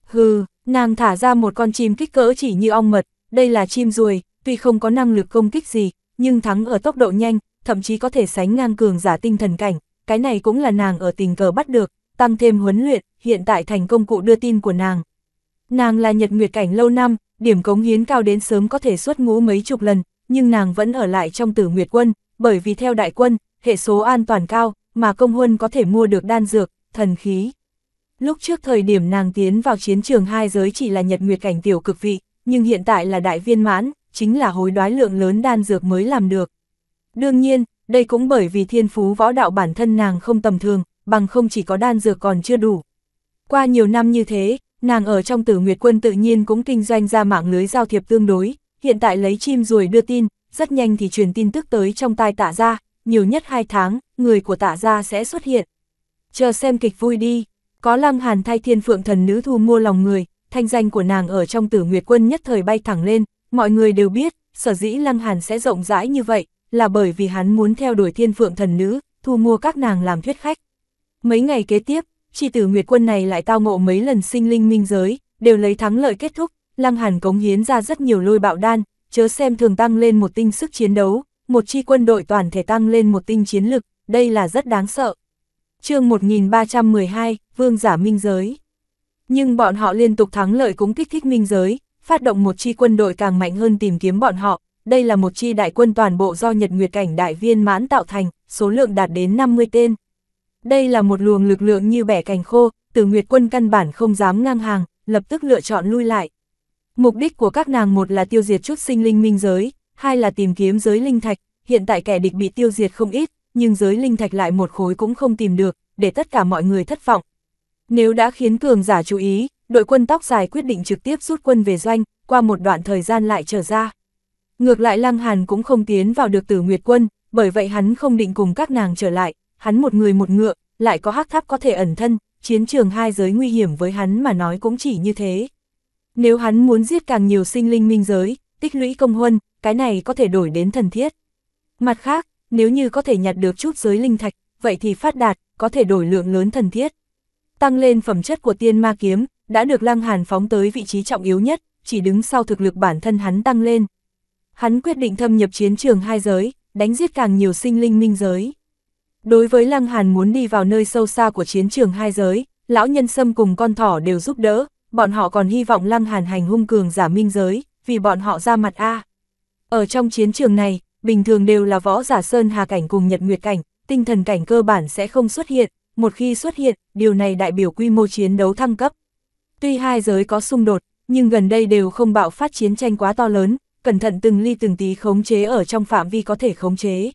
[SPEAKER 1] Hừ, nàng thả ra một con chim kích cỡ chỉ như ong mật, đây là chim ruồi, tuy không có năng lực công kích gì, nhưng thắng ở tốc độ nhanh, thậm chí có thể sánh ngang cường giả tinh thần cảnh, cái này cũng là nàng ở tình cờ bắt được, tăng thêm huấn luyện, hiện tại thành công cụ đưa tin của nàng. Nàng là nhật nguyệt cảnh lâu năm, điểm cống hiến cao đến sớm có thể xuất ngũ mấy chục lần, nhưng nàng vẫn ở lại trong tử nguyệt quân, bởi vì theo đại quân, hệ số an toàn cao, mà công huân có thể mua được đan dược, thần khí. Lúc trước thời điểm nàng tiến vào chiến trường hai giới chỉ là nhật nguyệt cảnh tiểu cực vị, nhưng hiện tại là đại viên mãn, chính là hối đoái lượng lớn đan dược mới làm được. Đương nhiên, đây cũng bởi vì thiên phú võ đạo bản thân nàng không tầm thường, bằng không chỉ có đan dược còn chưa đủ. Qua nhiều năm như thế, nàng ở trong tử Nguyệt Quân tự nhiên cũng kinh doanh ra mạng lưới giao thiệp tương đối, hiện tại lấy chim ruồi đưa tin, rất nhanh thì truyền tin tức tới trong tai tạ ra, nhiều nhất 2 tháng, người của tạ ra sẽ xuất hiện. Chờ xem kịch vui đi, có lăng hàn thay thiên phượng thần nữ thu mua lòng người, thanh danh của nàng ở trong tử Nguyệt Quân nhất thời bay thẳng lên, mọi người đều biết, sở dĩ lăng hàn sẽ rộng rãi như vậy, là bởi vì hắn muốn theo đuổi thiên phượng thần nữ, thu mua các nàng làm thuyết khách. Mấy ngày kế tiếp, chi tử Nguyệt Quân này lại tao ngộ mấy lần sinh linh minh giới, đều lấy thắng lợi kết thúc, Lăng Hàn cống hiến ra rất nhiều lôi bạo đan, chớ xem thường tăng lên một tinh sức chiến đấu, một chi quân đội toàn thể tăng lên một tinh chiến lực, đây là rất đáng sợ. chương 1312, Vương giả minh giới. Nhưng bọn họ liên tục thắng lợi cũng kích thích minh giới, phát động một chi quân đội càng mạnh hơn tìm kiếm bọn họ, đây là một chi đại quân toàn bộ do Nhật Nguyệt Cảnh Đại Viên mãn tạo thành, số lượng đạt đến 50 tên. Đây là một luồng lực lượng như bẻ cành khô, từ Nguyệt quân căn bản không dám ngang hàng, lập tức lựa chọn lui lại. Mục đích của các nàng một là tiêu diệt chút sinh linh minh giới, hai là tìm kiếm giới linh thạch, hiện tại kẻ địch bị tiêu diệt không ít, nhưng giới linh thạch lại một khối cũng không tìm được, để tất cả mọi người thất vọng. Nếu đã khiến cường giả chú ý, đội quân tóc dài quyết định trực tiếp rút quân về doanh, qua một đoạn thời gian lại trở ra. Ngược lại Lăng Hàn cũng không tiến vào được tử Nguyệt Quân, bởi vậy hắn không định cùng các nàng trở lại, hắn một người một ngựa, lại có hắc tháp có thể ẩn thân, chiến trường hai giới nguy hiểm với hắn mà nói cũng chỉ như thế. Nếu hắn muốn giết càng nhiều sinh linh minh giới, tích lũy công huân, cái này có thể đổi đến thần thiết. Mặt khác, nếu như có thể nhặt được chút giới linh thạch, vậy thì phát đạt, có thể đổi lượng lớn thần thiết. Tăng lên phẩm chất của tiên ma kiếm, đã được Lăng Hàn phóng tới vị trí trọng yếu nhất, chỉ đứng sau thực lực bản thân hắn tăng lên, hắn quyết định thâm nhập chiến trường hai giới, đánh giết càng nhiều sinh linh minh giới. Đối với Lăng Hàn muốn đi vào nơi sâu xa của chiến trường hai giới, lão nhân sâm cùng con thỏ đều giúp đỡ, bọn họ còn hy vọng Lăng Hàn hành hung cường giả minh giới, vì bọn họ ra mặt A. Ở trong chiến trường này, bình thường đều là võ giả sơn hà cảnh cùng nhật nguyệt cảnh, tinh thần cảnh cơ bản sẽ không xuất hiện, một khi xuất hiện, điều này đại biểu quy mô chiến đấu thăng cấp. Tuy hai giới có xung đột, nhưng gần đây đều không bạo phát chiến tranh quá to lớn, cẩn thận từng ly từng tí khống chế ở trong phạm vi có thể khống chế.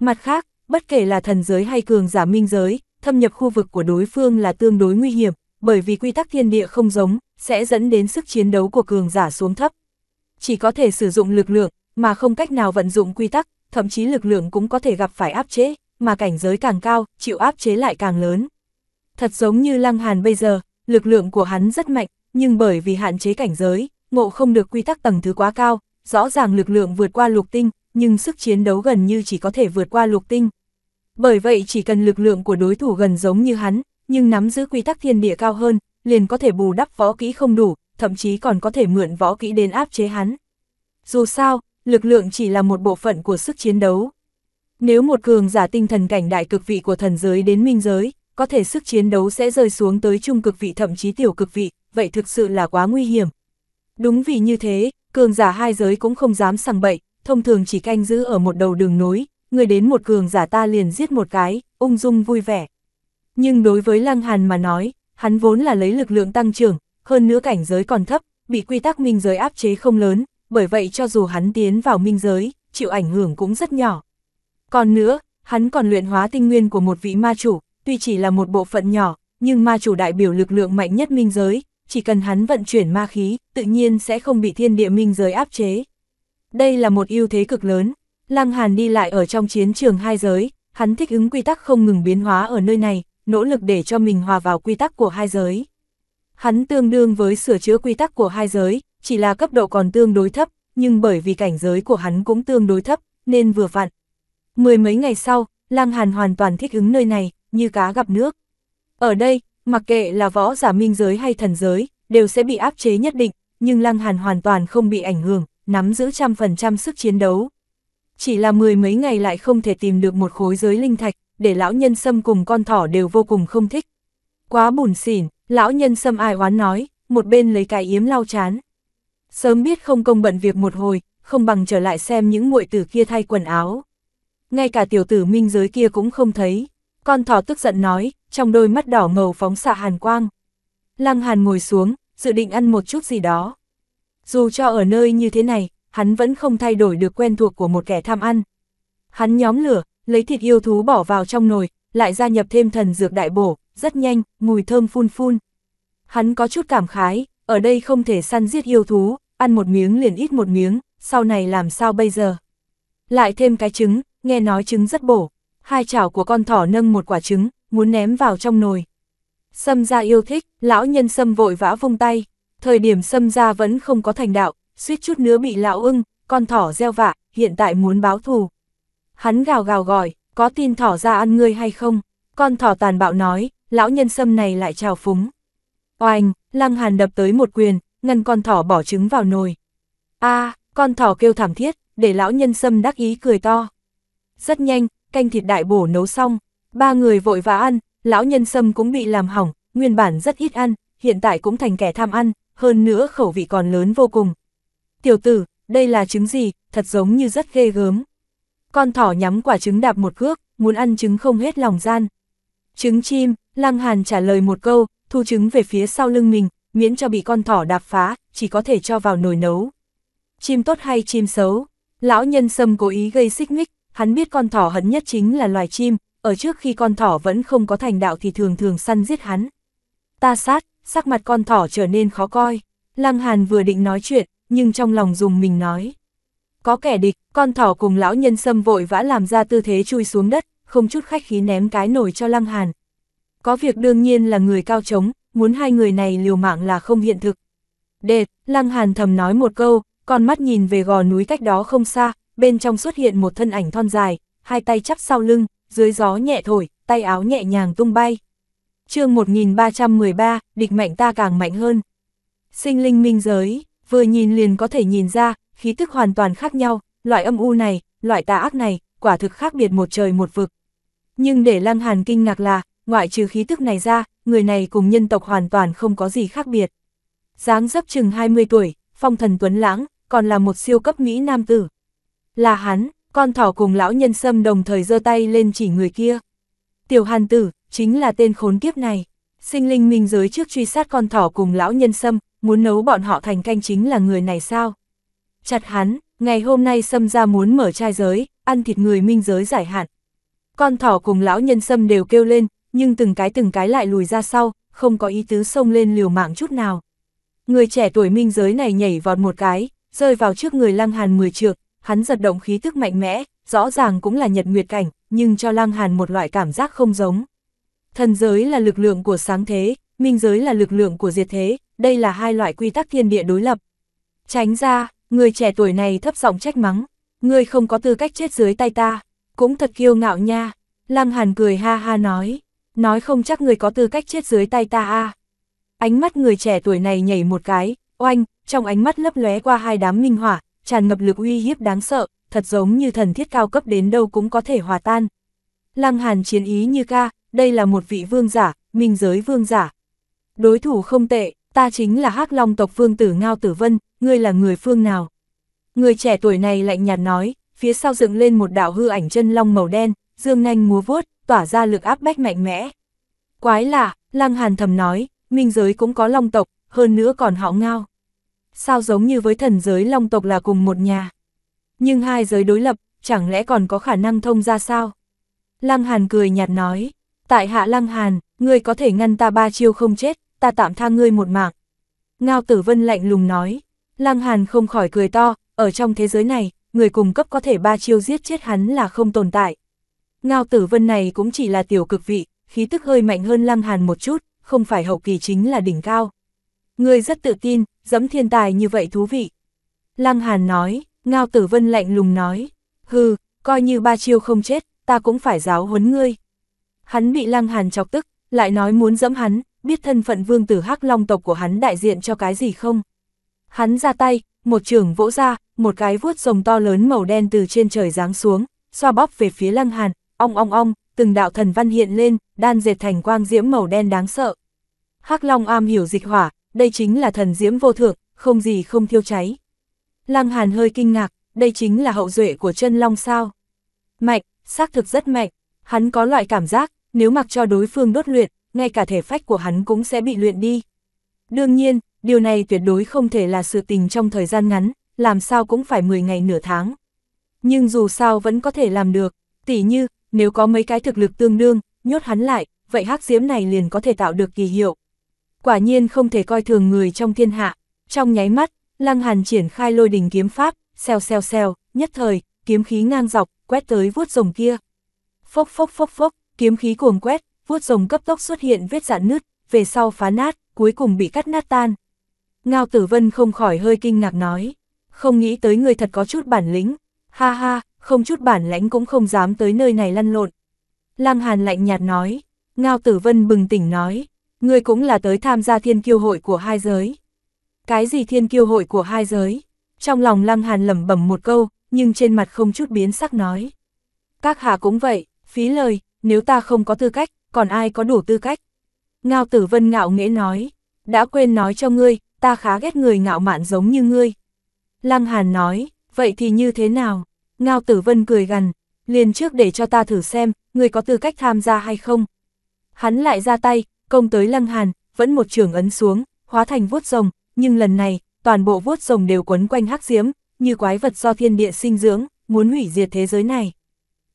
[SPEAKER 1] Mặt khác, bất kể là thần giới hay cường giả minh giới, thâm nhập khu vực của đối phương là tương đối nguy hiểm, bởi vì quy tắc thiên địa không giống, sẽ dẫn đến sức chiến đấu của cường giả xuống thấp. Chỉ có thể sử dụng lực lượng, mà không cách nào vận dụng quy tắc, thậm chí lực lượng cũng có thể gặp phải áp chế, mà cảnh giới càng cao, chịu áp chế lại càng lớn. Thật giống như Lăng Hàn bây giờ, lực lượng của hắn rất mạnh, nhưng bởi vì hạn chế cảnh giới, ngộ không được quy tắc tầng thứ quá cao, rõ ràng lực lượng vượt qua lục tinh, nhưng sức chiến đấu gần như chỉ có thể vượt qua lục tinh. Bởi vậy chỉ cần lực lượng của đối thủ gần giống như hắn, nhưng nắm giữ quy tắc thiên địa cao hơn, liền có thể bù đắp võ kỹ không đủ, thậm chí còn có thể mượn võ kỹ đến áp chế hắn. Dù sao, lực lượng chỉ là một bộ phận của sức chiến đấu. Nếu một cường giả tinh thần cảnh đại cực vị của thần giới đến minh giới, có thể sức chiến đấu sẽ rơi xuống tới trung cực vị thậm chí tiểu cực vị, vậy thực sự là quá nguy hiểm. Đúng vì như thế, cường giả hai giới cũng không dám sằng bậy, thông thường chỉ canh giữ ở một đầu đường nối, người đến một cường giả ta liền giết một cái, ung dung vui vẻ. Nhưng đối với Lăng Hàn mà nói, hắn vốn là lấy lực lượng tăng trưởng, hơn nữa cảnh giới còn thấp, bị quy tắc minh giới áp chế không lớn, bởi vậy cho dù hắn tiến vào minh giới, chịu ảnh hưởng cũng rất nhỏ. Còn nữa, hắn còn luyện hóa tinh nguyên của một vị ma chủ, tuy chỉ là một bộ phận nhỏ, nhưng ma chủ đại biểu lực lượng mạnh nhất minh giới, chỉ cần hắn vận chuyển ma khí, tự nhiên sẽ không bị thiên địa minh giới áp chế. Đây là một ưu thế cực lớn, Lăng Hàn đi lại ở trong chiến trường hai giới, hắn thích ứng quy tắc không ngừng biến hóa ở nơi này, nỗ lực để cho mình hòa vào quy tắc của hai giới. Hắn tương đương với sửa chữa quy tắc của hai giới, chỉ là cấp độ còn tương đối thấp, nhưng bởi vì cảnh giới của hắn cũng tương đối thấp, nên vừa vặn. Mười mấy ngày sau, Lăng Hàn hoàn toàn thích ứng nơi này, như cá gặp nước. Ở đây, Mặc kệ là võ giả minh giới hay thần giới, đều sẽ bị áp chế nhất định, nhưng Lăng Hàn hoàn toàn không bị ảnh hưởng, nắm giữ trăm phần trăm sức chiến đấu. Chỉ là mười mấy ngày lại không thể tìm được một khối giới linh thạch, để lão nhân sâm cùng con thỏ đều vô cùng không thích. Quá bùn xỉn, lão nhân sâm ai oán nói, một bên lấy cái yếm lau chán. Sớm biết không công bận việc một hồi, không bằng trở lại xem những muội tử kia thay quần áo. Ngay cả tiểu tử minh giới kia cũng không thấy. Con thỏ tức giận nói, trong đôi mắt đỏ ngầu phóng xạ hàn quang. Lăng Hàn ngồi xuống, dự định ăn một chút gì đó. Dù cho ở nơi như thế này, hắn vẫn không thay đổi được quen thuộc của một kẻ tham ăn. Hắn nhóm lửa, lấy thịt yêu thú bỏ vào trong nồi, lại gia nhập thêm thần dược đại bổ, rất nhanh, mùi thơm phun phun. Hắn có chút cảm khái, ở đây không thể săn giết yêu thú, ăn một miếng liền ít một miếng, sau này làm sao bây giờ? Lại thêm cái trứng, nghe nói trứng rất bổ. Hai chảo của con thỏ nâng một quả trứng, muốn ném vào trong nồi. Sâm gia yêu thích, lão nhân sâm vội vã vung tay, thời điểm sâm gia vẫn không có thành đạo, suýt chút nữa bị lão ưng, con thỏ gieo vạ, hiện tại muốn báo thù. Hắn gào gào gọi, có tin thỏ ra ăn ngươi hay không? Con thỏ tàn bạo nói, lão nhân sâm này lại trào phúng. Oanh, lăng hàn đập tới một quyền, ngăn con thỏ bỏ trứng vào nồi. a con thỏ kêu thảm thiết, để lão nhân sâm đắc ý cười to. Rất nhanh, canh thịt đại bổ nấu xong, Ba người vội vã ăn, lão nhân sâm cũng bị làm hỏng, nguyên bản rất ít ăn, hiện tại cũng thành kẻ tham ăn, hơn nữa khẩu vị còn lớn vô cùng. Tiểu tử, đây là trứng gì, thật giống như rất ghê gớm. Con thỏ nhắm quả trứng đạp một cước, muốn ăn trứng không hết lòng gian. Trứng chim, Lăng Hàn trả lời một câu, thu trứng về phía sau lưng mình, miễn cho bị con thỏ đạp phá, chỉ có thể cho vào nồi nấu. Chim tốt hay chim xấu? Lão nhân sâm cố ý gây xích mích, hắn biết con thỏ hấn nhất chính là loài chim, ở trước khi con thỏ vẫn không có thành đạo thì thường thường săn giết hắn. Ta sát, sắc mặt con thỏ trở nên khó coi. Lăng Hàn vừa định nói chuyện, nhưng trong lòng dùng mình nói. Có kẻ địch, con thỏ cùng lão nhân sâm vội vã làm ra tư thế chui xuống đất, không chút khách khí ném cái nổi cho Lăng Hàn. Có việc đương nhiên là người cao trống, muốn hai người này liều mạng là không hiện thực. Đệt, Lăng Hàn thầm nói một câu, con mắt nhìn về gò núi cách đó không xa, bên trong xuất hiện một thân ảnh thon dài, hai tay chắp sau lưng, dưới gió nhẹ thổi, tay áo nhẹ nhàng tung bay. chương 1313, địch mạnh ta càng mạnh hơn. Sinh linh minh giới, vừa nhìn liền có thể nhìn ra, khí tức hoàn toàn khác nhau, loại âm u này, loại tà ác này, quả thực khác biệt một trời một vực. Nhưng để Lăng Hàn kinh ngạc là, ngoại trừ khí tức này ra, người này cùng nhân tộc hoàn toàn không có gì khác biệt. dáng dấp chừng 20 tuổi, phong thần tuấn lãng, còn là một siêu cấp Mỹ nam tử. Là hắn, con thỏ cùng lão nhân sâm đồng thời giơ tay lên chỉ người kia. Tiểu hàn tử, chính là tên khốn kiếp này. Sinh linh minh giới trước truy sát con thỏ cùng lão nhân sâm, muốn nấu bọn họ thành canh chính là người này sao? Chặt hắn, ngày hôm nay sâm ra muốn mở trai giới, ăn thịt người minh giới giải hạn. Con thỏ cùng lão nhân sâm đều kêu lên, nhưng từng cái từng cái lại lùi ra sau, không có ý tứ xông lên liều mạng chút nào. Người trẻ tuổi minh giới này nhảy vọt một cái, rơi vào trước người lăng hàn mười trượng, hắn giật động khí thức mạnh mẽ, rõ ràng cũng là nhật nguyệt cảnh, nhưng cho Lăng Hàn một loại cảm giác không giống. Thần giới là lực lượng của sáng thế, minh giới là lực lượng của diệt thế, đây là hai loại quy tắc thiên địa đối lập. Tránh ra, người trẻ tuổi này thấp giọng trách mắng, người không có tư cách chết dưới tay ta, cũng thật kiêu ngạo nha. Lăng Hàn cười ha ha nói, nói không chắc người có tư cách chết dưới tay ta a. Ánh mắt người trẻ tuổi này nhảy một cái, oanh, trong ánh mắt lấp lóe qua hai đám minh hỏa, tràn ngập lực uy hiếp đáng sợ, thật giống như thần thiết cao cấp đến đâu cũng có thể hòa tan. Lăng Hàn chiến ý như ca, đây là một vị vương giả, minh giới vương giả. Đối thủ không tệ, ta chính là hắc Long tộc vương tử Ngao Tử Vân, ngươi là người phương nào? Người trẻ tuổi này lạnh nhạt nói, phía sau dựng lên một đạo hư ảnh chân long màu đen, dương nhanh múa vuốt, tỏa ra lực áp bách mạnh mẽ. Quái lạ, Lăng Hàn thầm nói, minh giới cũng có long tộc, hơn nữa còn họ Ngao sao giống như với thần giới long tộc là cùng một nhà. Nhưng hai giới đối lập, chẳng lẽ còn có khả năng thông ra sao? Lăng Hàn cười nhạt nói, tại hạ Lăng Hàn, ngươi có thể ngăn ta ba chiêu không chết, ta tạm tha ngươi một mạng. Ngao Tử Vân lạnh lùng nói, Lăng Hàn không khỏi cười to, ở trong thế giới này, người cùng cấp có thể ba chiêu giết chết hắn là không tồn tại. Ngao Tử Vân này cũng chỉ là tiểu cực vị, khí tức hơi mạnh hơn Lăng Hàn một chút, không phải hậu kỳ chính là đỉnh cao. Ngươi rất tự tin, giẫm thiên tài như vậy thú vị. Lăng Hàn nói, Ngao Tử Vân lạnh lùng nói, hừ, coi như ba chiêu không chết, ta cũng phải giáo huấn ngươi. Hắn bị Lăng Hàn chọc tức, lại nói muốn giẫm hắn, biết thân phận vương tử hắc long tộc của hắn đại diện cho cái gì không. Hắn ra tay, một trường vỗ ra, một cái vuốt rồng to lớn màu đen từ trên trời giáng xuống, xoa bóp về phía Lăng Hàn, ong ong ong, từng đạo thần văn hiện lên, đan dệt thành quang diễm màu đen đáng sợ. Hắc Long am hiểu dịch hỏa, đây chính là thần diễm vô thượng, không gì không thiêu cháy. Lăng Hàn hơi kinh ngạc, đây chính là hậu duệ của chân long sao. Mạnh, xác thực rất mạnh, hắn có loại cảm giác, nếu mặc cho đối phương đốt luyện, ngay cả thể phách của hắn cũng sẽ bị luyện đi. Đương nhiên, điều này tuyệt đối không thể là sự tình trong thời gian ngắn, làm sao cũng phải 10 ngày nửa tháng. Nhưng dù sao vẫn có thể làm được, tỉ như, nếu có mấy cái thực lực tương đương, nhốt hắn lại, vậy hắc diễm này liền có thể tạo được kỳ hiệu quả nhiên không thể coi thường người trong thiên hạ. Trong nháy mắt, Lăng Hàn triển khai lôi đình kiếm pháp, xèo xèo xèo, nhất thời, kiếm khí ngang dọc, quét tới vuốt rồng kia. Phốc phốc phốc phốc, kiếm khí cuồng quét, vuốt rồng cấp tốc xuất hiện vết dạn nứt, về sau phá nát, cuối cùng bị cắt nát tan. Ngao Tử Vân không khỏi hơi kinh ngạc nói, không nghĩ tới người thật có chút bản lĩnh, ha ha, không chút bản lãnh cũng không dám tới nơi này lăn lộn. Lăng Hàn lạnh nhạt nói, Ngao Tử Vân bừng tỉnh nói, Ngươi cũng là tới tham gia thiên kiêu hội của hai giới. Cái gì thiên kiêu hội của hai giới? Trong lòng Lăng Hàn lẩm bẩm một câu, nhưng trên mặt không chút biến sắc nói. Các hạ cũng vậy, phí lời, nếu ta không có tư cách, còn ai có đủ tư cách? Ngao Tử Vân ngạo nghễ nói, đã quên nói cho ngươi, ta khá ghét người ngạo mạn giống như ngươi. Lăng Hàn nói, vậy thì như thế nào? Ngao Tử Vân cười gằn, liền trước để cho ta thử xem, ngươi có tư cách tham gia hay không. Hắn lại ra tay, công tới Lăng Hàn, vẫn một trường ấn xuống, hóa thành vuốt rồng, nhưng lần này, toàn bộ vuốt rồng đều quấn quanh hắc diễm, như quái vật do thiên địa sinh dưỡng, muốn hủy diệt thế giới này.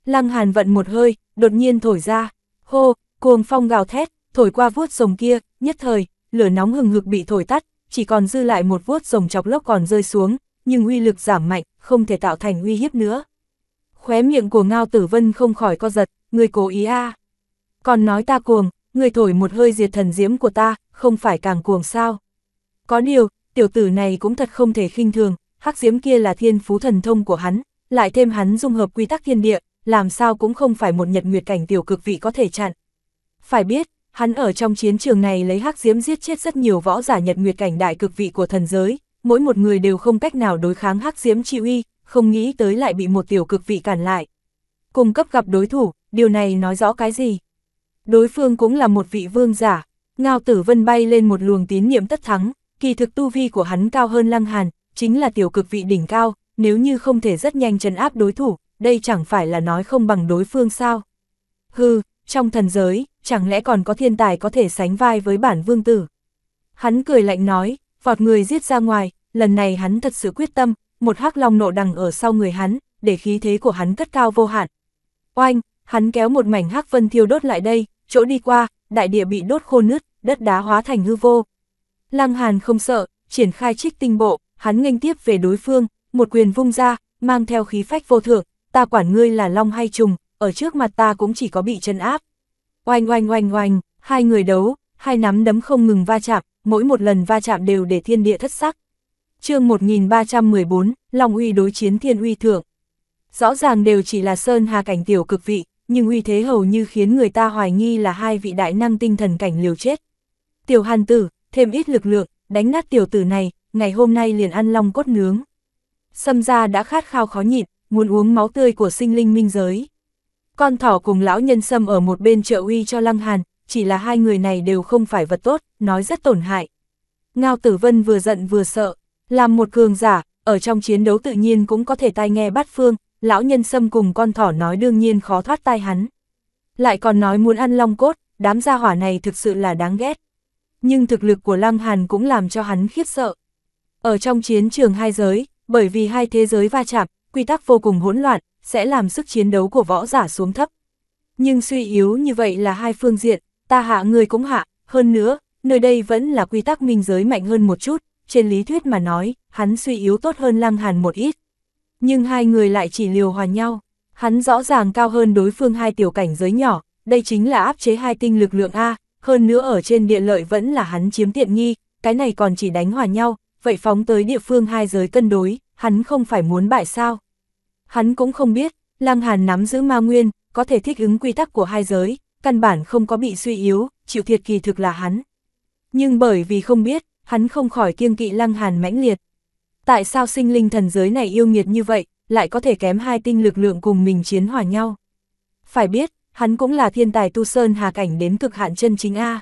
[SPEAKER 1] Lăng Hàn vận một hơi, đột nhiên thổi ra, hô, cuồng phong gào thét, thổi qua vuốt rồng kia, nhất thời, lửa nóng hừng hực bị thổi tắt, chỉ còn dư lại một vuốt rồng chọc lốc còn rơi xuống, nhưng uy lực giảm mạnh, không thể tạo thành uy hiếp nữa. Khóe miệng của Ngao Tử Vân không khỏi co giật, người cố ý a Còn nói ta cuồng, người thổi một hơi diệt thần diễm của ta, không phải càng cuồng sao. Có điều, tiểu tử này cũng thật không thể khinh thường, hắc diễm kia là thiên phú thần thông của hắn, lại thêm hắn dung hợp quy tắc thiên địa, làm sao cũng không phải một nhật nguyệt cảnh tiểu cực vị có thể chặn. Phải biết, hắn ở trong chiến trường này lấy hắc diễm giết chết rất nhiều võ giả nhật nguyệt cảnh đại cực vị của thần giới, mỗi một người đều không cách nào đối kháng hắc diễm chi uy, không nghĩ tới lại bị một tiểu cực vị cản lại. Cùng cấp gặp đối thủ, điều này nói rõ cái gì? đối phương cũng là một vị vương giả. Ngao Tử Vân bay lên một luồng tín niệm tất thắng, kỳ thực tu vi của hắn cao hơn Lăng Hàn, chính là tiểu cực vị đỉnh cao, nếu như không thể rất nhanh trấn áp đối thủ, đây chẳng phải là nói không bằng đối phương sao. Hừ, trong thần giới, chẳng lẽ còn có thiên tài có thể sánh vai với bản vương tử. Hắn cười lạnh nói, vọt người giết ra ngoài, lần này hắn thật sự quyết tâm, một hắc long nộ đằng ở sau người hắn, để khí thế của hắn cất cao vô hạn. Oanh, hắn kéo một mảnh hắc vân thiêu đốt lại đây, chỗ đi qua, đại địa bị đốt khô nứt, đất đá hóa thành hư vô. Lăng Hàn không sợ, triển khai trích tinh bộ, hắn nghênh tiếp về đối phương, một quyền vung ra, mang theo khí phách vô thượng, ta quản ngươi là long hay trùng, ở trước mặt ta cũng chỉ có bị chân áp. Oanh oanh oanh oanh, hai người đấu, hai nắm đấm không ngừng va chạm, mỗi một lần va chạm đều để thiên địa thất sắc. chương 1314, Long uy đối chiến thiên uy thượng. Rõ ràng đều chỉ là sơn hà cảnh tiểu cực vị, nhưng uy thế hầu như khiến người ta hoài nghi là hai vị đại năng tinh thần cảnh liều chết. Tiểu hàn tử, thêm ít lực lượng, đánh nát tiểu tử này, ngày hôm nay liền ăn long cốt nướng. Xâm gia đã khát khao khó nhịn, muốn uống máu tươi của sinh linh minh giới. Con thỏ cùng lão nhân xâm ở một bên trợ uy cho lăng hàn, chỉ là hai người này đều không phải vật tốt, nói rất tổn hại. Ngao tử vân vừa giận vừa sợ, làm một cường giả, ở trong chiến đấu tự nhiên cũng có thể tai nghe bắt phương, lão nhân xâm cùng con thỏ nói đương nhiên khó thoát tai hắn. Lại còn nói muốn ăn long cốt, đám gia hỏa này thực sự là đáng ghét. Nhưng thực lực của Lam Hàn cũng làm cho hắn khiếp sợ. Ở trong chiến trường hai giới, bởi vì hai thế giới va chạm, quy tắc vô cùng hỗn loạn, sẽ làm sức chiến đấu của võ giả xuống thấp. Nhưng suy yếu như vậy là hai phương diện, ta hạ người cũng hạ, hơn nữa, nơi đây vẫn là quy tắc minh giới mạnh hơn một chút, trên lý thuyết mà nói, hắn suy yếu tốt hơn Lăng Hàn một ít. Nhưng hai người lại chỉ liều hòa nhau, hắn rõ ràng cao hơn đối phương hai tiểu cảnh giới nhỏ, đây chính là áp chế hai tinh lực lượng A, hơn nữa ở trên địa lợi vẫn là hắn chiếm tiện nghi, cái này còn chỉ đánh hòa nhau, vậy phóng tới địa phương hai giới cân đối, hắn không phải muốn bại sao. Hắn cũng không biết, Lăng Hàn nắm giữ ma nguyên, có thể thích ứng quy tắc của hai giới, căn bản không có bị suy yếu, chịu thiệt kỳ thực là hắn. Nhưng bởi vì không biết, hắn không khỏi kiêng kỵ Lăng Hàn mãnh liệt, tại sao sinh linh thần giới này yêu nghiệt như vậy, lại có thể kém hai tinh lực lượng cùng mình chiến hòa nhau. Phải biết, hắn cũng là thiên tài tu sơn hà cảnh đến cực hạn chân chính A.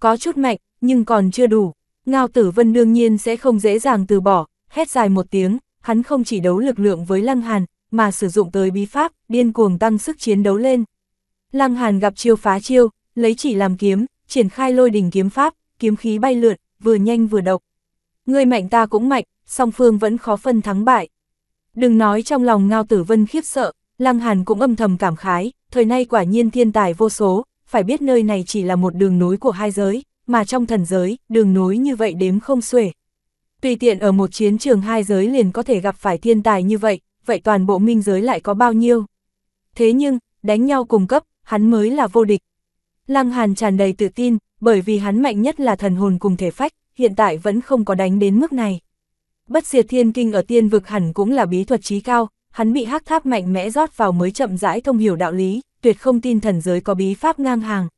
[SPEAKER 1] Có chút mạnh, nhưng còn chưa đủ. Ngao tử vân đương nhiên sẽ không dễ dàng từ bỏ, hét dài một tiếng, hắn không chỉ đấu lực lượng với Lăng Hàn, mà sử dụng tới bí pháp, điên cuồng tăng sức chiến đấu lên. Lăng Hàn gặp chiêu phá chiêu, lấy chỉ làm kiếm, triển khai lôi đỉnh kiếm pháp, kiếm khí bay lượn, vừa nhanh vừa độc ngươi mạnh ta cũng mạnh, song phương vẫn khó phân thắng bại. Đừng nói trong lòng Ngao Tử Vân khiếp sợ, Lăng Hàn cũng âm thầm cảm khái, thời nay quả nhiên thiên tài vô số, phải biết nơi này chỉ là một đường núi của hai giới, mà trong thần giới, đường núi như vậy đếm không xuể. Tùy tiện ở một chiến trường hai giới liền có thể gặp phải thiên tài như vậy, vậy toàn bộ minh giới lại có bao nhiêu? Thế nhưng, đánh nhau cùng cấp, hắn mới là vô địch. Lăng Hàn tràn đầy tự tin, bởi vì hắn mạnh nhất là thần hồn cùng thể phách, hiện tại vẫn không có đánh đến mức này. Bất diệt thiên kinh ở tiên vực hẳn cũng là bí thuật trí cao, hắn bị hắc tháp mạnh mẽ rót vào mới chậm rãi thông hiểu đạo lý, tuyệt không tin thần giới có bí pháp ngang hàng.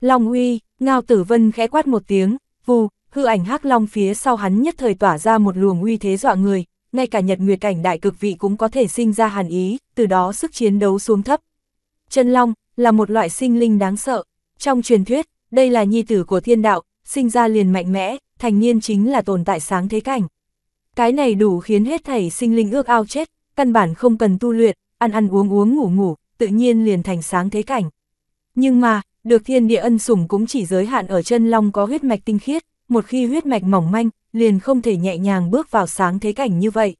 [SPEAKER 1] Long uy, ngao tử vân khẽ quát một tiếng, vù, hư ảnh hắc long phía sau hắn nhất thời tỏa ra một luồng uy thế dọa người, ngay cả nhật nguyệt cảnh đại cực vị cũng có thể sinh ra hàn ý, từ đó sức chiến đấu xuống thấp. Chân long là một loại sinh linh đáng sợ, trong truyền thuyết, đây là nhi tử của thiên đạo, sinh ra liền mạnh mẽ, thành niên chính là tồn tại sáng thế cảnh. Cái này đủ khiến hết thảy sinh linh ước ao chết, căn bản không cần tu luyện, ăn ăn uống uống ngủ ngủ, tự nhiên liền thành sáng thế cảnh. Nhưng mà, được thiên địa ân sủng cũng chỉ giới hạn ở chân long có huyết mạch tinh khiết, một khi huyết mạch mỏng manh, liền không thể nhẹ nhàng bước vào sáng thế cảnh như vậy.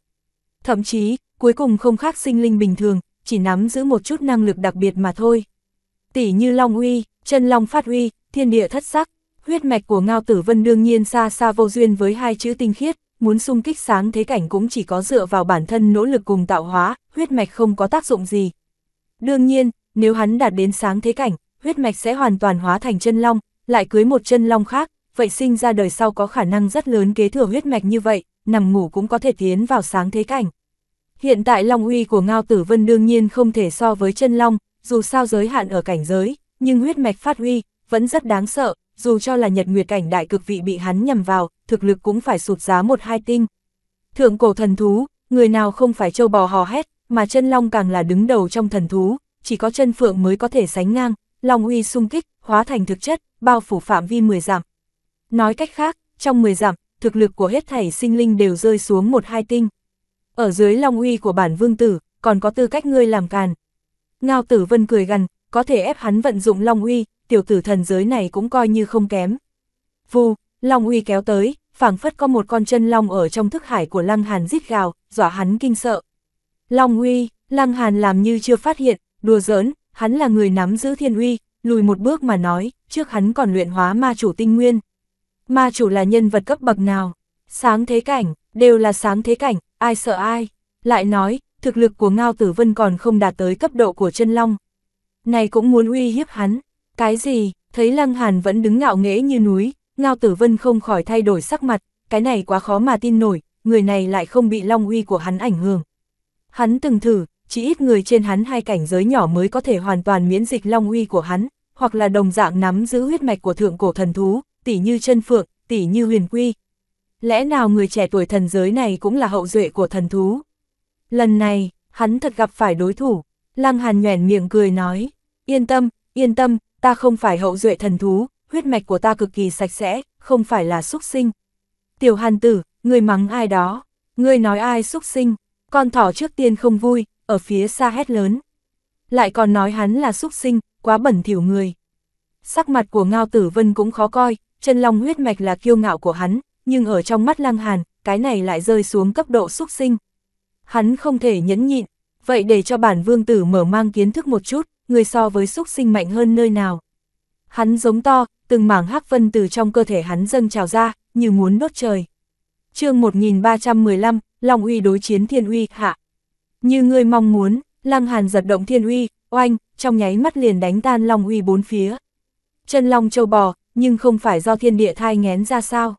[SPEAKER 1] Thậm chí, cuối cùng không khác sinh linh bình thường, chỉ nắm giữ một chút năng lực đặc biệt mà thôi. Tỷ như long uy, chân long phát uy, thiên địa thất sắc, Huyết mạch của Ngao Tử Vân đương nhiên xa xa vô duyên với hai chữ tinh khiết, muốn sung kích sáng thế cảnh cũng chỉ có dựa vào bản thân nỗ lực cùng tạo hóa, huyết mạch không có tác dụng gì. Đương nhiên, nếu hắn đạt đến sáng thế cảnh, huyết mạch sẽ hoàn toàn hóa thành chân long, lại cưới một chân long khác, vậy sinh ra đời sau có khả năng rất lớn kế thừa huyết mạch như vậy, nằm ngủ cũng có thể tiến vào sáng thế cảnh. Hiện tại long uy của Ngao Tử Vân đương nhiên không thể so với chân long, dù sao giới hạn ở cảnh giới, nhưng huyết mạch phát huy vẫn rất đáng sợ, dù cho là nhật nguyệt cảnh đại cực vị bị hắn nhầm vào, thực lực cũng phải sụt giá một hai tinh. Thượng cổ thần thú, người nào không phải châu bò hò hét, mà chân long càng là đứng đầu trong thần thú, chỉ có chân phượng mới có thể sánh ngang, long uy sung kích, hóa thành thực chất, bao phủ phạm vi 10 giảm. Nói cách khác, trong 10 giảm, thực lực của hết thảy sinh linh đều rơi xuống một hai tinh. Ở dưới long uy của bản vương tử, còn có tư cách ngươi làm càn. Ngao tử vân cười gằn, có thể ép hắn vận dụng long uy, tiểu tử thần giới này cũng coi như không kém. Vu, Long uy kéo tới, phảng phất có một con chân long ở trong thức hải của Lăng Hàn rít gào, dọa hắn kinh sợ. Long uy, Lăng Hàn làm như chưa phát hiện, đùa giỡn, hắn là người nắm giữ thiên uy, lùi một bước mà nói, trước hắn còn luyện hóa ma chủ tinh nguyên. Ma chủ là nhân vật cấp bậc nào? Sáng thế cảnh, đều là sáng thế cảnh, ai sợ ai? Lại nói, thực lực của Ngao Tử Vân còn không đạt tới cấp độ của chân long. Này cũng muốn uy hiếp hắn. Cái gì, thấy Lăng Hàn vẫn đứng ngạo nghễ như núi, Ngao Tử Vân không khỏi thay đổi sắc mặt, cái này quá khó mà tin nổi, người này lại không bị long uy của hắn ảnh hưởng. Hắn từng thử, chỉ ít người trên hắn hai cảnh giới nhỏ mới có thể hoàn toàn miễn dịch long uy của hắn, hoặc là đồng dạng nắm giữ huyết mạch của thượng cổ thần thú, tỷ như chân phượng, tỷ như huyền quy. Lẽ nào người trẻ tuổi thần giới này cũng là hậu duệ của thần thú? Lần này, hắn thật gặp phải đối thủ, Lăng Hàn nhoẻn miệng cười nói, yên tâm, yên tâm, ta không phải hậu duệ thần thú, huyết mạch của ta cực kỳ sạch sẽ, không phải là xúc sinh. Tiểu hàn tử, người mắng ai đó, người nói ai xúc sinh, con thỏ trước tiên không vui, ở phía xa hét lớn. Lại còn nói hắn là xúc sinh, quá bẩn thỉu người. Sắc mặt của Ngao Tử Vân cũng khó coi, chân long huyết mạch là kiêu ngạo của hắn, nhưng ở trong mắt Lăng Hàn, cái này lại rơi xuống cấp độ xúc sinh. Hắn không thể nhẫn nhịn, vậy để cho bản vương tử mở mang kiến thức một chút, người so với xúc sinh mạnh hơn nơi nào. Hắn giống to, từng mảng hắc vân từ trong cơ thể hắn dâng trào ra, như muốn nốt trời. chương 1315, Long uy đối chiến thiên uy, hạ. Như người mong muốn, lăng hàn giật động thiên uy, oanh, trong nháy mắt liền đánh tan Long uy bốn phía. Chân Long châu bò, nhưng không phải do thiên địa thai ngén ra sao.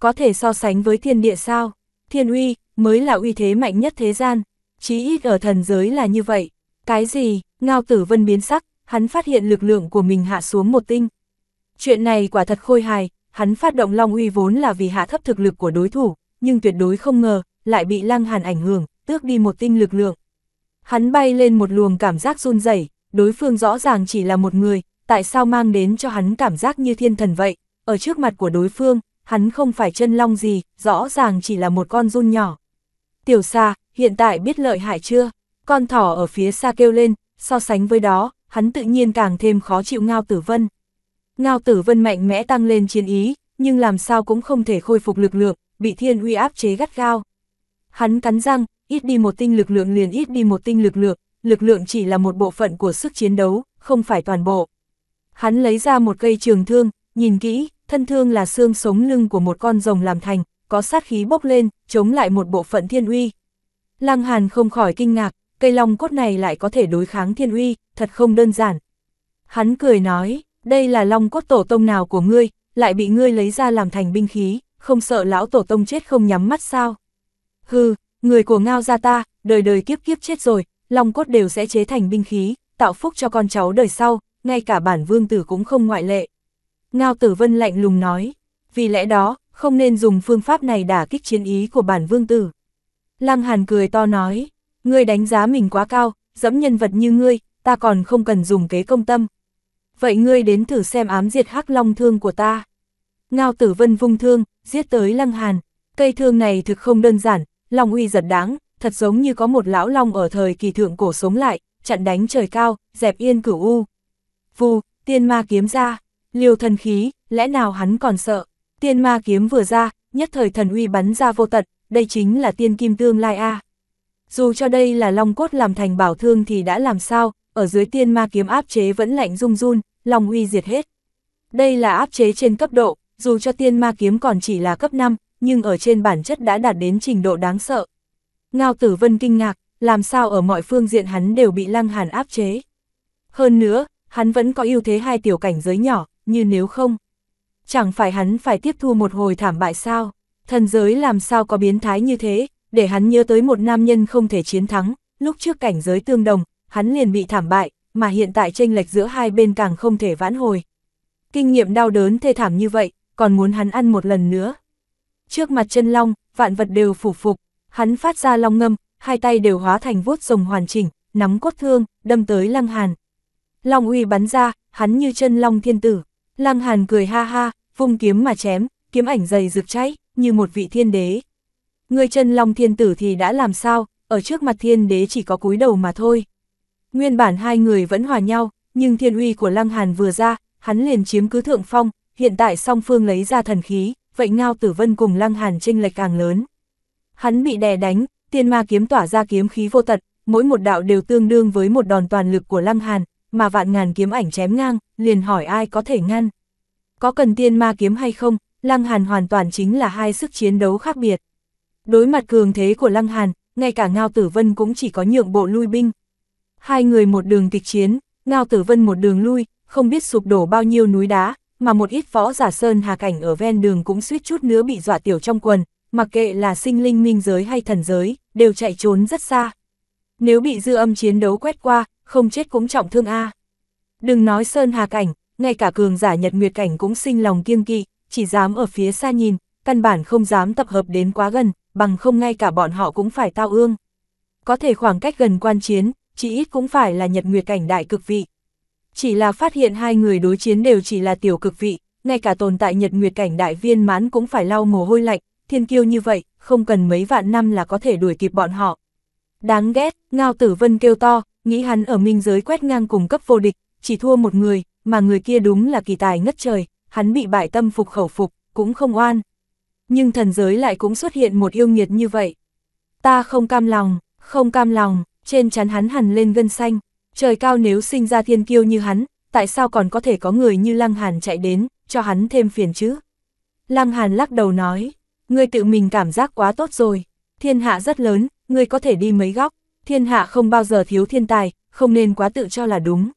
[SPEAKER 1] Có thể so sánh với thiên địa sao, thiên uy, mới là uy thế mạnh nhất thế gian, chí ít ở thần giới là như vậy. Cái gì? Ngao tử vân biến sắc, hắn phát hiện lực lượng của mình hạ xuống một tinh. Chuyện này quả thật khôi hài, hắn phát động Long Uy vốn là vì hạ thấp thực lực của đối thủ, nhưng tuyệt đối không ngờ, lại bị Lăng Hàn ảnh hưởng, tước đi một tinh lực lượng. Hắn bay lên một luồng cảm giác run rẩy, đối phương rõ ràng chỉ là một người, tại sao mang đến cho hắn cảm giác như thiên thần vậy? Ở trước mặt của đối phương, hắn không phải chân long gì, rõ ràng chỉ là một con run nhỏ. Tiểu xa, hiện tại biết lợi hại chưa? Con thỏ ở phía xa kêu lên, so sánh với đó, hắn tự nhiên càng thêm khó chịu Ngao Tử Vân. Ngao Tử Vân mạnh mẽ tăng lên chiến ý, nhưng làm sao cũng không thể khôi phục lực lượng, bị thiên uy áp chế gắt gao. Hắn cắn răng, ít đi một tinh lực lượng liền ít đi một tinh lực lượng, lực lượng chỉ là một bộ phận của sức chiến đấu, không phải toàn bộ. Hắn lấy ra một cây trường thương, nhìn kỹ, thân thương là xương sống lưng của một con rồng làm thành, có sát khí bốc lên, chống lại một bộ phận thiên uy. Lăng Hàn không khỏi kinh ngạc, cây long cốt này lại có thể đối kháng thiên uy, thật không đơn giản. Hắn cười nói, đây là long cốt tổ tông nào của ngươi, lại bị ngươi lấy ra làm thành binh khí, không sợ lão tổ tông chết không nhắm mắt sao. Hừ, người của ngao gia ta, đời đời kiếp kiếp chết rồi, long cốt đều sẽ chế thành binh khí, tạo phúc cho con cháu đời sau, ngay cả bản vương tử cũng không ngoại lệ. Ngao tử vân lạnh lùng nói, vì lẽ đó, không nên dùng phương pháp này đả kích chiến ý của bản vương tử. Lăng Hàn cười to nói, ngươi đánh giá mình quá cao, dẫm nhân vật như ngươi, ta còn không cần dùng kế công tâm. Vậy ngươi đến thử xem ám diệt hắc long thương của ta. Ngao tử vân vung thương, giết tới lăng hàn. Cây thương này thực không đơn giản, long uy giật đáng, thật giống như có một lão long ở thời kỳ thượng cổ sống lại, chặn đánh trời cao, dẹp yên cửu u. Vù, tiên ma kiếm ra, liều thần khí, lẽ nào hắn còn sợ. Tiên ma kiếm vừa ra, nhất thời thần uy bắn ra vô tận, đây chính là tiên kim tương lai a. Dù cho đây là long cốt làm thành bảo thương thì đã làm sao, ở dưới tiên ma kiếm áp chế vẫn lạnh run run, lòng uy diệt hết. Đây là áp chế trên cấp độ, dù cho tiên ma kiếm còn chỉ là cấp 5, nhưng ở trên bản chất đã đạt đến trình độ đáng sợ. Ngao Tử Vân kinh ngạc, làm sao ở mọi phương diện hắn đều bị Lăng Hàn áp chế. Hơn nữa, hắn vẫn có ưu thế hai tiểu cảnh giới nhỏ, như nếu không. Chẳng phải hắn phải tiếp thu một hồi thảm bại sao, thần giới làm sao có biến thái như thế, để hắn nhớ tới một nam nhân không thể chiến thắng, lúc trước cảnh giới tương đồng, hắn liền bị thảm bại, mà hiện tại tranh lệch giữa hai bên càng không thể vãn hồi. Kinh nghiệm đau đớn thê thảm như vậy, còn muốn hắn ăn một lần nữa. Trước mặt chân long, vạn vật đều phủ phục, hắn phát ra long ngâm, hai tay đều hóa thành vuốt rồng hoàn chỉnh, nắm cốt thương, đâm tới Lăng Hàn. Long uy bắn ra, hắn như chân long thiên tử. Lăng Hàn cười ha ha, vung kiếm mà chém, kiếm ảnh dày rực cháy, như một vị thiên đế ngươi chân long thiên tử thì đã làm sao, ở trước mặt thiên đế chỉ có cúi đầu mà thôi. Nguyên bản hai người vẫn hòa nhau, nhưng thiên uy của Lăng Hàn vừa ra, hắn liền chiếm cứ thượng phong, hiện tại song phương lấy ra thần khí, vậy Ngao Tử Vân cùng Lăng Hàn chênh lệch càng lớn. Hắn bị đè đánh, tiên ma kiếm tỏa ra kiếm khí vô tật, mỗi một đạo đều tương đương với một đòn toàn lực của Lăng Hàn, mà vạn ngàn kiếm ảnh chém ngang, liền hỏi ai có thể ngăn. Có cần tiên ma kiếm hay không, Lăng Hàn hoàn toàn chính là hai sức chiến đấu khác biệt. Đối mặt cường thế của Lăng Hàn, ngay cả Ngao Tử Vân cũng chỉ có nhượng bộ lui binh. Hai người một đường kịch chiến, Ngao Tử Vân một đường lui, không biết sụp đổ bao nhiêu núi đá, mà một ít võ giả sơn hà cảnh ở ven đường cũng suýt chút nữa bị dọa tiểu trong quần, mặc kệ là sinh linh minh giới hay thần giới, đều chạy trốn rất xa. Nếu bị dư âm chiến đấu quét qua, không chết cũng trọng thương A. Đừng nói sơn hà cảnh, ngay cả cường giả nhật nguyệt cảnh cũng sinh lòng kiêng kỵ, chỉ dám ở phía xa nhìn, căn bản không dám tập hợp đến quá gần, bằng không ngay cả bọn họ cũng phải tao ương. Có thể khoảng cách gần quan chiến, chỉ ít cũng phải là nhật nguyệt cảnh đại cực vị. Chỉ là phát hiện hai người đối chiến đều chỉ là tiểu cực vị, ngay cả tồn tại nhật nguyệt cảnh đại viên mãn cũng phải lau mồ hôi lạnh, thiên kiêu như vậy, không cần mấy vạn năm là có thể đuổi kịp bọn họ. Đáng ghét, Ngao Tử Vân kêu to, nghĩ hắn ở minh giới quét ngang cùng cấp vô địch, chỉ thua một người, mà người kia đúng là kỳ tài ngất trời, hắn bị bại tâm phục khẩu phục, cũng không oan nhưng thần giới lại cũng xuất hiện một yêu nghiệt như vậy. Ta không cam lòng, không cam lòng, trên chắn hắn hẳn lên gân xanh, trời cao nếu sinh ra thiên kiêu như hắn, tại sao còn có thể có người như Lăng Hàn chạy đến, cho hắn thêm phiền chứ? Lăng Hàn lắc đầu nói, ngươi tự mình cảm giác quá tốt rồi, thiên hạ rất lớn, ngươi có thể đi mấy góc, thiên hạ không bao giờ thiếu thiên tài, không nên quá tự cho là đúng.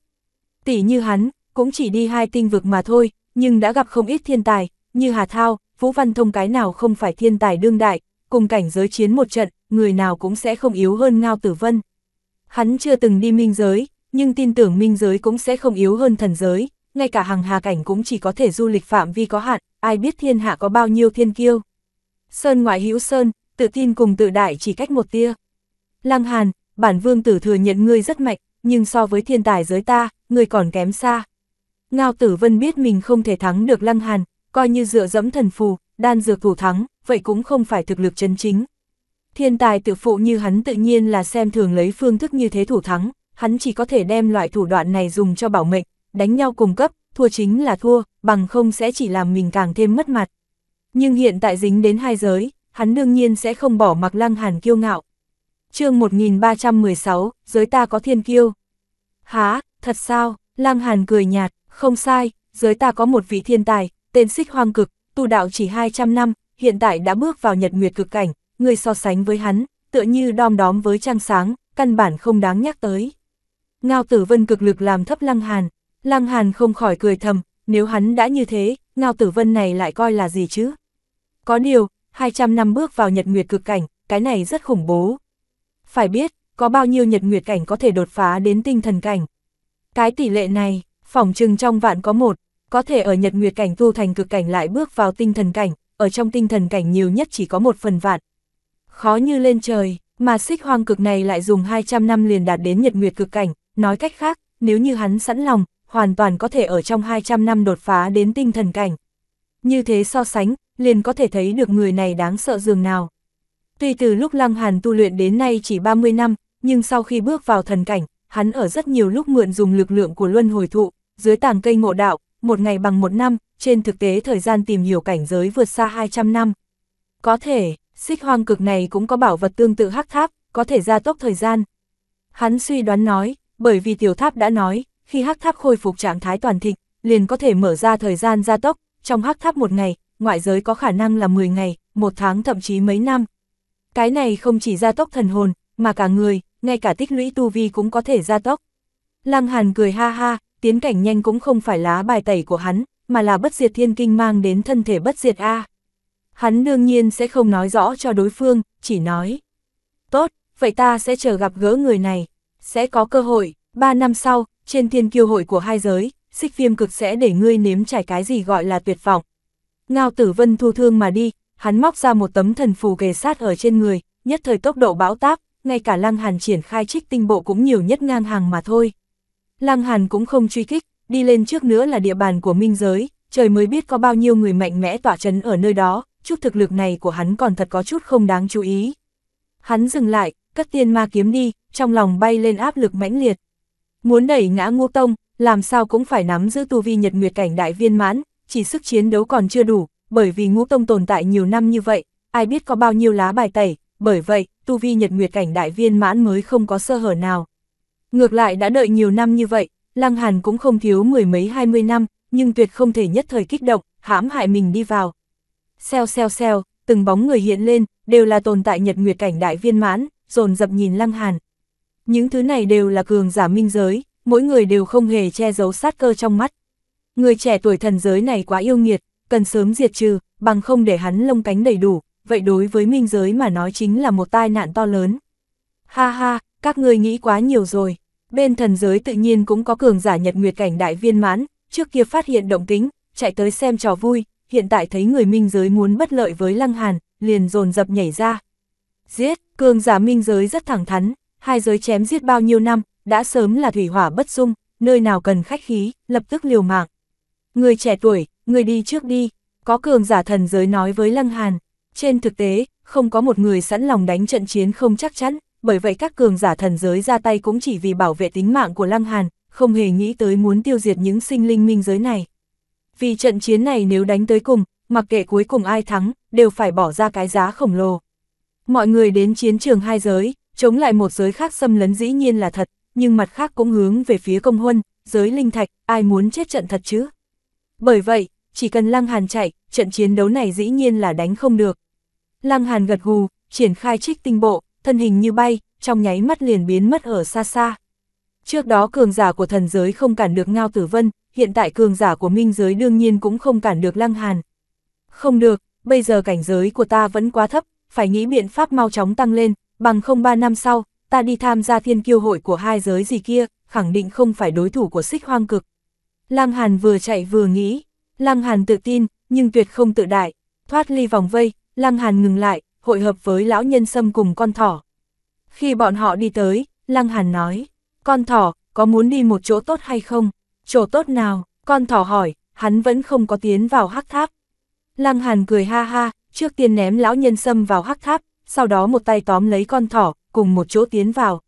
[SPEAKER 1] Tỷ như hắn, cũng chỉ đi hai tinh vực mà thôi, nhưng đã gặp không ít thiên tài, như Hà Thao, Vũ Văn Thông cái nào không phải thiên tài đương đại, cùng cảnh giới chiến một trận, người nào cũng sẽ không yếu hơn Ngao Tử Vân. Hắn chưa từng đi minh giới, nhưng tin tưởng minh giới cũng sẽ không yếu hơn thần giới, ngay cả hàng hà cảnh cũng chỉ có thể du lịch phạm vi có hạn, ai biết thiên hạ có bao nhiêu thiên kiêu. Sơn ngoại hữu Sơn, tự tin cùng tự đại chỉ cách một tia. Lăng Hàn, bản vương tử thừa nhận ngươi rất mạnh, nhưng so với thiên tài giới ta, ngươi còn kém xa. Ngao Tử Vân biết mình không thể thắng được Lăng Hàn, coi như dựa dẫm thần phù, đan dược thủ thắng, vậy cũng không phải thực lực chân chính. Thiên tài tự phụ như hắn tự nhiên là xem thường lấy phương thức như thế thủ thắng, hắn chỉ có thể đem loại thủ đoạn này dùng cho bảo mệnh, đánh nhau cùng cấp, thua chính là thua, bằng không sẽ chỉ làm mình càng thêm mất mặt. Nhưng hiện tại dính đến hai giới, hắn đương nhiên sẽ không bỏ mặc lăng hàn kiêu ngạo. chương 1316, giới ta có thiên kiêu. Há, thật sao, lăng hàn cười nhạt, không sai, giới ta có một vị thiên tài, tên xích hoang cực, tu đạo chỉ 200 năm, hiện tại đã bước vào nhật nguyệt cực cảnh, người so sánh với hắn, tựa như đom đóm với trăng sáng, căn bản không đáng nhắc tới. Ngao Tử Vân cực lực làm thấp Lăng Hàn, Lăng Hàn không khỏi cười thầm, nếu hắn đã như thế, Ngao Tử Vân này lại coi là gì chứ? Có điều, 200 năm bước vào nhật nguyệt cực cảnh, cái này rất khủng bố. Phải biết, có bao nhiêu nhật nguyệt cảnh có thể đột phá đến tinh thần cảnh. Cái tỷ lệ này, phỏng chừng trong vạn có một, có thể ở nhật nguyệt cảnh tu thành cực cảnh lại bước vào tinh thần cảnh, ở trong tinh thần cảnh nhiều nhất chỉ có một phần vạn. Khó như lên trời, mà xích hoang cực này lại dùng 200 năm liền đạt đến nhật nguyệt cực cảnh, nói cách khác, nếu như hắn sẵn lòng, hoàn toàn có thể ở trong 200 năm đột phá đến tinh thần cảnh. Như thế so sánh, liền có thể thấy được người này đáng sợ dường nào. Tuy từ lúc Lăng Hàn tu luyện đến nay chỉ 30 năm, nhưng sau khi bước vào thần cảnh, hắn ở rất nhiều lúc mượn dùng lực lượng của luân hồi thụ, dưới tàng cây ngộ đạo, một ngày bằng một năm, trên thực tế thời gian tìm hiểu cảnh giới vượt xa 200 năm. Có thể, xích hoang cực này cũng có bảo vật tương tự hắc tháp, có thể gia tốc thời gian. Hắn suy đoán nói, bởi vì tiểu tháp đã nói, khi hắc tháp khôi phục trạng thái toàn thịnh, liền có thể mở ra thời gian gia tốc, trong hắc tháp một ngày, ngoại giới có khả năng là 10 ngày, một tháng thậm chí mấy năm. Cái này không chỉ gia tốc thần hồn, mà cả người, ngay cả tích lũy tu vi cũng có thể gia tốc. Lăng Hàn cười ha ha, tiến cảnh nhanh cũng không phải lá bài tẩy của hắn, mà là bất diệt thiên kinh mang đến thân thể bất diệt A. Hắn đương nhiên sẽ không nói rõ cho đối phương, chỉ nói. Tốt, vậy ta sẽ chờ gặp gỡ người này, sẽ có cơ hội, ba năm sau, trên thiên kiêu hội của hai giới, xích viêm cực sẽ để ngươi nếm trải cái gì gọi là tuyệt vọng. Ngao tử vân thu thương mà đi, hắn móc ra một tấm thần phù kề sát ở trên người, nhất thời tốc độ bão táp, ngay cả lăng hàn triển khai trích tinh bộ cũng nhiều nhất ngang hàng mà thôi. Lăng Hàn cũng không truy kích, đi lên trước nữa là địa bàn của minh giới, trời mới biết có bao nhiêu người mạnh mẽ tỏa chấn ở nơi đó, chút thực lực này của hắn còn thật có chút không đáng chú ý. Hắn dừng lại, cất tiên ma kiếm đi, trong lòng bay lên áp lực mãnh liệt. Muốn đẩy ngã ngô tông, làm sao cũng phải nắm giữ tu vi nhật nguyệt cảnh đại viên mãn, chỉ sức chiến đấu còn chưa đủ, bởi vì ngũ tông tồn tại nhiều năm như vậy, ai biết có bao nhiêu lá bài tẩy, bởi vậy, tu vi nhật nguyệt cảnh đại viên mãn mới không có sơ hở nào. Ngược lại đã đợi nhiều năm như vậy, Lăng Hàn cũng không thiếu mười mấy hai mươi năm, nhưng tuyệt không thể nhất thời kích động, hãm hại mình đi vào. Xeo xeo xeo, từng bóng người hiện lên, đều là tồn tại nhật nguyệt cảnh đại viên mãn, dồn dập nhìn Lăng Hàn. Những thứ này đều là cường giả minh giới, mỗi người đều không hề che giấu sát cơ trong mắt. Người trẻ tuổi thần giới này quá yêu nghiệt, cần sớm diệt trừ, bằng không để hắn lông cánh đầy đủ, vậy đối với minh giới mà nói chính là một tai nạn to lớn. Ha ha, các ngươi nghĩ quá nhiều rồi bên thần giới tự nhiên cũng có cường giả nhật nguyệt cảnh đại viên mãn, trước kia phát hiện động tính, chạy tới xem trò vui, hiện tại thấy người minh giới muốn bất lợi với Lăng Hàn, liền dồn dập nhảy ra. Giết, cường giả minh giới rất thẳng thắn, hai giới chém giết bao nhiêu năm, đã sớm là thủy hỏa bất dung, nơi nào cần khách khí, lập tức liều mạng. Người trẻ tuổi, người đi trước đi, có cường giả thần giới nói với Lăng Hàn. Trên thực tế, không có một người sẵn lòng đánh trận chiến không chắc chắn, bởi vậy các cường giả thần giới ra tay cũng chỉ vì bảo vệ tính mạng của Lăng Hàn, không hề nghĩ tới muốn tiêu diệt những sinh linh minh giới này. Vì trận chiến này nếu đánh tới cùng, mặc kệ cuối cùng ai thắng, đều phải bỏ ra cái giá khổng lồ. Mọi người đến chiến trường hai giới, chống lại một giới khác xâm lấn dĩ nhiên là thật, nhưng mặt khác cũng hướng về phía công huân, giới linh thạch, ai muốn chết trận thật chứ? Bởi vậy, chỉ cần Lăng Hàn chạy, trận chiến đấu này dĩ nhiên là đánh không được. Lăng Hàn gật gù, triển khai trích tinh bộ, thân hình như bay, trong nháy mắt liền biến mất ở xa xa. Trước đó cường giả của thần giới không cản được Ngao Tử Vân, hiện tại cường giả của minh giới đương nhiên cũng không cản được Lăng Hàn. Không được, bây giờ cảnh giới của ta vẫn quá thấp, phải nghĩ biện pháp mau chóng tăng lên, bằng không ba năm sau, ta đi tham gia thiên kiêu hội của hai giới gì kia, khẳng định không phải đối thủ của xích hoang cực. Lăng Hàn vừa chạy vừa nghĩ, Lăng Hàn tự tin, nhưng tuyệt không tự đại, thoát ly vòng vây, Lăng Hàn ngừng lại, hội hợp với lão nhân sâm cùng con thỏ. Khi bọn họ đi tới, Lăng Hàn nói, con thỏ, có muốn đi một chỗ tốt hay không? Chỗ tốt nào? Con thỏ hỏi, hắn vẫn không có tiến vào hắc tháp. Lăng Hàn cười ha ha, trước tiên ném lão nhân sâm vào hắc tháp, sau đó một tay tóm lấy con thỏ, cùng một chỗ tiến vào.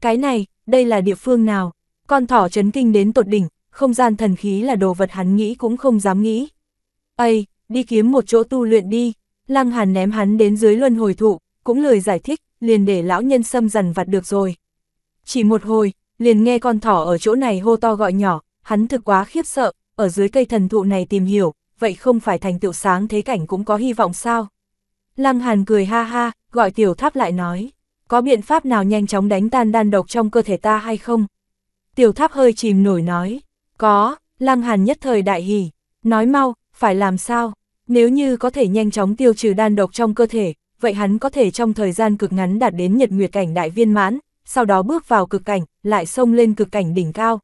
[SPEAKER 1] Cái này, đây là địa phương nào? Con thỏ chấn kinh đến tột đỉnh, không gian thần khí là đồ vật hắn nghĩ cũng không dám nghĩ. Ây, đi kiếm một chỗ tu luyện đi, Lăng Hàn ném hắn đến dưới luân hồi thụ, cũng lời giải thích, liền để lão nhân xâm dần vặt được rồi. Chỉ một hồi, liền nghe con thỏ ở chỗ này hô to gọi nhỏ, hắn thực quá khiếp sợ, ở dưới cây thần thụ này tìm hiểu, vậy không phải thành tựu sáng thế cảnh cũng có hy vọng sao? Lăng Hàn cười ha ha, gọi tiểu tháp lại nói, có biện pháp nào nhanh chóng đánh tan đan độc trong cơ thể ta hay không? Tiểu tháp hơi chìm nổi nói, có, Lăng Hàn nhất thời đại hỉ, nói mau, phải làm sao? Nếu như có thể nhanh chóng tiêu trừ đan độc trong cơ thể, vậy hắn có thể trong thời gian cực ngắn đạt đến nhật nguyệt cảnh đại viên mãn, sau đó bước vào cực cảnh, lại xông lên cực cảnh đỉnh cao.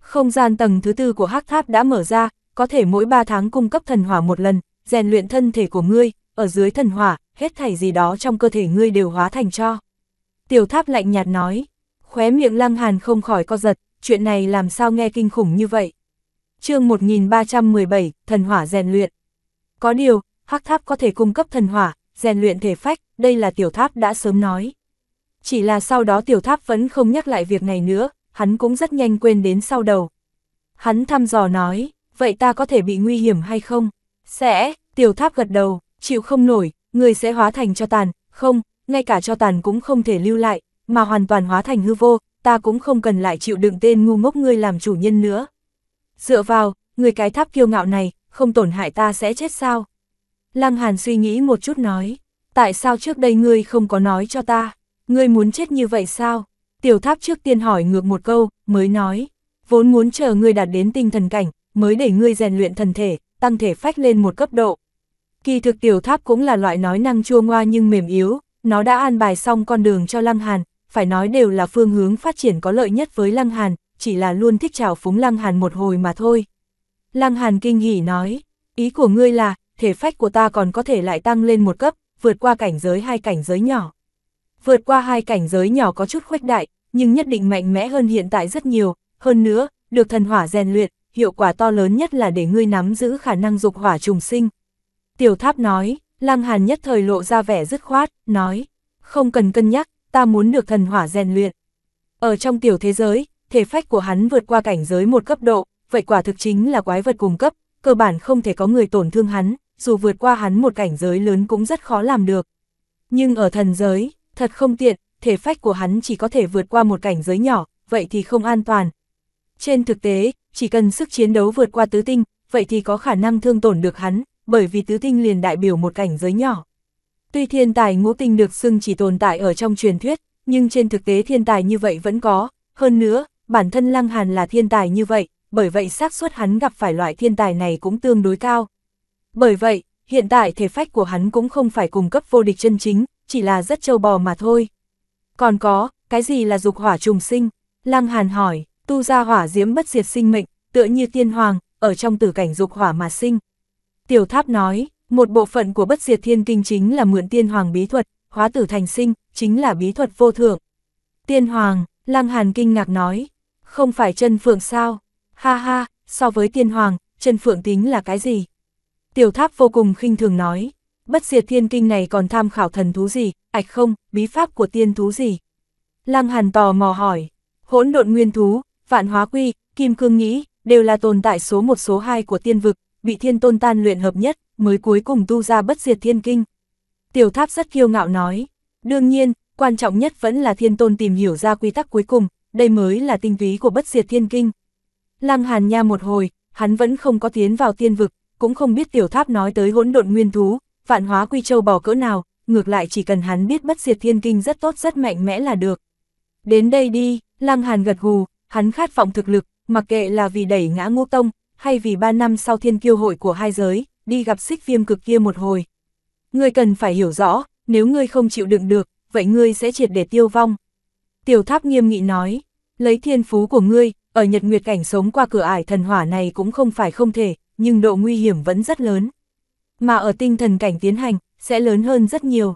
[SPEAKER 1] Không gian tầng thứ tư của hắc tháp đã mở ra, có thể mỗi 3 tháng cung cấp thần hỏa một lần, rèn luyện thân thể của ngươi, ở dưới thần hỏa, hết thảy gì đó trong cơ thể ngươi đều hóa thành cho. Tiểu tháp lạnh nhạt nói, khóe miệng lăng hàn không khỏi co giật, chuyện này làm sao nghe kinh khủng như vậy. chương 1317, thần hỏa rèn luyện. Có điều, hắc tháp có thể cung cấp thần hỏa, rèn luyện thể phách, đây là tiểu tháp đã sớm nói. Chỉ là sau đó tiểu tháp vẫn không nhắc lại việc này nữa, hắn cũng rất nhanh quên đến sau đầu. Hắn thăm dò nói, vậy ta có thể bị nguy hiểm hay không? Sẽ, tiểu tháp gật đầu, chịu không nổi, người sẽ hóa thành cho tàn, không, ngay cả cho tàn cũng không thể lưu lại, mà hoàn toàn hóa thành hư vô, ta cũng không cần lại chịu đựng tên ngu ngốc ngươi làm chủ nhân nữa. Dựa vào, người cái tháp kiêu ngạo này, không tổn hại ta sẽ chết sao? Lăng Hàn suy nghĩ một chút nói, tại sao trước đây ngươi không có nói cho ta, ngươi muốn chết như vậy sao? Tiểu tháp trước tiên hỏi ngược một câu, mới nói, vốn muốn chờ ngươi đạt đến tinh thần cảnh, mới để ngươi rèn luyện thần thể, tăng thể phách lên một cấp độ. Kỳ thực tiểu tháp cũng là loại nói năng chua ngoa nhưng mềm yếu, nó đã an bài xong con đường cho Lăng Hàn, phải nói đều là phương hướng phát triển có lợi nhất với Lăng Hàn, chỉ là luôn thích trào phúng Lăng Hàn một hồi mà thôi. Lăng Hàn kinh hỉ nói, ý của ngươi là, thể phách của ta còn có thể lại tăng lên một cấp, vượt qua cảnh giới hai cảnh giới nhỏ. Vượt qua hai cảnh giới nhỏ có chút khuếch đại, nhưng nhất định mạnh mẽ hơn hiện tại rất nhiều, hơn nữa, được thần hỏa rèn luyện, hiệu quả to lớn nhất là để ngươi nắm giữ khả năng dục hỏa trùng sinh. Tiểu tháp nói, Lăng Hàn nhất thời lộ ra vẻ dứt khoát, nói, không cần cân nhắc, ta muốn được thần hỏa rèn luyện. Ở trong tiểu thế giới, thể phách của hắn vượt qua cảnh giới một cấp độ, vậy quả thực chính là quái vật cung cấp, cơ bản không thể có người tổn thương hắn, dù vượt qua hắn một cảnh giới lớn cũng rất khó làm được. Nhưng ở thần giới, thật không tiện, thể phách của hắn chỉ có thể vượt qua một cảnh giới nhỏ, vậy thì không an toàn. Trên thực tế, chỉ cần sức chiến đấu vượt qua tứ tinh, vậy thì có khả năng thương tổn được hắn, bởi vì tứ tinh liền đại biểu một cảnh giới nhỏ. Tuy thiên tài ngũ tinh được xưng chỉ tồn tại ở trong truyền thuyết, nhưng trên thực tế thiên tài như vậy vẫn có, hơn nữa, bản thân Lăng Hàn là thiên tài như vậy, bởi vậy xác suất hắn gặp phải loại thiên tài này cũng tương đối cao. Bởi vậy, hiện tại thể phách của hắn cũng không phải cung cấp vô địch chân chính, chỉ là rất trâu bò mà thôi. Còn có, cái gì là dục hỏa trùng sinh? Lăng Hàn hỏi, tu ra hỏa diễm bất diệt sinh mệnh, tựa như tiên hoàng, ở trong tử cảnh dục hỏa mà sinh. Tiểu tháp nói, một bộ phận của bất diệt thiên kinh chính là mượn tiên hoàng bí thuật, hóa tử thành sinh, chính là bí thuật vô thượng. Tiên hoàng, Lăng Hàn kinh ngạc nói, không phải chân phượng sao, ha ha, so với tiên hoàng, chân Phượng tính là cái gì? Tiểu tháp vô cùng khinh thường nói, bất diệt thiên kinh này còn tham khảo thần thú gì, ạch không, bí pháp của tiên thú gì? Lăng Hàn tò mò hỏi, hỗn độn nguyên thú, vạn hóa quy, kim cương nghĩ, đều là tồn tại số một số hai của tiên vực, bị thiên tôn tan luyện hợp nhất, mới cuối cùng tu ra bất diệt thiên kinh. Tiểu tháp rất kiêu ngạo nói, đương nhiên, quan trọng nhất vẫn là thiên tôn tìm hiểu ra quy tắc cuối cùng, đây mới là tinh túy của bất diệt thiên kinh. Lăng Hàn Nha một hồi, hắn vẫn không có tiến vào tiên vực, cũng không biết tiểu tháp nói tới hỗn độn nguyên thú, vạn hóa quy châu bỏ cỡ nào, ngược lại chỉ cần hắn biết bất diệt thiên kinh rất tốt rất mạnh mẽ là được. Đến đây đi, Lăng Hàn gật gù, hắn khát vọng thực lực, mặc kệ là vì đẩy ngã ngô tông, hay vì ba năm sau thiên kiêu hội của hai giới, đi gặp xích viêm cực kia một hồi. Ngươi cần phải hiểu rõ, nếu ngươi không chịu đựng được, vậy ngươi sẽ triệt để tiêu vong. Tiểu tháp nghiêm nghị nói, lấy thiên phú của ngươi, ở Nhật Nguyệt cảnh sống qua cửa ải thần hỏa này cũng không phải không thể, nhưng độ nguy hiểm vẫn rất lớn. Mà ở tinh thần cảnh tiến hành, sẽ lớn hơn rất nhiều.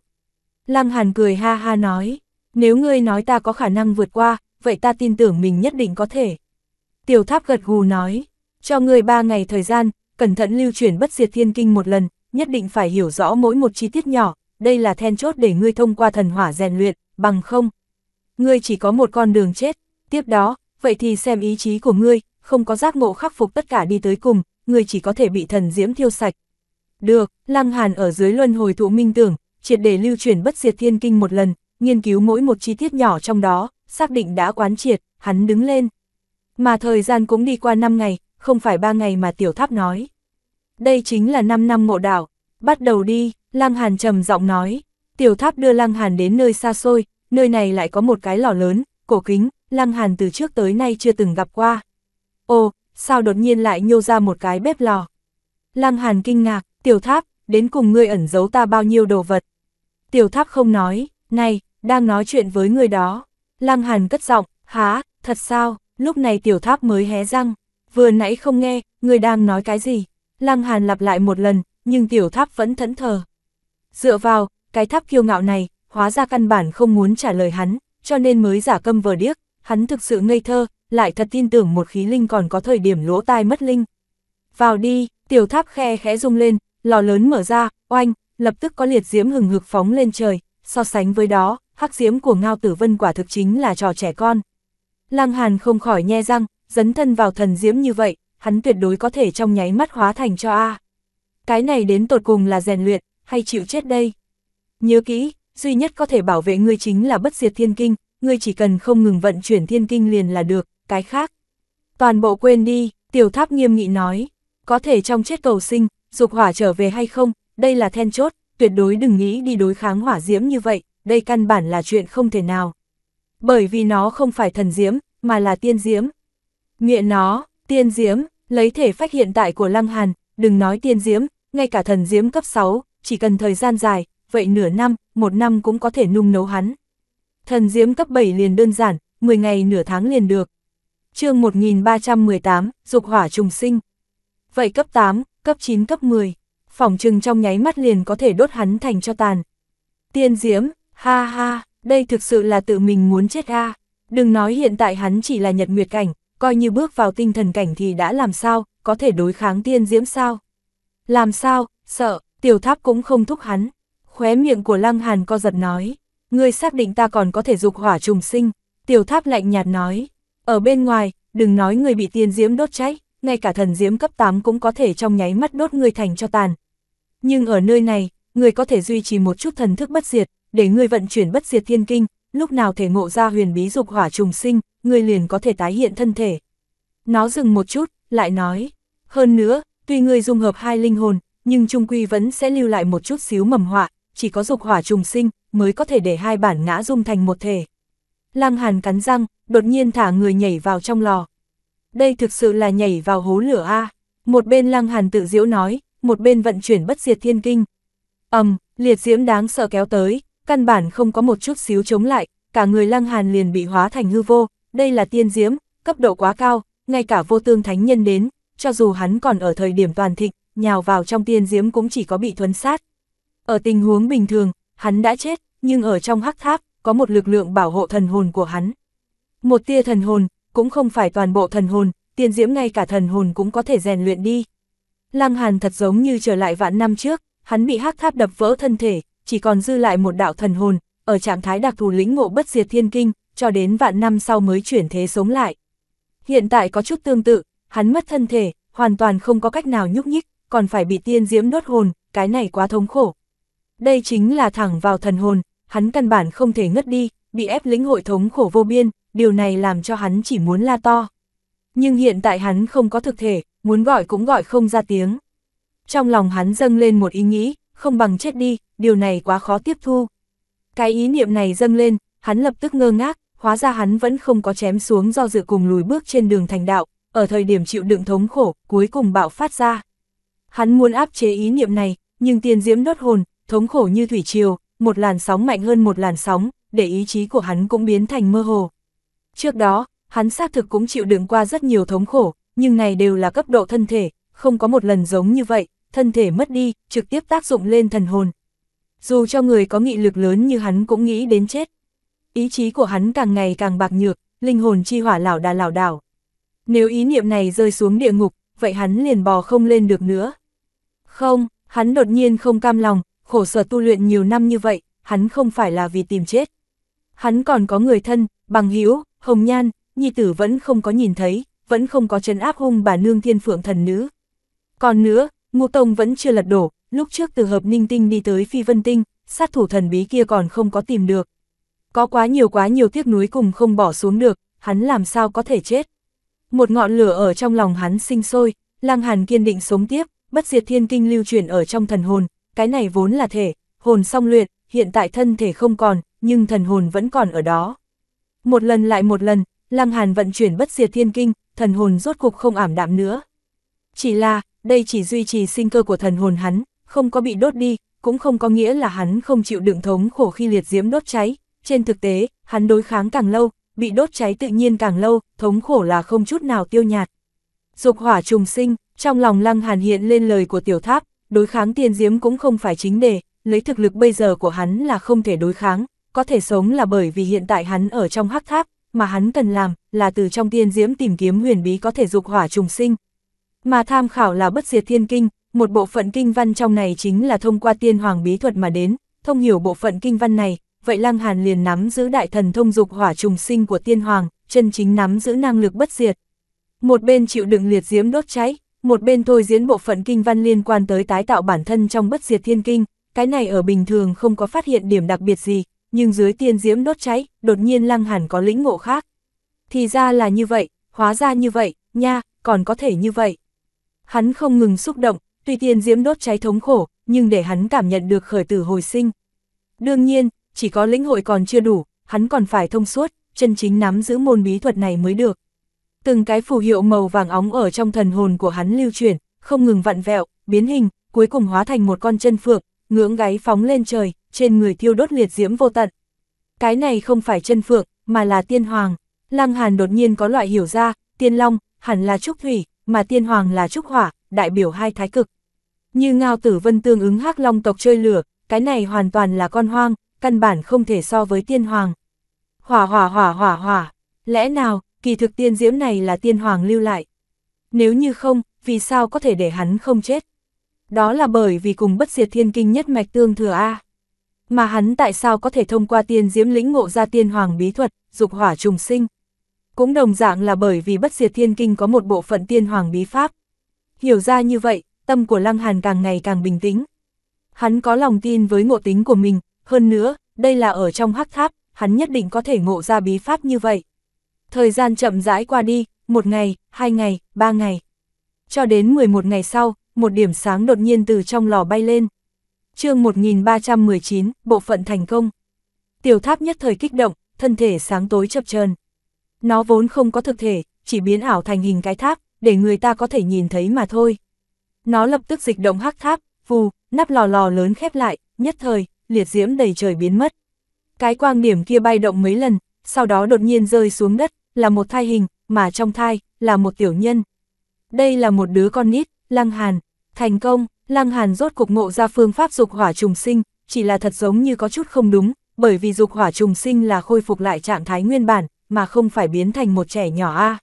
[SPEAKER 1] Lăng Hàn cười ha ha nói, nếu ngươi nói ta có khả năng vượt qua, vậy ta tin tưởng mình nhất định có thể. Tiểu tháp gật gù nói, cho ngươi ba ngày thời gian, cẩn thận lưu chuyển bất diệt thiên kinh một lần, nhất định phải hiểu rõ mỗi một chi tiết nhỏ, đây là then chốt để ngươi thông qua thần hỏa rèn luyện, bằng không. Ngươi chỉ có một con đường chết, tiếp đó, vậy thì xem ý chí của ngươi, không có giác ngộ khắc phục tất cả đi tới cùng, ngươi chỉ có thể bị thần diễm thiêu sạch. Được, Lăng Hàn ở dưới luân hồi thụ minh tưởng, triệt để lưu truyền bất diệt thiên kinh một lần, nghiên cứu mỗi một chi tiết nhỏ trong đó, xác định đã quán triệt, hắn đứng lên. Mà thời gian cũng đi qua 5 ngày, không phải 3 ngày mà tiểu tháp nói. Đây chính là 5 năm ngộ đạo, bắt đầu đi, Lăng Hàn trầm giọng nói. Tiểu tháp đưa Lăng Hàn đến nơi xa xôi, nơi này lại có một cái lò lớn, cổ kính, Lăng Hàn từ trước tới nay chưa từng gặp qua. Ồ, sao đột nhiên lại nhô ra một cái bếp lò? Lăng Hàn kinh ngạc, tiểu tháp, đến cùng ngươi ẩn giấu ta bao nhiêu đồ vật. Tiểu tháp không nói, này, đang nói chuyện với người đó. Lăng Hàn cất giọng, há, thật sao, lúc này tiểu tháp mới hé răng. Vừa nãy không nghe, người đang nói cái gì. Lăng Hàn lặp lại một lần, nhưng tiểu tháp vẫn thẫn thờ. Dựa vào, cái tháp kiêu ngạo này, hóa ra căn bản không muốn trả lời hắn, cho nên mới giả câm vờ điếc, hắn thực sự ngây thơ, lại thật tin tưởng một khí linh còn có thời điểm lỗ tai mất linh. Vào đi, tiểu tháp khe khẽ rung lên, lò lớn mở ra, oanh, lập tức có liệt diễm hừng hực phóng lên trời, so sánh với đó, hắc diễm của Ngao Tử Vân quả thực chính là trò trẻ con. Lăng Hàn không khỏi nhe răng, dấn thân vào thần diễm như vậy, hắn tuyệt đối có thể trong nháy mắt hóa thành cho A. Cái này đến tột cùng là rèn luyện, hay chịu chết đây? Nhớ kỹ, duy nhất có thể bảo vệ ngươi chính là bất diệt thiên kinh, ngươi chỉ cần không ngừng vận chuyển thiên kinh liền là được, cái khác. Toàn bộ quên đi, tiểu tháp nghiêm nghị nói, có thể trong chết cầu sinh, dục hỏa trở về hay không, đây là then chốt, tuyệt đối đừng nghĩ đi đối kháng hỏa diễm như vậy, đây căn bản là chuyện không thể nào. Bởi vì nó không phải thần diễm, mà là tiên diễm. Miệng nó, tiên diễm, lấy thể phách hiện tại của Lăng Hàn, đừng nói tiên diễm, ngay cả thần diễm cấp 6, chỉ cần thời gian dài, vậy nửa năm, một năm cũng có thể nung nấu hắn. Thần diễm cấp 7 liền đơn giản, 10 ngày nửa tháng liền được. chương 1318, dục hỏa trùng sinh. Vậy cấp 8, cấp 9 cấp 10, phỏng trừng trong nháy mắt liền có thể đốt hắn thành cho tàn. Tiên diễm, ha ha, đây thực sự là tự mình muốn chết ha. Đừng nói hiện tại hắn chỉ là nhật nguyệt cảnh, coi như bước vào tinh thần cảnh thì đã làm sao, có thể đối kháng tiên diễm sao. Làm sao, sợ, tiểu tháp cũng không thúc hắn. Khóe miệng của lăng hàn co giật nói ngươi xác định ta còn có thể dục hỏa trùng sinh, tiểu tháp lạnh nhạt nói, ở bên ngoài, đừng nói người bị tiên diễm đốt cháy, ngay cả thần diễm cấp 8 cũng có thể trong nháy mắt đốt người thành cho tàn. Nhưng ở nơi này, người có thể duy trì một chút thần thức bất diệt, để người vận chuyển bất diệt thiên kinh, lúc nào thể ngộ ra huyền bí dục hỏa trùng sinh, người liền có thể tái hiện thân thể. Nó dừng một chút, lại nói, hơn nữa, tuy người dung hợp hai linh hồn, nhưng trung quy vẫn sẽ lưu lại một chút xíu mầm họa, chỉ có dục hỏa trùng sinh, mới có thể để hai bản ngã dung thành một thể. Lăng Hàn cắn răng, đột nhiên thả người nhảy vào trong lò. Đây thực sự là nhảy vào hố lửa A. Một bên Lăng Hàn tự diễu nói, một bên vận chuyển bất diệt thiên kinh. ầm, liệt diễm đáng sợ kéo tới, căn bản không có một chút xíu chống lại, cả người Lăng Hàn liền bị hóa thành hư vô, đây là tiên diễm, cấp độ quá cao, ngay cả vô tương thánh nhân đến, cho dù hắn còn ở thời điểm toàn thịnh, nhào vào trong tiên diễm cũng chỉ có bị thuấn sát. Ở tình huống bình thường, hắn đã chết, nhưng ở trong hắc tháp, có một lực lượng bảo hộ thần hồn của hắn. Một tia thần hồn, cũng không phải toàn bộ thần hồn, tiên diễm ngay cả thần hồn cũng có thể rèn luyện đi. Lăng Hàn thật giống như trở lại vạn năm trước, hắn bị hắc tháp đập vỡ thân thể, chỉ còn dư lại một đạo thần hồn, ở trạng thái đặc thù lĩnh ngộ bất diệt thiên kinh, cho đến vạn năm sau mới chuyển thế sống lại. Hiện tại có chút tương tự, hắn mất thân thể, hoàn toàn không có cách nào nhúc nhích, còn phải bị tiên diễm đốt hồn, cái này quá thống khổ. Đây chính là thẳng vào thần hồn, hắn căn bản không thể ngất đi, bị ép lĩnh hội thống khổ vô biên, điều này làm cho hắn chỉ muốn la to. Nhưng hiện tại hắn không có thực thể, muốn gọi cũng gọi không ra tiếng. Trong lòng hắn dâng lên một ý nghĩ, không bằng chết đi, điều này quá khó tiếp thu. Cái ý niệm này dâng lên, hắn lập tức ngơ ngác, hóa ra hắn vẫn không có chém xuống do dự cùng lùi bước trên đường thành đạo, ở thời điểm chịu đựng thống khổ, cuối cùng bạo phát ra. Hắn muốn áp chế ý niệm này, nhưng tiền diễm đốt hồn, thống khổ như thủy triều, một làn sóng mạnh hơn một làn sóng, để ý chí của hắn cũng biến thành mơ hồ. Trước đó, hắn xác thực cũng chịu đựng qua rất nhiều thống khổ, nhưng này đều là cấp độ thân thể, không có một lần giống như vậy, thân thể mất đi, trực tiếp tác dụng lên thần hồn. Dù cho người có nghị lực lớn như hắn cũng nghĩ đến chết. Ý chí của hắn càng ngày càng bạc nhược, linh hồn chi hỏa lão đà lão đảo. Nếu ý niệm này rơi xuống địa ngục, vậy hắn liền bò không lên được nữa. Không, hắn đột nhiên không cam lòng, khổ sở tu luyện nhiều năm như vậy, hắn không phải là vì tìm chết. Hắn còn có người thân, bằng hữu hồng nhan, nhi tử vẫn không có nhìn thấy, vẫn không có chân áp hung bà nương thiên phượng thần nữ. Còn nữa, ngô tông vẫn chưa lật đổ, lúc trước từ hợp ninh tinh đi tới phi vân tinh, sát thủ thần bí kia còn không có tìm được. Có quá nhiều quá nhiều tiếc núi cùng không bỏ xuống được, hắn làm sao có thể chết. Một ngọn lửa ở trong lòng hắn sinh sôi, lang hàn kiên định sống tiếp, bất diệt thiên kinh lưu truyền ở trong thần hồn, cái này vốn là thể, hồn song luyện, hiện tại thân thể không còn, nhưng thần hồn vẫn còn ở đó. Một lần lại một lần, Lăng Hàn vận chuyển bất diệt thiên kinh, thần hồn rốt cục không ảm đạm nữa. Chỉ là, đây chỉ duy trì sinh cơ của thần hồn hắn, không có bị đốt đi, cũng không có nghĩa là hắn không chịu đựng thống khổ khi liệt diễm đốt cháy. Trên thực tế, hắn đối kháng càng lâu, bị đốt cháy tự nhiên càng lâu, thống khổ là không chút nào tiêu nhạt. Dục hỏa trùng sinh, trong lòng Lăng Hàn hiện lên lời của tiểu tháp, đối kháng tiên diếm cũng không phải chính đề, lấy thực lực bây giờ của hắn là không thể đối kháng, có thể sống là bởi vì hiện tại hắn ở trong hắc tháp, mà hắn cần làm là từ trong tiên diễm tìm kiếm huyền bí có thể dục hỏa trùng sinh. Mà tham khảo là bất diệt thiên kinh, một bộ phận kinh văn trong này chính là thông qua tiên hoàng bí thuật mà đến, thông hiểu bộ phận kinh văn này, vậy Lăng Hàn liền nắm giữ đại thần thông dục hỏa trùng sinh của tiên hoàng, chân chính nắm giữ năng lực bất diệt. Một bên chịu đựng liệt diễm đốt cháy, một bên thôi diễn bộ phận kinh văn liên quan tới tái tạo bản thân trong bất diệt thiên kinh, cái này ở bình thường không có phát hiện điểm đặc biệt gì, nhưng dưới tiên diễm đốt cháy, đột nhiên lăng hẳn có lĩnh ngộ khác. Thì ra là như vậy, hóa ra như vậy, nha, còn có thể như vậy. Hắn không ngừng xúc động, tuy tiên diễm đốt cháy thống khổ, nhưng để hắn cảm nhận được khởi tử hồi sinh. Đương nhiên, chỉ có lĩnh hội còn chưa đủ, hắn còn phải thông suốt, chân chính nắm giữ môn bí thuật này mới được. Từng cái phù hiệu màu vàng óng ở trong thần hồn của hắn lưu chuyển, không ngừng vặn vẹo, biến hình, cuối cùng hóa thành một con chân phượng, ngưỡng gáy phóng lên trời, trên người thiêu đốt liệt diễm vô tận. Cái này không phải chân phượng, mà là tiên hoàng. Lăng Hàn đột nhiên có loại hiểu ra, tiên long, hẳn là trúc thủy, mà tiên hoàng là trúc hỏa, đại biểu hai thái cực. Như Ngao Tử Vân tương ứng hắc long tộc chơi lửa, cái này hoàn toàn là con hoang, căn bản không thể so với tiên hoàng. Hỏa hỏa hỏa hỏa hỏa, lẽ nào, kỳ thực tiên diễm này là tiên hoàng lưu lại. Nếu như không, vì sao có thể để hắn không chết? Đó là bởi vì cùng bất diệt thiên kinh nhất mạch tương thừa A. Mà hắn tại sao có thể thông qua tiên diễm lĩnh ngộ ra tiên hoàng bí thuật, dục hỏa trùng sinh? Cũng đồng dạng là bởi vì bất diệt thiên kinh có một bộ phận tiên hoàng bí pháp. Hiểu ra như vậy, tâm của Lăng Hàn càng ngày càng bình tĩnh. Hắn có lòng tin với ngộ tính của mình, hơn nữa, đây là ở trong hắc tháp, hắn nhất định có thể ngộ ra bí pháp như vậy. Thời gian chậm rãi qua đi, một ngày, hai ngày, ba ngày. Cho đến 11 ngày sau, một điểm sáng đột nhiên từ trong lò bay lên. chương 1319, bộ phận thành công. Tiểu tháp nhất thời kích động, thân thể sáng tối chập chờn Nó vốn không có thực thể, chỉ biến ảo thành hình cái tháp, để người ta có thể nhìn thấy mà thôi. Nó lập tức dịch động hắc tháp, vù, nắp lò lò lớn khép lại, nhất thời, liệt diễm đầy trời biến mất. Cái quang điểm kia bay động mấy lần, sau đó đột nhiên rơi xuống đất, là một thai hình, mà trong thai, là một tiểu nhân. Đây là một đứa con nít, Lăng Hàn. Thành công, Lăng Hàn rốt cục ngộ ra phương pháp dục hỏa trùng sinh, chỉ là thật giống như có chút không đúng, bởi vì dục hỏa trùng sinh là khôi phục lại trạng thái nguyên bản, mà không phải biến thành một trẻ nhỏ a.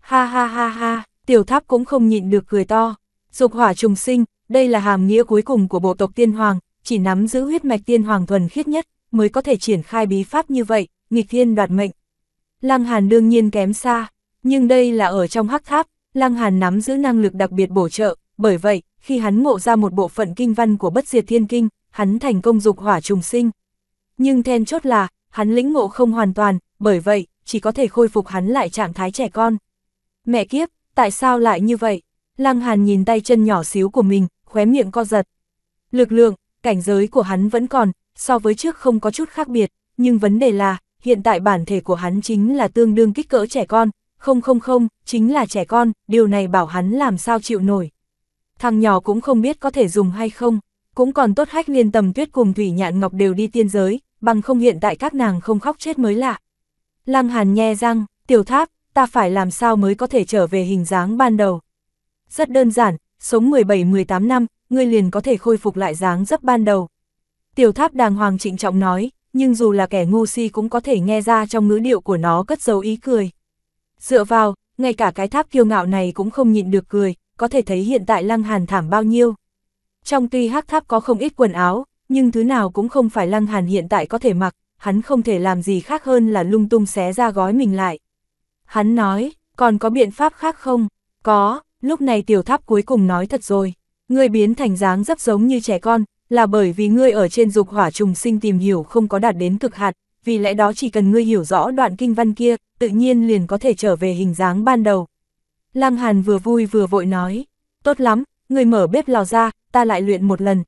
[SPEAKER 1] Ha ha ha ha, tiểu tháp cũng không nhịn được cười to. Dục hỏa trùng sinh, đây là hàm nghĩa cuối cùng của bộ tộc tiên hoàng, chỉ nắm giữ huyết mạch tiên hoàng thuần khiết nhất, mới có thể triển khai bí pháp như vậy, nghịch thiên đoạt mệnh. Lăng Hàn đương nhiên kém xa, nhưng đây là ở trong hắc tháp, Lăng Hàn nắm giữ năng lực đặc biệt bổ trợ, bởi vậy, khi hắn ngộ ra một bộ phận kinh văn của bất diệt thiên kinh, hắn thành công dục hỏa trùng sinh. Nhưng then chốt là, hắn lĩnh ngộ không hoàn toàn, bởi vậy, chỉ có thể khôi phục hắn lại trạng thái trẻ con. Mẹ kiếp, tại sao lại như vậy? Lăng Hàn nhìn tay chân nhỏ xíu của mình, khóe miệng co giật. Lực lượng, cảnh giới của hắn vẫn còn, so với trước không có chút khác biệt, nhưng vấn đề là, hiện tại bản thể của hắn chính là tương đương kích cỡ trẻ con, không không không, chính là trẻ con, điều này bảo hắn làm sao chịu nổi. Thằng nhỏ cũng không biết có thể dùng hay không, cũng còn tốt hách liên tầm tuyết cùng Thủy Nhạn Ngọc đều đi tiên giới, bằng không hiện tại các nàng không khóc chết mới lạ. Lăng Hàn nhe răng, tiểu tháp, ta phải làm sao mới có thể trở về hình dáng ban đầu. Rất đơn giản, sống 17-18 năm, ngươi liền có thể khôi phục lại dáng dấp ban đầu. Tiểu tháp đàng hoàng trịnh trọng nói, nhưng dù là kẻ ngu si cũng có thể nghe ra trong ngữ điệu của nó cất dấu ý cười. Dựa vào, ngay cả cái tháp kiêu ngạo này cũng không nhịn được cười, có thể thấy hiện tại Lăng Hàn thảm bao nhiêu. Trong tuy hắc tháp có không ít quần áo, nhưng thứ nào cũng không phải Lăng Hàn hiện tại có thể mặc, hắn không thể làm gì khác hơn là lung tung xé ra gói mình lại. Hắn nói, còn có biện pháp khác không? Có, lúc này tiểu tháp cuối cùng nói thật rồi. Người biến thành dáng rất giống như trẻ con, là bởi vì ngươi ở trên dục hỏa trùng sinh tìm hiểu không có đạt đến cực hạt, vì lẽ đó chỉ cần ngươi hiểu rõ đoạn kinh văn kia, tự nhiên liền có thể trở về hình dáng ban đầu. Lăng Hàn vừa vui vừa vội nói, tốt lắm, ngươi mở bếp lò ra, ta lại luyện một lần.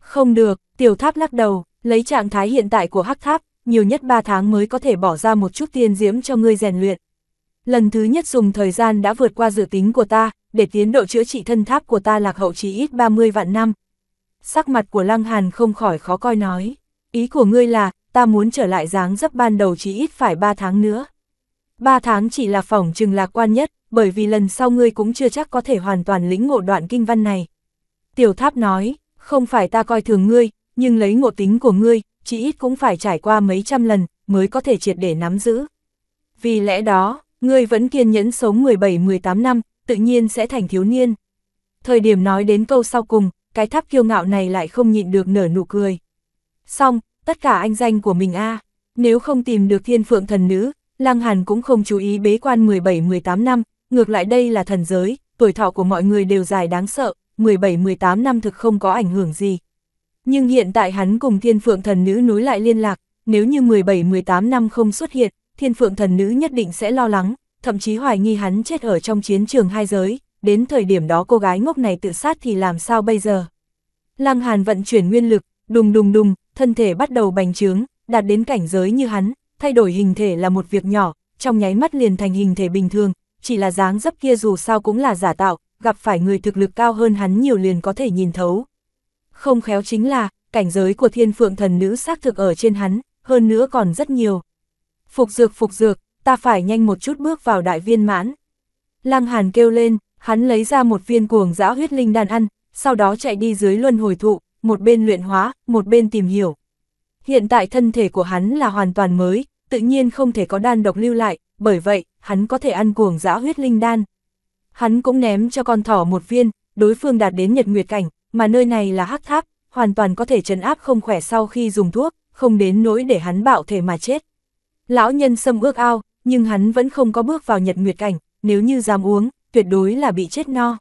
[SPEAKER 1] Không được, tiểu tháp lắc đầu, lấy trạng thái hiện tại của hắc tháp, nhiều nhất 3 tháng mới có thể bỏ ra một chút tiên diễm cho ngươi rèn luyện. Lần thứ nhất dùng thời gian đã vượt qua dự tính của ta, để tiến độ chữa trị thân tháp của ta lạc hậu chỉ ít 30 vạn năm, sắc mặt của Lăng Hàn không khỏi khó coi nói. Ý của ngươi là, ta muốn trở lại dáng dấp ban đầu chỉ ít phải 3 tháng nữa. 3 tháng chỉ là phỏng chừng lạc quan nhất, bởi vì lần sau ngươi cũng chưa chắc có thể hoàn toàn lĩnh ngộ đoạn kinh văn này. Tiểu tháp nói, không phải ta coi thường ngươi, nhưng lấy ngộ tính của ngươi, chỉ ít cũng phải trải qua mấy trăm lần, mới có thể triệt để nắm giữ. Vì lẽ đó, ngươi vẫn kiên nhẫn sống 17-18 năm, tự nhiên sẽ thành thiếu niên. Thời điểm nói đến câu sau cùng, cái tháp kiêu ngạo này lại không nhịn được nở nụ cười. Xong, tất cả anh danh của mình a nếu không tìm được thiên phượng thần nữ, Lăng Hàn cũng không chú ý bế quan 17-18 năm, ngược lại đây là thần giới, tuổi thọ của mọi người đều dài đáng sợ, 17-18 năm thực không có ảnh hưởng gì. Nhưng hiện tại hắn cùng thiên phượng thần nữ nối lại liên lạc, nếu như 17-18 năm không xuất hiện, thiên phượng thần nữ nhất định sẽ lo lắng, thậm chí hoài nghi hắn chết ở trong chiến trường hai giới đến thời điểm đó cô gái ngốc này tự sát thì làm sao bây giờ? Lăng Hàn vận chuyển nguyên lực, đùng đùng đùng, thân thể bắt đầu bành trướng, đạt đến cảnh giới như hắn, thay đổi hình thể là một việc nhỏ, trong nháy mắt liền thành hình thể bình thường, chỉ là dáng dấp kia dù sao cũng là giả tạo, gặp phải người thực lực cao hơn hắn nhiều liền có thể nhìn thấu. Không khéo chính là, cảnh giới của thiên phượng thần nữ xác thực ở trên hắn, hơn nữa còn rất nhiều. Phục dược phục dược, ta phải nhanh một chút bước vào đại viên mãn. Lăng Hàn kêu lên, Hắn lấy ra một viên cuồng dã huyết linh đan ăn, sau đó chạy đi dưới luân hồi thụ, một bên luyện hóa, một bên tìm hiểu. Hiện tại thân thể của hắn là hoàn toàn mới, tự nhiên không thể có đan độc lưu lại, bởi vậy, hắn có thể ăn cuồng dã huyết linh đan. Hắn cũng ném cho con thỏ một viên, đối phương đạt đến nhật nguyệt cảnh, mà nơi này là hắc tháp, hoàn toàn có thể trấn áp không khỏe sau khi dùng thuốc, không đến nỗi để hắn bạo thể mà chết. Lão nhân xâm ước ao, nhưng hắn vẫn không có bước vào nhật nguyệt cảnh, nếu như dám uống, tuyệt đối là bị chết no.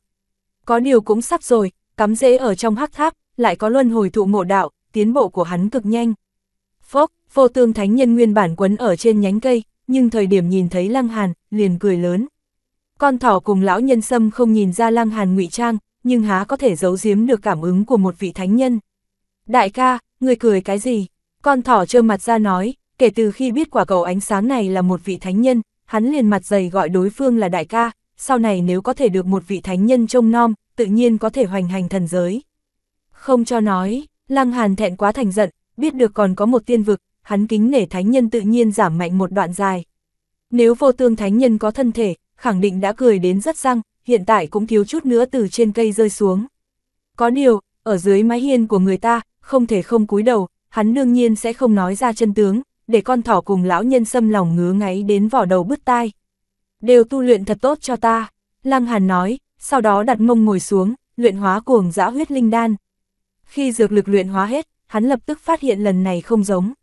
[SPEAKER 1] Có điều cũng sắp rồi, cắm dễ ở trong hắc tháp, lại có luân hồi thụ ngộ đạo, tiến bộ của hắn cực nhanh. Phốc, vô tương thánh nhân nguyên bản quấn ở trên nhánh cây, nhưng thời điểm nhìn thấy Lăng Hàn, liền cười lớn. Con thỏ cùng lão nhân sâm không nhìn ra Lăng Hàn ngụy trang, nhưng há có thể giấu giếm được cảm ứng của một vị thánh nhân. Đại ca, người cười cái gì? Con thỏ trơ mặt ra nói, kể từ khi biết quả cầu ánh sáng này là một vị thánh nhân, hắn liền mặt dày gọi đối phương là đại ca, sau này nếu có thể được một vị thánh nhân trông nom, tự nhiên có thể hoành hành thần giới. Không cho nói, Lăng Hàn thẹn quá thành giận, biết được còn có một tiên vực, hắn kính nể thánh nhân tự nhiên giảm mạnh một đoạn dài. Nếu vô tương thánh nhân có thân thể, khẳng định đã cười đến rất răng, hiện tại cũng thiếu chút nữa từ trên cây rơi xuống. Có điều, ở dưới mái hiên của người ta, không thể không cúi đầu, hắn đương nhiên sẽ không nói ra chân tướng, để con thỏ cùng lão nhân xâm lòng ngứa ngáy đến vỏ đầu bứt tai đều tu luyện thật tốt cho ta. Lăng Hàn nói, sau đó đặt mông ngồi xuống, luyện hóa cuồng dã huyết linh đan. Khi dược lực luyện hóa hết, hắn lập tức phát hiện lần này không giống.